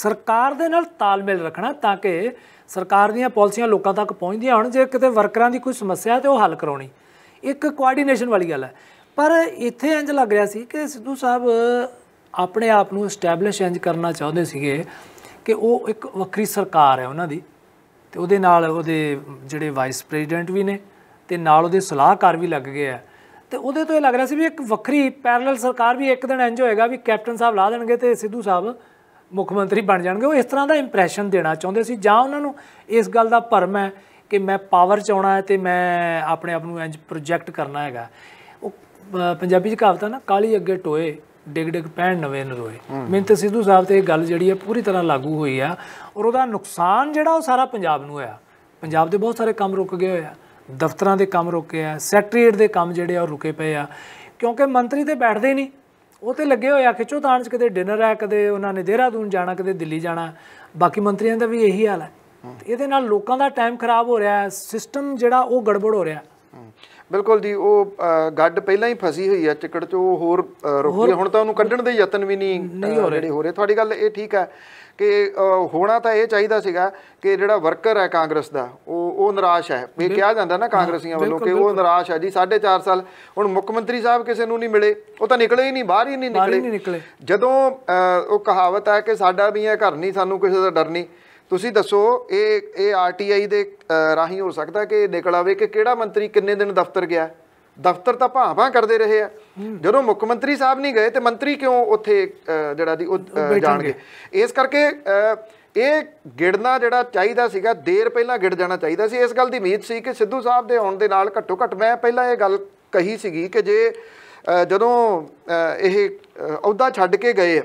ਸਰਕਾਰ ਦੇ ਨਾਲ ਤਾਲਮੇਲ ਰੱਖਣਾ ਤਾਂ ਕਿ ਸਰਕਾਰ ਦੀਆਂ ਪਾਲਿਸੀਆਂ ਲੋਕਾਂ ਤੱਕ ਪਹੁੰਚਦੀਆਂ ਹੋਣ ਜੇ ਕਿਤੇ ਵਰਕਰਾਂ ਦੀ ਕੋਈ ਸਮੱਸਿਆ ਹੈ ਤੇ ਉਹ ਹੱਲ ਕਰਾਉਣੀ ਇੱਕ ਕੋਆਰਡੀਨੇਸ਼ਨ ਵਾਲੀ ਗੱਲ ਹੈ ਪਰ ਇੱਥੇ ਇੰਜ ਲੱਗ ਰਿਹਾ ਸੀ ਕਿ ਸਿੱਧੂ ਸਾਹਿਬ ਆਪਣੇ ਆਪ ਨੂੰ ਐਸਟੈਬਲਿਸ਼ ਇੰਜ ਕਰਨਾ ਚਾਹੁੰਦੇ ਸੀਗੇ ਕਿ ਉਹ ਇੱਕ ਵੱਖਰੀ ਸਰਕਾਰ ਹੈ ਉਹਨਾਂ ਦੀ ਤੇ ਉਹਦੇ ਨਾਲ ਉਹਦੇ ਜਿਹੜੇ ਵਾਈਸ ਪ੍ਰੈਜ਼ੀਡੈਂਟ ਵੀ ਨੇ ਤੇ ਨਾਲ ਉਹਦੇ ਸਲਾਹਕਾਰ ਵੀ ਲੱਗ ਗਏ ਆ ਤੇ ਉਹਦੇ ਤੋਂ ਇਹ ਲੱਗ ਰਿਹਾ ਸੀ ਵੀ ਇੱਕ ਵੱਖਰੀ ਪੈਰਲਲ ਸਰਕਾਰ ਵੀ ਇੱਕ ਦਿਨ ਇੰਜ ਹੋਏਗਾ ਵੀ ਕੈਪਟਨ ਸਾਹਿਬ ਲਾ ਦੇਣਗੇ ਤੇ ਸਿੱਧੂ ਸਾਹਿਬ ਮੁੱਖ ਮੰਤਰੀ ਬਣ ਜਾਣਗੇ ਉਹ ਇਸ ਤਰ੍ਹਾਂ ਦਾ ਇੰਪ੍ਰੈਸ਼ਨ ਦੇਣਾ ਚਾਹੁੰਦੇ ਸੀ ਜਾਂ ਉਹਨਾਂ ਨੂੰ ਇਸ ਗੱਲ ਦਾ ਭਰਮ ਹੈ ਕਿ ਮੈਂ ਪਾਵਰ ਚ ਆਉਣਾ ਹੈ ਤੇ ਮੈਂ ਆਪਣੇ ਆਪ ਨੂੰ ਇੰਜ ਪ੍ਰੋਜੈਕਟ ਕਰਨਾ ਹੈਗਾ ਉਹ ਪੰਜਾਬੀ ਚ ਕਹਾਵਤ ਹੈ ਨਾ ਕਾਲੀ ਅੱਗੇ ਟੋਏ ਡਿਗ ਡਿਗ ਪੈਣ ਨਵੇਂ ਨਰੋਏ ਮੈਂ ਤਾਂ ਸਿੱਧੂ ਸਾਹਿਬ ਤੇ ਇਹ ਗੱਲ ਜਿਹੜੀ ਹੈ ਪੂਰੀ ਤਰ੍ਹਾਂ ਲਾਗੂ ਹੋਈ ਆ ਔਰ ਉਹਦਾ ਨੁਕਸਾਨ ਜਿਹੜਾ ਉਹ ਸਾਰਾ ਪੰਜਾਬ ਨੂੰ ਹੋਇਆ ਪੰਜਾਬ ਦੇ ਬਹੁਤ ਸਾਰੇ ਕੰਮ ਰੁਕ ਗਏ ਹੋਏ ਆ ਦਫ਼ਤਰਾਂ ਦੇ ਕੰਮ ਰੁਕੇ ਆ ਸੈਕਟਰੀਏਟ ਦੇ ਕੰਮ ਜਿਹੜੇ ਆ ਉਹ ਰੁਕੇ ਪਏ ਆ ਕਿਉਂਕਿ ਮੰਤਰੀ ਤੇ ਬੈਠਦੇ ਨਹੀਂ ਉਹ ਤੇ ਲੱਗੇ ਹੋਏ ਆ ਖਿੱਚੋ ਤਾਂ ਚ ਕਦੇ ਡਿਨਰ ਆ ਕਦੇ ਉਹਨਾਂ ਨੇ ਦੇਹਰਾਦੂਨ ਜਾਣਾ ਕਦੇ ਦਿੱਲੀ ਜਾਣਾ ਬਾਕੀ ਮੰਤਰੀਆਂ ਦਾ ਵੀ ਇਹੀ ਹਾਲ ਹੈ ਇਹਦੇ ਨਾਲ ਲੋਕਾਂ ਦਾ ਟਾਈਮ ਖਰਾਬ ਹੋ ਰਿਹਾ ਹੈ ਸਿਸਟਮ ਜਿਹੜਾ ਉਹ ਗੜਬੜ ਹੋ ਰਿਹਾ
ਬਿਲਕੁਲ ਜੀ ਉਹ ਗੱਡ ਪਹਿਲਾਂ ਹੀ ਫਸੀ ਹੋਈ ਹੈ ਚਿਕੜ ਚ ਉਹ ਹੋਰ ਰੁਕੀ ਹੁਣ ਤਾਂ ਉਹਨੂੰ ਕੱਢਣ ਦੇ ਯਤਨ ਵੀ ਨਹੀਂ ਜਿਹੜੇ ਹੋ ਰਹੇ ਤੁਹਾਡੀ ਗੱਲ ਇਹ ਠੀਕ ਹੈ ਕਿ ਹੋਣਾ ਤਾਂ ਇਹ ਚਾਹੀਦਾ ਸੀਗਾ ਕਿ ਜਿਹੜਾ ਵਰਕਰ ਹੈ ਕਾਂਗਰਸ ਦਾ ਉਹ ਉਹ ਨਿਰਾਸ਼ ਹੈ ਇਹ ਕਿਹਾ ਜਾਂਦਾ ਨਾ ਕਾਂਗਰਸੀਆਂ ਵੱਲੋਂ ਕਿ ਉਹ ਨਿਰਾਸ਼ ਹੈ ਜੀ 4.5 ਸਾਲ ਹੁਣ ਮੁੱਖ ਮੰਤਰੀ ਸਾਹਿਬ ਕਿਸੇ ਨੂੰ ਨਹੀਂ ਮਿਲੇ ਉਹ ਤਾਂ ਨਿਕਲੇ ਹੀ ਨਹੀਂ ਬਾਹਰ ਹੀ ਨਹੀਂ ਨਿਕਲੇ ਜਦੋਂ ਉਹ ਕਹਾਵਤ ਹੈ ਕਿ ਸਾਡਾ ਵੀ ਹੈ ਘਰ ਨਹੀਂ ਸਾਨੂੰ ਕਿਸੇ ਦਾ ਡਰ ਨਹੀਂ ਤੁਸੀਂ ਦੱਸੋ ਇਹ ਇਹ ਆਰਟੀਆਈ ਦੇ ਰਾਹੀਂ ਹੋ ਸਕਦਾ ਕਿ ਨਿਕਲ ਆਵੇ ਕਿ ਕਿਹੜਾ ਮੰਤਰੀ ਕਿੰਨੇ ਦਿਨ ਦਫ਼ਤਰ ਗਿਆ ਦਫ਼ਤਰ ਤਾਂ ਭਾਂ-ਭਾਂ ਕਰਦੇ ਰਹੇ ਆ ਜਦੋਂ ਮੁੱਖ ਮੰਤਰੀ ਸਾਹਿਬ ਨਹੀਂ ਗਏ ਤੇ ਮੰਤਰੀ ਕਿਉਂ ਉੱਥੇ ਜਿਹੜਾ ਦੀ ਉਹ ਜਾਣਗੇ ਇਸ ਕਰਕੇ ਇਹ ਗਿੜਨਾ ਜਿਹੜਾ ਚਾਹੀਦਾ ਸੀਗਾ ਦੇਰ ਪਹਿਲਾਂ ਗਿੜ ਜਾਣਾ ਚਾਹੀਦਾ ਸੀ ਇਸ ਗੱਲ ਦੀ ਉਮੀਦ ਸੀ ਕਿ ਸਿੱਧੂ ਸਾਹਿਬ ਦੇ ਆਉਣ ਦੇ ਨਾਲ ਘੱਟੋ ਘੱਟ ਮੈਂ ਪਹਿਲਾਂ ਇਹ ਗੱਲ ਕਹੀ ਸੀਗੀ ਕਿ ਜੇ ਜਦੋਂ ਇਹ ਅਹੁਦਾ ਛੱਡ ਕੇ ਗਏ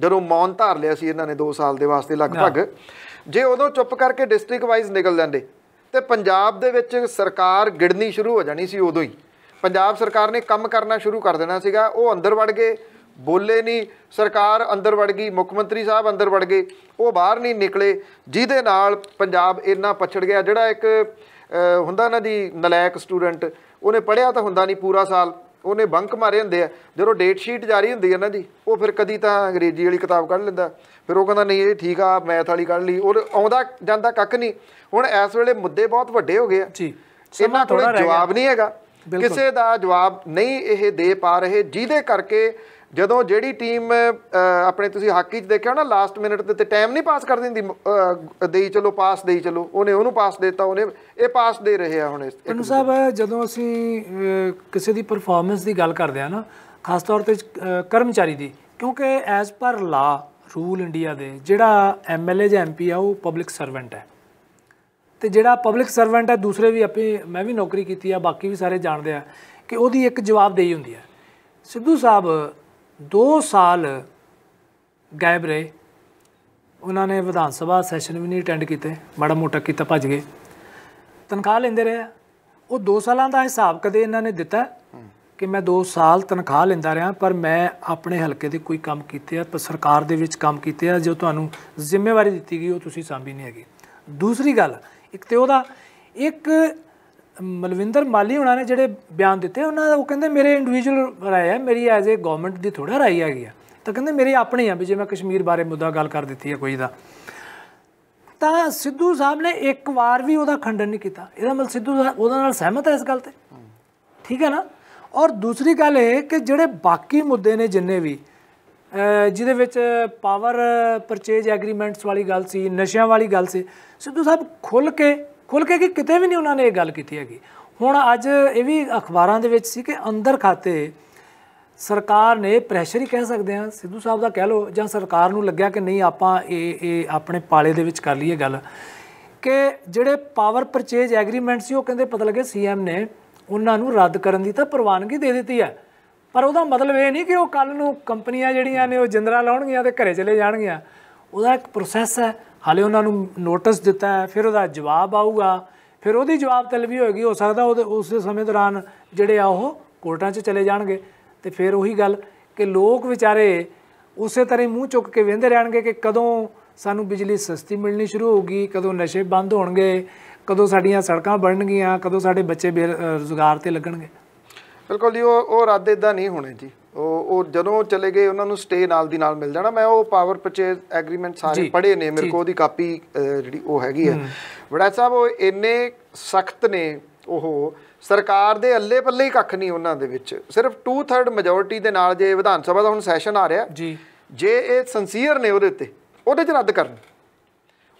ਜਦੋਂ ਮੌਨ ਧਾਰ ਲਿਆ ਸੀ ਇਹਨਾਂ ਨੇ 2 ਸਾਲ ਦੇ ਵਾਸਤੇ ਲਗਭਗ ਜੇ ਉਦੋਂ ਚੁੱਪ ਕਰਕੇ ਡਿਸਟ੍ਰਿਕਟ ਵਾਈਜ਼ ਨਿਕਲ ਜਾਂਦੇ ਤੇ ਪੰਜਾਬ ਦੇ ਵਿੱਚ ਸਰਕਾਰ ਗਿੜਨੀ ਸ਼ੁਰੂ ਹੋ ਜਾਣੀ ਸੀ ਉਦੋਂ ਹੀ ਪੰਜਾਬ ਸਰਕਾਰ ਨੇ ਕੰਮ ਕਰਨਾ ਸ਼ੁਰੂ ਕਰ ਦੇਣਾ ਸੀਗਾ ਉਹ ਅੰਦਰ ਵੜ ਗਏ ਬੋਲੇ ਨਹੀਂ ਸਰਕਾਰ ਅੰਦਰ ਵੜ ਗਈ ਮੁੱਖ ਮੰਤਰੀ ਸਾਹਿਬ ਅੰਦਰ ਵੜ ਗਏ ਉਹ ਬਾਹਰ ਨਹੀਂ ਨਿਕਲੇ ਜਿਹਦੇ ਨਾਲ ਪੰਜਾਬ ਇੰਨਾ ਪਛੜ ਗਿਆ ਜਿਹੜਾ ਇੱਕ ਹੁੰਦਾ ਨਾ ਜੀ ਨਲਾਇਕ ਸਟੂਡੈਂਟ ਉਹਨੇ ਪੜਿਆ ਤਾਂ ਹੁੰਦਾ ਨਹੀਂ ਪੂਰਾ ਸਾਲ ਉਹਨੇ ਬੰਕ ਮਾਰੇ ਹੁੰਦੇ ਆ ਜਦੋਂ ਡੇਟ ਸ਼ੀਟ ਜਾਰੀ ਹੁੰਦੀ ਹੈ ਨਾ ਜੀ ਉਹ ਫਿਰ ਕਦੀ ਤਾਂ ਅੰਗਰੇਜ਼ੀ ਵਾਲੀ ਕਿਤਾਬ ਕੱਢ ਲੈਂਦਾ ਫਿਰ ਉਹ ਕਹਿੰਦਾ ਨਹੀਂ ਇਹ ਠੀਕ ਆ ਮੈਥ ਵਾਲੀ ਕੱਢ ਲਈ ਉਹ ਆਉਂਦਾ ਜਾਂਦਾ ਕੱਖ ਨਹੀਂ ਹੁਣ ਇਸ ਵੇਲੇ ਮੁੱਦੇ ਬਹੁਤ ਵੱਡੇ ਹੋ ਗਏ ਆ ਜੀ ਇਹਨਾਂ ਕੋਲ ਜਵਾਬ ਨਹੀਂ ਹੈਗਾ ਕਿਸੇ ਦਾ ਜਵਾਬ ਨਹੀਂ ਇਹ ਦੇ ਪਾ ਰਹੇ ਜਿਹਦੇ ਕਰਕੇ ਜਦੋਂ ਜਿਹੜੀ ਟੀਮ ਆਪਣੇ ਤੁਸੀਂ ਹਾਕੀ 'ਚ ਦੇਖਿਆ ਨਾ ਲਾਸਟ ਮਿੰਟ ਤੇ ਟਾਈਮ ਨਹੀਂ ਪਾਸ ਕਰ ਦਿੰਦੀ ਦੇਈ ਚਲੋ ਪਾਸ ਦੇਈ ਚਲੋ ਉਹਨੇ ਉਹਨੂੰ ਪਾਸ ਦਿੱਤਾ ਉਹਨੇ ਇਹ ਪਾਸ ਦੇ ਰਹੇ ਆ ਹੁਣ ਇਸ ਪਨੂ
ਸਾਹਿਬ ਜਦੋਂ ਅਸੀਂ ਕਿਸੇ ਦੀ ਪਰਫਾਰਮੈਂਸ ਦੀ ਗੱਲ ਕਰਦੇ ਆ ਨਾ ਖਾਸ ਤੌਰ ਤੇ ਕਰਮਚਾਰੀ ਦੀ ਕਿਉਂਕਿ ਐਸ ਪਰ ਲਾ ਰੂਲ ਇੰਡੀਆ ਦੇ ਜਿਹੜਾ ਐਮਐਲਏ ਜਾਂ ਐਮਪੀ ਆ ਉਹ ਪਬਲਿਕ ਸਰਵੈਂਟ ਹੈ ਤੇ ਜਿਹੜਾ ਪਬਲਿਕ ਸਰਵੈਂਟ ਹੈ ਦੂਸਰੇ ਵੀ ਆਪੇ ਮੈਂ ਵੀ ਨੌਕਰੀ ਕੀਤੀ ਆ ਬਾਕੀ ਵੀ ਸਾਰੇ ਜਾਣਦੇ ਆ ਕਿ ਉਹਦੀ ਇੱਕ ਜਵਾਬਦੇਹੀ ਹੁੰਦੀ ਹੈ ਸਿੱਧੂ ਸਾਹਿਬ 2 ਸਾਲ ਗਾਇਬ ਰਹੇ ਉਹਨਾਂ ਨੇ ਵਿਧਾਨ ਸਭਾ ਸੈਸ਼ਨ ਵੀ ਨਹੀਂ ਅਟੈਂਡ ਕੀਤੇ ਮਾੜਾ ਮੋਟਾ ਕੀਤਾ ਭੱਜ ਗਏ ਤਨਖਾਹ ਲੈਂਦੇ ਰਹੇ ਉਹ 2 ਸਾਲਾਂ ਦਾ ਹਿਸਾਬ ਕਦੇ ਇਹਨਾਂ ਨੇ ਦਿੱਤਾ ਕਿ ਮੈਂ 2 ਸਾਲ ਤਨਖਾਹ ਲੈਂਦਾ ਰਿਹਾ ਪਰ ਮੈਂ ਆਪਣੇ ਹਲਕੇ ਦੇ ਕੋਈ ਕੰਮ ਕੀਤੇ ਆ ਪਰ ਸਰਕਾਰ ਦੇ ਵਿੱਚ ਕੰਮ ਕੀਤੇ ਆ ਜੋ ਤੁਹਾਨੂੰ ਜ਼ਿੰਮੇਵਾਰੀ ਦਿੱਤੀ ਗਈ ਉਹ ਤੁਸੀਂ ਸਾਂਭੀ ਨਹੀਂ ਹੈਗੀ ਦੂਸਰੀ ਗੱਲ ਇੱਕ ਤੇ ਉਹਦਾ ਇੱਕ ਮਲਵਿੰਦਰ ਮਾਲੀ ਹੁਣਾਂ ਨੇ ਜਿਹੜੇ ਬਿਆਨ ਦਿੱਤੇ ਉਹਨਾਂ ਦਾ ਉਹ ਕਹਿੰਦੇ ਮੇਰੇ ਇੰਡੀਵਿਜੂਅਲ ਰਾਏ ਹੈ ਮੇਰੀ ਐਜ਼ ਅ ਗਵਰਨਮੈਂਟ ਦੀ ਥੋੜਾ ਰਾਏ ਹੈਗੀ ਆ ਤਾਂ ਕਹਿੰਦੇ ਮੇਰੇ ਆਪਣੇ ਆ ਵੀ ਜੇ ਮੈਂ ਕਸ਼ਮੀਰ ਬਾਰੇ ਮੁੱਦਾ ਗੱਲ ਕਰ ਦਿੱਤੀ ਹੈ ਕੋਈ ਦਾ ਤਾਂ ਸਿੱਧੂ ਸਾਹਿਬ ਨੇ ਇੱਕ ਵਾਰ ਵੀ ਉਹਦਾ ਖੰਡਨ ਨਹੀਂ ਕੀਤਾ ਇਹਦਾ ਮਤਲਬ ਸਿੱਧੂ ਉਹਦੇ ਨਾਲ ਸਹਿਮਤ ਹੈ ਇਸ ਗੱਲ ਤੇ ਠੀਕ ਹੈ ਨਾ ਔਰ ਦੂਸਰੀ ਗੱਲ ਇਹ ਕਿ ਜਿਹੜੇ ਬਾਕੀ ਮੁੱਦੇ ਨੇ ਜਿੰਨੇ ਵੀ ਜਿਹਦੇ ਵਿੱਚ ਪਾਵਰ ਪਰਚੇਜ ਐਗਰੀਮੈਂਟਸ ਵਾਲੀ ਗੱਲ ਸੀ ਨਸ਼ਿਆਂ ਵਾਲੀ ਗੱਲ ਸੀ ਸਿੱਧੂ ਸਾਹਿਬ ਖੁੱਲ ਕੇ ਖੁੱਲ ਕੇ ਕਿ ਕਿਤੇ ਵੀ ਨਹੀਂ ਉਹਨਾਂ ਨੇ ਇਹ ਗੱਲ ਕੀਤੀ ਹੈਗੀ ਹੁਣ ਅੱਜ ਇਹ ਵੀ ਅਖਬਾਰਾਂ ਦੇ ਵਿੱਚ ਸੀ ਕਿ ਅੰਦਰ ਖਾਤੇ ਸਰਕਾਰ ਨੇ ਪ੍ਰੈਸ਼ਰ ਹੀ ਕਹਿ ਸਕਦੇ ਆ ਸਿੱਧੂ ਸਾਹਿਬ ਦਾ ਕਹਿ ਲੋ ਜਾਂ ਸਰਕਾਰ ਨੂੰ ਲੱਗਿਆ ਕਿ ਨਹੀਂ ਆਪਾਂ ਇਹ ਇਹ ਆਪਣੇ ਪਾਲੇ ਦੇ ਵਿੱਚ ਕਰ ਲਈਏ ਗੱਲ ਕਿ ਜਿਹੜੇ ਪਾਵਰ ਪਰਚੇਜ ਐਗਰੀਮੈਂਟ ਸੀ ਉਹ ਕਹਿੰਦੇ ਪਤਾ ਲੱਗੇ ਸੀਐਮ ਨੇ ਉਹਨਾਂ ਨੂੰ ਰੱਦ ਕਰਨ ਦੀ ਤਾਂ ਪ੍ਰਵਾਨਗੀ ਦੇ ਦਿੱਤੀ ਹੈ ਪਰ ਉਹਦਾ ਮਤਲਬ ਇਹ ਨਹੀਂ ਕਿ ਉਹ ਕੱਲ ਨੂੰ ਕੰਪਨੀਆਂ ਜਿਹੜੀਆਂ ਨੇ ਉਹ ਜਿੰਦਰਾ ਲਾਉਣਗੀਆਂ ਤੇ ਘਰੇ ਚਲੇ ਜਾਣਗੀਆਂ ਉਹਦਾ ਇੱਕ ਪ੍ਰੋਸੈਸ ਹੈ ਹਾਲੇ ਉਹਨਾਂ ਨੂੰ ਨੋਟਿਸ ਦਿੱਤਾ ਹੈ ਫਿਰ ਉਹਦਾ ਜਵਾਬ ਆਊਗਾ ਫਿਰ ਉਹਦੀ ਜਵਾਬ ਤਲਬੀ ਹੋਏਗੀ ਹੋ ਸਕਦਾ ਉਹ ਉਸ ਸਮੇਂ ਦੌਰਾਨ ਜਿਹੜੇ ਆ ਉਹ ਕੋਰਟਾਂ 'ਚ ਚਲੇ ਜਾਣਗੇ ਤੇ ਫਿਰ ਉਹੀ ਗੱਲ ਕਿ ਲੋਕ ਵਿਚਾਰੇ ਉਸੇ ਤਰ੍ਹਾਂ ਹੀ ਮੂੰਹ ਚੁੱਕ ਕੇ ਵੇਂਦੇ ਰਹਿਣਗੇ ਕਿ ਕਦੋਂ ਸਾਨੂੰ ਬਿਜਲੀ ਸਸਤੀ ਮਿਲਣੀ ਸ਼ੁਰੂ ਹੋਊਗੀ ਕਦੋਂ ਨਸ਼ੇ ਬੰਦ ਹੋਣਗੇ ਕਦੋਂ ਸਾਡੀਆਂ ਸੜਕਾਂ ਬਣਨਗੀਆਂ ਕਦੋਂ ਸਾਡੇ ਬੱਚੇ ਰੋਜ਼ਗਾਰ ਤੇ ਲੱਗਣਗੇ
ਬਿਲਕੁਲ ਜੀ ਉਹ ਉਹ ਰਾਦੇ ਇਦਾਂ ਨਹੀਂ ਹੋਣੇ ਜੀ ਉਹ ਜਦੋਂ ਚਲੇ ਗਏ ਉਹਨਾਂ ਨੂੰ ਸਟੇ ਨਾਲ ਦੀ ਨਾਲ ਮਿਲ ਜਾਣਾ ਮੈਂ ਉਹ ਪਾਵਰ ਪਰਚੇਸ ਐਗਰੀਮੈਂਟ ਸਾਰੇ ਪੜ੍ਹੇ ਨੇ ਮੇਰੇ ਕੋਲ ਉਹਦੀ ਕਾਪੀ ਜਿਹੜੀ ਉਹ ਹੈਗੀ ਹੈ ਵੜਾ ਸਾਹਿਬ ਉਹ ਇੰਨੇ ਸਖਤ ਨੇ ਉਹ ਸਰਕਾਰ ਦੇ ਅੱਲੇ ਪੱਲੇ ਹੀ ਕੱਖ ਨਹੀਂ ਉਹਨਾਂ ਦੇ ਵਿੱਚ ਸਿਰਫ 2/3 ਮੈਜੋਰਟੀ ਦੇ ਨਾਲ ਜੇ ਵਿਧਾਨ ਸਭਾ ਦਾ ਹੁਣ ਸੈਸ਼ਨ ਆ ਰਿਹਾ ਜੀ ਜੇ ਇਹ ਸੰਸੀਅਰ ਨੇ ਉਹਦੇ ਉੱਤੇ ਉਹਦੇ 'ਚ ਰੱਦ ਕਰਨ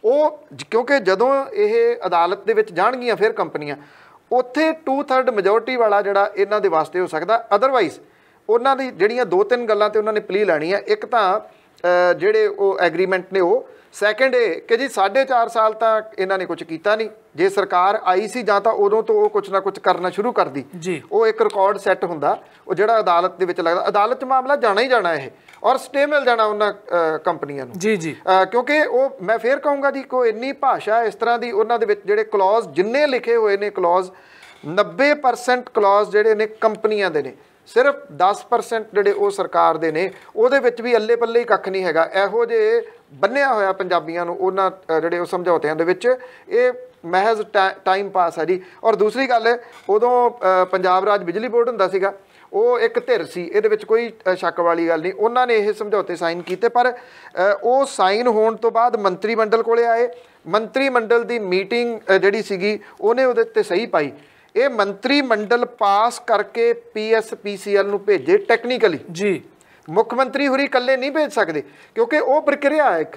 ਉਹ ਕਿਉਂਕਿ ਜਦੋਂ ਇਹ ਅਦਾਲਤ ਦੇ ਵਿੱਚ ਜਾਣਗੀਆਂ ਫਿਰ ਕੰਪਨੀਆਂ ਉੱਥੇ 2/3 ਮੈਜੋਰਟੀ ਵਾਲਾ ਜਿਹੜਾ ਇਹਨਾਂ ਦੇ ਵਾਸਤੇ ਹੋ ਸਕਦਾ ਅਦਰਵਾਈਜ਼ ਉਹਨਾਂ ਦੀ ਜਿਹੜੀਆਂ ਦੋ ਤਿੰਨ ਗੱਲਾਂ ਤੇ ਉਹਨਾਂ ਨੇ ਪਲੀ ਲੈਣੀ ਹੈ ਇੱਕ ਤਾਂ ਜਿਹੜੇ ਉਹ ਐਗਰੀਮੈਂਟ ਨੇ ਉਹ ਸੈਕੰਡ ਇਹ ਕਿ ਜੀ 4.5 ਸਾਲ ਤਾਂ ਇਹਨਾਂ ਨੇ ਕੁਝ ਕੀਤਾ ਨਹੀਂ ਜੇ ਸਰਕਾਰ ਆਈ ਸੀ ਜਾਂ ਤਾਂ ਉਦੋਂ ਤੋਂ ਉਹ ਕੁਝ ਨਾ ਕੁਝ ਕਰਨਾ ਸ਼ੁਰੂ ਕਰਦੀ ਉਹ ਇੱਕ ਰਿਕਾਰਡ ਸੈੱਟ ਹੁੰਦਾ ਉਹ ਜਿਹੜਾ ਅਦਾਲਤ ਦੇ ਵਿੱਚ ਲੱਗਦਾ ਅਦਾਲਤ 'ਚ ਮਾਮਲਾ ਜਾਣਾ ਹੀ ਜਾਣਾ ਇਹ ਔਰ ਸਟੇ ਮਿਲ ਜਾਣਾ ਉਹਨਾਂ ਕੰਪਨੀਆਂ ਨੂੰ ਜੀ ਜੀ ਕਿਉਂਕਿ ਉਹ ਮੈਂ ਫੇਰ ਕਹੂੰਗਾ ਜੀ ਕੋਈ ਇੰਨੀ ਭਾਸ਼ਾ ਇਸ ਤਰ੍ਹਾਂ ਦੀ ਉਹਨਾਂ ਦੇ ਵਿੱਚ ਜਿਹੜੇ ਕਲੌਜ਼ ਜਿੰਨੇ ਲਿਖੇ ਹੋਏ ਨੇ ਕਲੌਜ਼ 90% ਕਲੌਜ਼ ਜਿਹੜੇ ਨੇ ਕੰਪਨੀਆਂ ਦੇ ਨੇ ਸਿਰਫ 10% ਜਿਹੜੇ ਉਹ ਸਰਕਾਰ ਦੇ ਨੇ ਉਹਦੇ ਵਿੱਚ ਵੀ ਅੱਲੇ ਪੱਲੇ ਹੀ ਕੱਖ ਨਹੀਂ ਹੈਗਾ ਇਹੋ ਜੇ ਬੰਨਿਆ ਹੋਇਆ ਪੰਜਾਬੀਆਂ ਨੂੰ ਉਹਨਾਂ ਜਿਹੜੇ ਉਹ ਸਮਝੌਤਿਆਂ ਦੇ ਵਿੱਚ ਇਹ ਮਹਿਜ਼ ਟਾਈਮ ਪਾਸ ਹੈ ਜੀ ਔਰ ਦੂਸਰੀ ਗੱਲ ਉਦੋਂ ਪੰਜਾਬ ਰਾਜ ਬਿਜਲੀ ਬੋਰਡ ਹੁੰਦਾ ਸੀਗਾ ਉਹ ਇੱਕ ਧਿਰ ਸੀ ਇਹਦੇ ਵਿੱਚ ਕੋਈ ਸ਼ੱਕ ਵਾਲੀ ਗੱਲ ਨਹੀਂ ਉਹਨਾਂ ਨੇ ਇਹ ਸਮਝੌਤੇ ਸਾਈਨ ਕੀਤੇ ਪਰ ਉਹ ਸਾਈਨ ਹੋਣ ਤੋਂ ਬਾਅਦ ਮੰਤਰੀ ਮੰਡਲ ਕੋਲੇ ਆਏ ਮੰਤਰੀ ਮੰਡਲ ਦੀ ਮੀਟਿੰਗ ਜਿਹੜੀ ਸੀਗੀ ਉਹਨੇ ਉਹਦੇ ਉੱਤੇ ਸਹੀ ਪਾਈ ਇਹ ਮੰਤਰੀ ਮੰਡਲ ਪਾਸ ਕਰਕੇ ਪੀਐਸਪੀਸੀਐਲ ਨੂੰ ਭੇਜੇ ਟੈਕਨੀਕਲੀ ਜੀ ਮੁੱਖ ਮੰਤਰੀ ਹੁਰੀ ਇਕੱਲੇ ਨਹੀਂ ਭੇਜ ਸਕਦੇ ਕਿਉਂਕਿ ਉਹ ਪ੍ਰਕਿਰਿਆ ਹੈ ਇੱਕ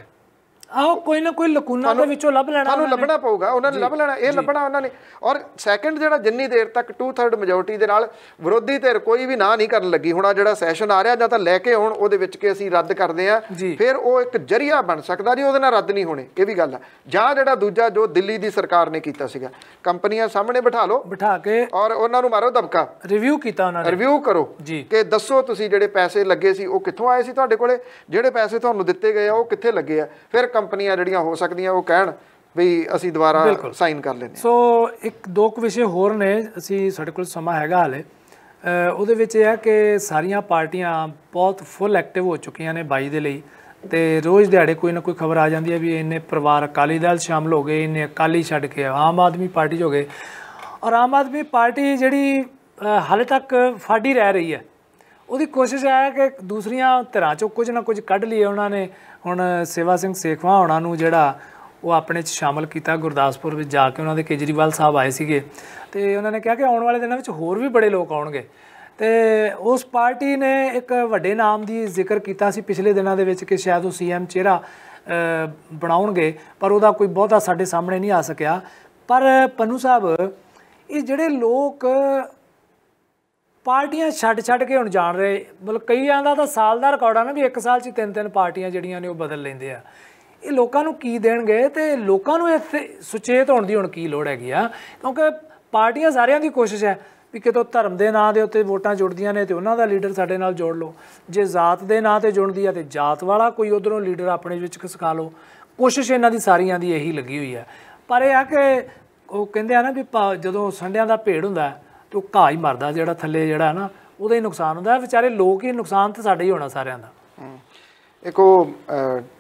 ਆਓ ਕੋਈ ਨਾ ਕੋਈ ਲਕੂਨਾ ਦੇ ਵਿੱਚੋਂ ਲੱਭ ਲੈਣਾ ਤੁਹਾਨੂੰ ਲੱਭਣਾ ਪਊਗਾ ਉਹਨਾਂ ਨੇ ਲੱਭ ਲੈਣਾ ਇਹ ਲੱਭਣਾ ਉਹਨਾਂ ਨੇ ਔਰ ਸੈਕੰਡ ਜਿਹੜਾ ਜਿੰਨੀ ਦੇਰ ਤੱਕ 2/3 ਮੈਜੋਰਟੀ ਦੇ ਨਾਲ ਵਿਰੋਧੀ ਧਿਰ ਕੋਈ ਵੀ ਨਾ ਨਹੀਂ ਕਰਨ ਲੱਗੀ ਹੁਣ ਆ ਜਿਹੜਾ ਸੈਸ਼ਨ ਆ ਰਿਹਾ ਜਾਂ ਤਾਂ ਲੈ ਕੇ ਆਉਣ ਉਹਦੇ ਵਿੱਚ ਕਿ ਅਸੀਂ ਰੱਦ ਕਰਦੇ ਆ ਫਿਰ ਉਹ ਇੱਕ ਜਰੀਆ ਬਣ ਸਕਦਾ ਜੀ ਉਹਦੇ ਨਾਲ ਰੱਦ ਨਹੀਂ ਹੋਣੇ ਇਹ ਵੀ ਗੱਲ ਆ ਜਾਂ ਜਿਹੜਾ ਦੂਜਾ ਜੋ ਦਿੱਲੀ ਦੀ ਸਰਕਾਰ ਨੇ ਕੀਤਾ ਸੀਗਾ ਕੰਪਨੀਆਂ ਸਾਹਮਣੇ ਬਿਠਾ ਲਓ ਬਿਠਾ ਕੇ ਔਰ ਉਹਨਾਂ ਨੂੰ ਮਾਰੋ ਦਬਕਾ ਰਿਵਿਊ ਕੀਤਾ ਉਹਨਾਂ ਨੇ ਰਿਵਿਊ ਕਰੋ ਕਿ ਦੱਸੋ ਤੁਸੀਂ ਜਿਹੜੇ ਪੈਸੇ ਲੱਗੇ ਸੀ ਉਹ ਕਿੱਥੋਂ ਆਏ ਸੀ ਤੁਹਾਡੇ ਕੋਲੇ ਜਿਹੜੇ ਪੈਸੇ ਤੁਹਾਨੂੰ ਦਿੱਤੇ ਗਏ ਆ ਉਹ ਕਿੱਥੇ ਲੱਗੇ ਆ ਫਿਰ ਕੰਪਨੀਆਂ ਜਿਹੜੀਆਂ ਹੋ ਸਕਦੀਆਂ ਉਹ ਕਹਿਣ ਵੀ ਅਸੀਂ ਦੁਬਾਰਾ ਸਾਈਨ ਕਰ ਲੈਂਦੇ
ਸੋ ਇੱਕ ਦੋ ਕੁ ਵਿਸ਼ੇ ਹੋਰ ਨੇ ਅਸੀਂ ਸਾਡੇ ਕੋਲ ਸਮਾਂ ਹੈਗਾ ਹਾਲੇ ਉਹਦੇ ਵਿੱਚ ਇਹ ਹੈ ਕਿ ਸਾਰੀਆਂ ਪਾਰਟੀਆਂ ਬਹੁਤ ਫੁੱਲ ਐਕਟਿਵ ਹੋ ਚੁੱਕੀਆਂ ਨੇ ਬਾਈ ਦੇ ਲਈ ਤੇ ਰੋਜ਼ ਦਿਹਾੜੇ ਕੋਈ ਨਾ ਕੋਈ ਖਬਰ ਆ ਜਾਂਦੀ ਹੈ ਵੀ ਇੰਨੇ ਪਰਿਵਾਰ ਅਕਾਲੀ ਦਲ ਸ਼ਾਮਲ ਹੋ ਗਏ ਇੰਨੇ ਅਕਾਲੀ ਛੱਡ ਕੇ ਆਮ ਆਦਮੀ ਪਾਰਟੀ 'ਚ ਹੋ ਗਏ ਔਰ ਆਮ ਆਦਮੀ ਪਾਰਟੀ ਜਿਹੜੀ ਹਾਲੇ ਤੱਕ ਫਾੜੀ ਰਹਿ ਰਹੀ ਹੈ ਉਹਦੀ ਕੋਸ਼ਿਸ਼ ਹੈ ਕਿ ਦੂਸਰੀਆਂ ਧਿਰਾਂ 'ਚੋਂ ਕੁਝ ਨਾ ਕੁਝ ਕੱਢ ਲਈਏ ਉਹਨਾਂ ਨੇ ਹੁਣ ਸੇਵਾ ਸਿੰਘ ਸੇਖਵਾ ਹੋਣਾ ਨੂੰ ਜਿਹੜਾ ਉਹ ਆਪਣੇ ਚ ਸ਼ਾਮਲ ਕੀਤਾ ਗੁਰਦਾਸਪੁਰ ਵਿੱਚ ਜਾ ਕੇ ਉਹਨਾਂ ਦੇ ਕੇਜਰੀਵਾਲ ਸਾਹਿਬ ਆਏ ਸੀਗੇ ਤੇ ਉਹਨਾਂ ਨੇ ਕਿਹਾ ਕਿ ਆਉਣ ਵਾਲੇ ਦਿਨਾਂ ਵਿੱਚ ਹੋਰ ਵੀ ਬੜੇ ਲੋਕ ਆਉਣਗੇ ਤੇ ਉਸ ਪਾਰਟੀ ਨੇ ਇੱਕ ਵੱਡੇ ਨਾਮ ਦੀ ਜ਼ਿਕਰ ਕੀਤਾ ਸੀ ਪਿਛਲੇ ਦਿਨਾਂ ਦੇ ਵਿੱਚ ਕਿ ਸ਼ਾਇਦ ਉਹ ਸੀਐਮ ਚਿਹਰਾ ਬਣਾਉਣਗੇ ਪਰ ਉਹਦਾ ਕੋਈ ਬਹੁਤਾ ਸਾਡੇ ਸਾਹਮਣੇ ਨਹੀਂ ਆ ਸਕਿਆ ਪਰ ਪੰਨੂ ਸਾਹਿਬ ਇਹ ਜਿਹੜੇ ਲੋਕ ਪਾਰਟੀਆਂ ਛੱਡ ਛੱਡ ਕੇ ਹੁਣ ਜਾਣ ਰਹੇ ਮਤਲਬ ਕਈਆਂ ਦਾ ਤਾਂ ਸਾਲ ਦਾ ਰਿਕਾਰਡ ਆ ਨਾ ਵੀ ਇੱਕ ਸਾਲ 'ਚ ਤਿੰਨ ਤਿੰਨ ਪਾਰਟੀਆਂ ਜਿਹੜੀਆਂ ਨੇ ਉਹ ਬਦਲ ਲੈਂਦੇ ਆ ਇਹ ਲੋਕਾਂ ਨੂੰ ਕੀ ਦੇਣਗੇ ਤੇ ਲੋਕਾਂ ਨੂੰ ਇੱਥੇ ਸੁਚੇਤ ਹੋਣ ਦੀ ਹੁਣ ਕੀ ਲੋੜ ਹੈਗੀ ਆ ਕਿਉਂਕਿ ਪਾਰਟੀਆਂ ਸਾਰਿਆਂ ਦੀ ਕੋਸ਼ਿਸ਼ ਹੈ ਵੀ ਕਿਤੋਂ ਧਰਮ ਦੇ ਨਾਂ ਦੇ ਉੱਤੇ ਵੋਟਾਂ ਜੁੜਦੀਆਂ ਨੇ ਤੇ ਉਹਨਾਂ ਦਾ ਲੀਡਰ ਸਾਡੇ ਨਾਲ ਜੋੜ ਲਓ ਜੇ ਜ਼ਾਤ ਦੇ ਨਾਂ ਤੇ ਜੁੜਦੀ ਆ ਤੇ ਜਾਤ ਵਾਲਾ ਕੋਈ ਉਧਰੋਂ ਲੀਡਰ ਆਪਣੇ ਵਿੱਚ ਖਸਕਾ ਲਓ ਕੋਸ਼ਿਸ਼ ਇਹਨਾਂ ਦੀ ਸਾਰਿਆਂ ਦੀ ਇਹੀ ਲੱਗੀ ਹੋਈ ਆ ਪਰ ਇਹ ਆ ਕਿ ਉਹ ਕਹਿੰਦੇ ਆ ਨਾ ਵੀ ਜਦੋਂ ਸੰਡਿਆਂ ਦਾ ਭੇੜ ਹੁੰਦਾ ਤੇ ਉਹ ਘਾਹ ਹੀ ਮਰਦਾ ਜਿਹੜਾ ਥੱਲੇ ਜਿਹੜਾ ਨਾ ਉਹਦਾ ਹੀ ਨੁਕਸਾਨ ਹੁੰਦਾ ਵਿਚਾਰੇ ਲੋਕ ਹੀ ਨੁਕਸਾਨ ਤੇ ਸਾਡੇ ਹੀ ਹੋਣਾ ਸਾਰਿਆਂ
ਦਾ ਇੱਕ ਉਹ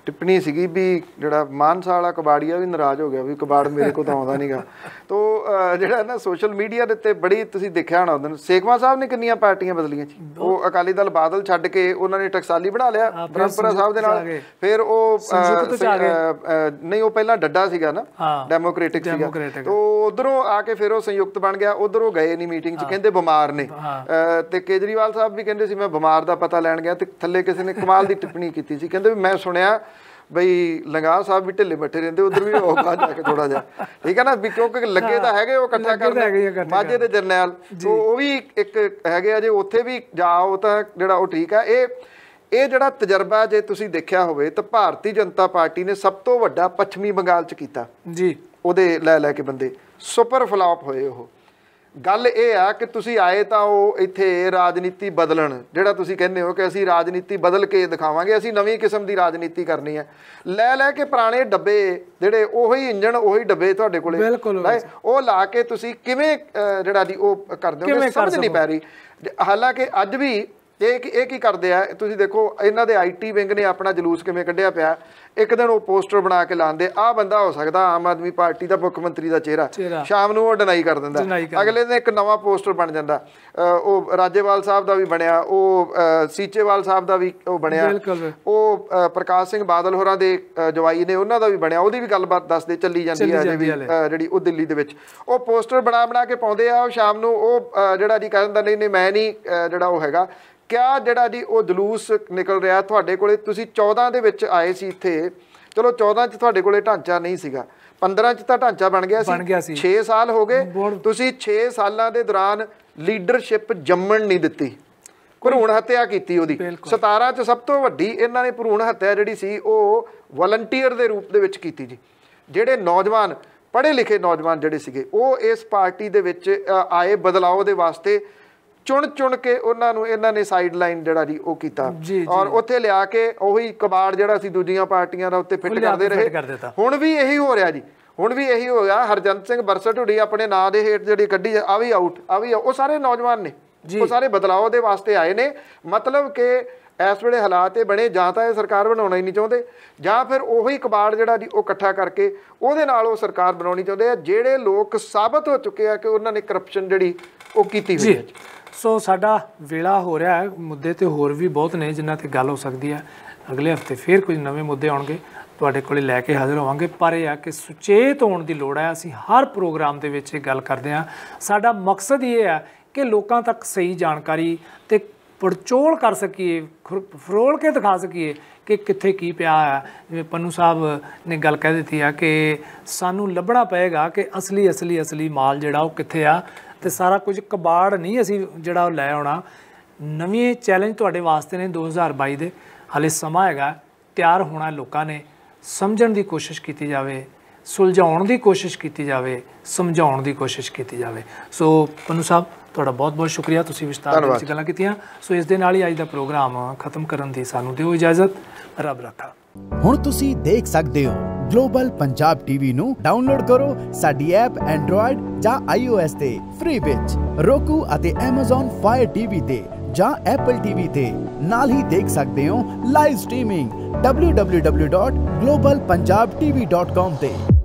ਟਿੱਪਣੀ ਸੀਗੀ ਵੀ ਜਿਹੜਾ ਮਾਨਸਾ ਵਾਲਾ ਕਬਾੜੀਆ ਵੀ ਨਾਰਾਜ਼ ਹੋ ਗਿਆ ਵੀ ਕਬਾੜ ਮੇਰੇ ਕੋਲ ਤਾਂ ਆਉਂਦਾ ਨਹੀਂਗਾ ਤੋਂ ਜਿਹੜਾ ਨਾ ਸੋਸ਼ਲ ਮੀਡੀਆ ਦੇ ਉੱਤੇ ਬੜੀ ਤੁਸੀਂ ਦੇਖਿਆ ਹੋਣਾ ਉਹਦੋਂ ਸੇਖਵਾ ਸਾਹਿਬ ਨੇ ਕਿੰਨੀਆਂ ਪਾਰਟੀਆਂ ਬਦਲੀਆਂ ਜੀ ਉਹ ਅਕਾਲੀ ਦਲ ਬਾਦਲ ਛੱਡ ਕੇ ਉਹਨਾਂ ਨੇ ਟਕਸਾਲੀ ਬਣਾ ਲਿਆ ਬ੍ਰਹਮਪੁਰਾ ਸਾਹਿਬ ਦੇ ਨਾਲ ਫਿਰ ਉਹ ਨਹੀਂ ਉਹ ਪਹਿਲਾਂ ਡੱਡਾ ਸੀਗਾ ਨਾ ਡੈਮੋਕ੍ਰੈਟਿਕ ਸੀਗਾ ਤੋਂ ਉਧਰੋਂ ਆ ਕੇ ਫਿਰ ਉਹ ਸੰਯੁਕਤ ਬਣ ਗਿਆ ਉਧਰੋਂ ਗਏ ਨਹੀਂ ਮੀਟਿੰਗ 'ਚ ਕਹਿੰਦੇ ਬਿਮਾਰ ਨੇ ਤੇ ਕੇਜਰੀਵਾਲ ਸਾਹਿਬ ਵੀ ਕਹਿੰਦੇ ਸੀ ਮੈਂ ਬਿਮਾਰ ਦਾ ਪਤਾ ਲੈਣ ਗਿਆ ਤੇ ਥੱਲੇ ਕਿਸੇ ਨੇ ਕਮਾਲ ਦੀ ਟਿੱਪਣੀ ਕੀਤੀ ਸੀ ਕਹਿੰਦੇ ਵੀ ਮੈਂ ਸੁਣਿਆ ਬਈ ਲੰਗਾਹ ਸਾਹਿਬ ਵੀ ਢਿੱਲੇ ਮੱਠੇ ਰਹਿੰਦੇ ਉਧਰ ਵੀ ਉਹ ਬਾਹਰ ਜਾ ਕੇ ਥੋੜਾ ਜਿਹਾ ਠੀਕ ਹੈ ਨਾ ਵੀ ਕਿਉਂਕਿ ਲੱਗੇ ਤਾਂ ਹੈਗੇ ਉਹ ਇਕੱਠਾ ਕਰਦੇ ਮਾਝੇ ਦੇ ਜਰਨੈਲ ਉਹ ਵੀ ਇੱਕ ਹੈਗੇ ਆ ਜੇ ਉੱਥੇ ਵੀ ਜਾਓ ਤਾਂ ਜਿਹੜਾ ਉਹ ਠੀਕ ਹੈ ਇਹ ਇਹ ਜਿਹੜਾ ਤਜਰਬਾ ਜੇ ਤੁਸੀਂ ਦੇਖਿਆ ਹੋਵੇ ਤਾਂ ਭਾਰਤੀ ਜਨਤਾ ਪਾਰਟੀ ਨੇ ਸਭ ਤੋਂ ਵੱਡਾ ਪੱਛਮੀ ਬੰਗਾਲ ਚ ਕੀਤਾ ਜੀ ਉਹਦੇ ਲੈ ਲੈ ਕੇ ਬੰਦੇ ਸੁਪਰ ਫਲਾਪ ਹੋਏ ਉਹ ਗੱਲ ਇਹ ਆ ਕਿ ਤੁਸੀਂ ਆਏ ਤਾਂ ਉਹ ਇੱਥੇ ਰਾਜਨੀਤੀ ਬਦਲਣ ਜਿਹੜਾ ਤੁਸੀਂ ਕਹਿੰਦੇ ਹੋ ਕਿ ਅਸੀਂ ਰਾਜਨੀਤੀ ਬਦਲ ਕੇ ਦਿਖਾਵਾਂਗੇ ਅਸੀਂ ਨਵੀਂ ਕਿਸਮ ਦੀ ਰਾਜਨੀਤੀ ਕਰਨੀ ਹੈ ਲੈ ਲੈ ਕੇ ਪੁਰਾਣੇ ਡੱਬੇ ਜਿਹੜੇ ਉਹੀ ਇੰਜਣ ਉਹੀ ਡੱਬੇ ਤੁਹਾਡੇ ਕੋਲੇ ਉਹ ਲਾ ਕੇ ਤੁਸੀਂ ਕਿਵੇਂ ਜਿਹੜਾ ਦੀ ਉਹ ਕਰਦੇ ਹੋ ਸਮਝ ਨਹੀਂ ਪੈ ਰਹੀ ਹਾਲਾਂਕਿ ਅੱਜ ਵੀ ਤੇ ਇਹ ਇਹ ਕੀ ਕਰਦੇ ਆ ਤੁਸੀਂ ਦੇਖੋ ਇਹਨਾਂ ਦੇ ਆਈਟੀ ਵਿੰਗ ਨੇ ਆਪਣਾ ਜਲੂਸ ਕਿਵੇਂ ਕੱਢਿਆ ਪਿਆ ਇੱਕ ਦਿਨ ਉਹ ਪੋਸਟਰ ਬਣਾ ਕੇ ਲਾਉਂਦੇ ਆ ਬੰਦਾ ਹੋ ਸਕਦਾ ਆਮ ਆਦਮੀ ਪਾਰਟੀ ਦਾ ਮੁੱਖ ਮੰਤਰੀ ਦਾ ਚਿਹਰਾ ਸ਼ਾਮ ਨੂੰ ਉਹ ਡਿਨਾਈ ਕਰ ਦਿੰਦਾ ਅਗਲੇ ਦਿਨ ਇੱਕ ਨਵਾਂ ਪੋਸਟਰ ਬਣ ਜਾਂਦਾ ਉਹ ਰਾਜੇਵਾਲ ਸਾਹਿਬ ਦਾ ਵੀ ਬਣਿਆ ਉਹ ਸੀਚੇਵਾਲ ਸਾਹਿਬ ਦਾ ਵੀ ਉਹ ਬਣਿਆ ਉਹ ਪ੍ਰਕਾਸ਼ ਸਿੰਘ ਬਾਦਲ ਹੋਰਾਂ ਦੇ ਜਵਾਈ ਨੇ ਉਹਨਾਂ ਦਾ ਵੀ ਬਣਿਆ ਉਹਦੀ ਵੀ ਗੱਲਬਾਤ ਦੱਸਦੇ ਚੱਲੀ ਜਾਂਦੀ ਹੈ ਜਿਹੜੀ ਉਹ ਦਿੱਲੀ ਦੇ ਵਿੱਚ ਉਹ ਪੋਸਟਰ ਬਣਾ ਬਣਾ ਕੇ ਪਾਉਂਦੇ ਆ ਉਹ ਸ਼ਾਮ ਨੂੰ ਉਹ ਜਿਹੜਾ ਜੀ ਕਹਿੰਦਾ ਨਹੀਂ ਨਹੀਂ ਮੈਂ ਨਹੀਂ ਜਿਹੜਾ ਉਹ ਹੈਗਾ ਕਿਆ ਜਿਹੜਾ ਜੀ ਉਹ ਜਲੂਸ ਨਿਕਲ ਰਿਹਾ ਤੁਹਾਡੇ ਕੋਲੇ ਤੁਸੀਂ 14 ਦੇ ਵਿੱਚ ਆਏ ਸੀ ਇੱਥੇ ਚਲੋ 14 ਚ ਤੁਹਾਡੇ ਕੋਲੇ ਢਾਂਚਾ ਨਹੀਂ ਸੀਗਾ 15 ਚ ਤਾਂ ਢਾਂਚਾ ਬਣ ਗਿਆ ਸੀ 6 ਸਾਲ ਹੋ ਗਏ ਤੁਸੀਂ 6 ਸਾਲਾਂ ਦੇ ਦੌਰਾਨ ਲੀਡਰਸ਼ਿਪ ਜੰਮਣ ਨਹੀਂ ਦਿੱਤੀ ਭਰੂਣ ਹੱਤਿਆ ਕੀਤੀ ਉਹਦੀ 17 ਚ ਸਭ ਤੋਂ ਵੱਡੀ ਇਹਨਾਂ ਨੇ ਭਰੂਣ ਹੱਤਿਆ ਜਿਹੜੀ ਸੀ ਉਹ ਵਲੰਟੀਅਰ ਦੇ ਰੂਪ ਦੇ ਵਿੱਚ ਕੀਤੀ ਜੀ ਜਿਹੜੇ ਨੌਜਵਾਨ ਪੜ੍ਹੇ ਲਿਖੇ ਨੌਜਵਾਨ ਜਿਹੜੇ ਸੀਗੇ ਉਹ ਇਸ ਪਾਰਟੀ ਦੇ ਵਿੱਚ ਆਏ ਬਦਲਾਅ ਦੇ ਵਾਸਤੇ ਚੁਣ ਚੁਣ ਕੇ ਉਹਨਾਂ ਨੂੰ ਇਹਨਾਂ ਨੇ ਸਾਈਡ ਲਾਈਨ ਜਿਹੜਾ ਜੀ ਉਹ ਕੀਤਾ ਔਰ ਉੱਥੇ ਲਿਆ ਕੇ ਉਹੀ ਕਬਾੜ ਜਿਹੜਾ ਸੀ ਦੂਜੀਆਂ ਪਾਰਟੀਆਂ ਦਾ ਉੱਤੇ ਫਿੱਟ ਕਰਦੇ ਰਹੇ ਹੁਣ ਵੀ ਇਹੀ ਹੋ ਰਿਹਾ ਜੀ ਹੁਣ ਵੀ ਇਹੀ ਹੋ ਗਿਆ ਹਰਜੰਤ ਸਿੰਘ ਢੁੱਡੀ ਆਪਣੇ ਨਾਂ ਦੇ ਹੇਠ ਜਿਹੜੀ ਕੱਢੀ ਆ ਵੀ ਆਊਟ ਆ ਵੀ ਉਹ ਸਾਰੇ ਨੌਜਵਾਨ ਨੇ ਉਹ ਸਾਰੇ ਬਦਲਾਅ ਦੇ ਵਾਸਤੇ ਆਏ ਨੇ ਮਤਲਬ ਕਿ ਇਸ ਵੇਲੇ ਹਾਲਾਤ ਇਹ ਬਣੇ ਜਾਂ ਤਾਂ ਇਹ ਸਰਕਾਰ ਬਣਾਉਣਾ ਹੀ ਨਹੀਂ ਚਾਹੁੰਦੇ ਜਾਂ ਫਿਰ ਉਹੀ ਕਬਾੜ ਜਿਹੜਾ ਜੀ ਉਹ ਇਕੱਠਾ ਕਰਕੇ ਉਹਦੇ ਨਾਲ ਉਹ ਸਰਕਾਰ ਬਣਾਉਣੀ ਚਾਹੁੰਦੇ ਆ ਜਿਹੜੇ ਲੋਕ ਸਾਬਤ ਹੋ ਚੁੱਕੇ ਆ ਕਿ ਉਹਨਾਂ ਨੇ ਕਰਪਸ਼ਨ ਜਿਹੜੀ
ਉਹ ਕੀਤੀ ਹੋਈ ਹੈ ਸੋ ਸਾਡਾ ਵੇਲਾ ਹੋ ਰਿਹਾ ਹੈ ਮੁੱਦੇ ਤੇ ਹੋਰ ਵੀ ਬਹੁਤ ਨੇ ਜਿਨ੍ਹਾਂ ਤੇ ਗੱਲ ਹੋ ਸਕਦੀ ਹੈ ਅਗਲੇ ਹਫਤੇ ਫੇਰ ਕੁਝ ਨਵੇਂ ਮੁੱਦੇ ਆਉਣਗੇ ਤੁਹਾਡੇ ਕੋਲੇ ਲੈ ਕੇ ਹਾਜ਼ਰ ਹੋਵਾਂਗੇ ਪਰ ਇਹ ਆ ਕਿ ਸੁਚੇਤ ਹੋਣ ਦੀ ਲੋੜ ਹੈ ਅਸੀਂ ਹਰ ਪ੍ਰੋਗਰਾਮ ਦੇ ਵਿੱਚ ਇਹ ਗੱਲ ਕਰਦੇ ਹਾਂ ਸਾਡਾ ਮਕਸਦ ਇਹ ਹੈ ਕਿ ਲੋਕਾਂ ਤੱਕ ਸਹੀ ਜਾਣਕਾਰੀ ਤੇ ਪੜਚੋਲ ਕਰ ਸਕੀਏ ਫਰੋਲ ਕੇ ਦਿਖਾ ਸਕੀਏ ਕਿ ਕਿੱਥੇ ਕੀ ਪਿਆ ਹੈ ਜਿਵੇਂ ਪੰਨੂ ਸਾਹਿਬ ਨੇ ਗੱਲ ਕਹਿ ਦਿੱਤੀ ਆ ਕਿ ਸਾਨੂੰ ਲੱਭਣਾ ਪਏਗਾ ਕਿ ਅਸਲੀ ਅਸਲੀ ਅਸਲੀ ਮਾਲ ਜਿਹੜਾ ਉਹ ਕਿੱਥੇ ਆ ਤੇ ਸਾਰਾ ਕੁਝ ਕਬਾੜ ਨਹੀਂ ਅਸੀਂ ਜਿਹੜਾ ਉਹ ਲੈ ਆਉਣਾ ਨਵੇਂ ਚੈਲੰਜ ਤੁਹਾਡੇ ਵਾਸਤੇ ਨੇ 2022 ਦੇ ਹਲੇ ਸਮਾਂ ਹੈਗਾ ਤਿਆਰ ਹੋਣਾ ਲੋਕਾਂ ਨੇ ਸਮਝਣ ਦੀ ਕੋਸ਼ਿਸ਼ ਕੀਤੀ ਜਾਵੇ ਸੁਲਝਾਉਣ ਦੀ ਕੋਸ਼ਿਸ਼ ਕੀਤੀ ਜਾਵੇ ਸਮਝਾਉਣ ਦੀ ਕੋਸ਼ਿਸ਼ ਕੀਤੀ ਜਾਵੇ ਸੋ ਪੰਨੂ ਸਾਹਿਬ ਤੁਹਾਡਾ ਬਹੁਤ-ਬਹੁਤ ਸ਼ੁਕਰੀਆ ਤੁਸੀਂ ਵਿਸਤਾਰ ਵਿੱਚ ਗੱਲਾਂ ਕੀਤੀਆਂ ਸੋ ਇਸ ਦੇ ਨਾਲ ਹੀ ਅੱਜ ਦਾ ਪ੍ਰੋਗਰਾਮ ਖਤਮ ਕਰਨ ਦੀ ਸਾਨੂੰ ਦਿਓ ਇਜਾਜ਼ਤ ਰੱਬ ਰੱਖਾ ਹੁਣ ਤੁਸੀਂ ਦੇਖ ਸਕਦੇ ਹੋ ਗਲੋਬਲ
ਪੰਜਾਬ ਟੀਵੀ ਨੂੰ ਡਾਊਨਲੋਡ ਕਰੋ ਸਾਡੀ ਐਪ ਐਂਡਰੋਇਡ ਜਾਂ ਆਈਓਐਸ ਤੇ ਫ੍ਰੀ ਵਿੱਚ Roku ਅਤੇ Amazon Fire TV ਤੇ ਜਾਂ Apple TV ਤੇ ਨਾਲ ਹੀ ਦੇਖ ਸਕਦੇ ਹੋ ਲਾਈਵ ਸਟ੍ਰੀਮਿੰਗ www.globalpunjabtv.com ਤੇ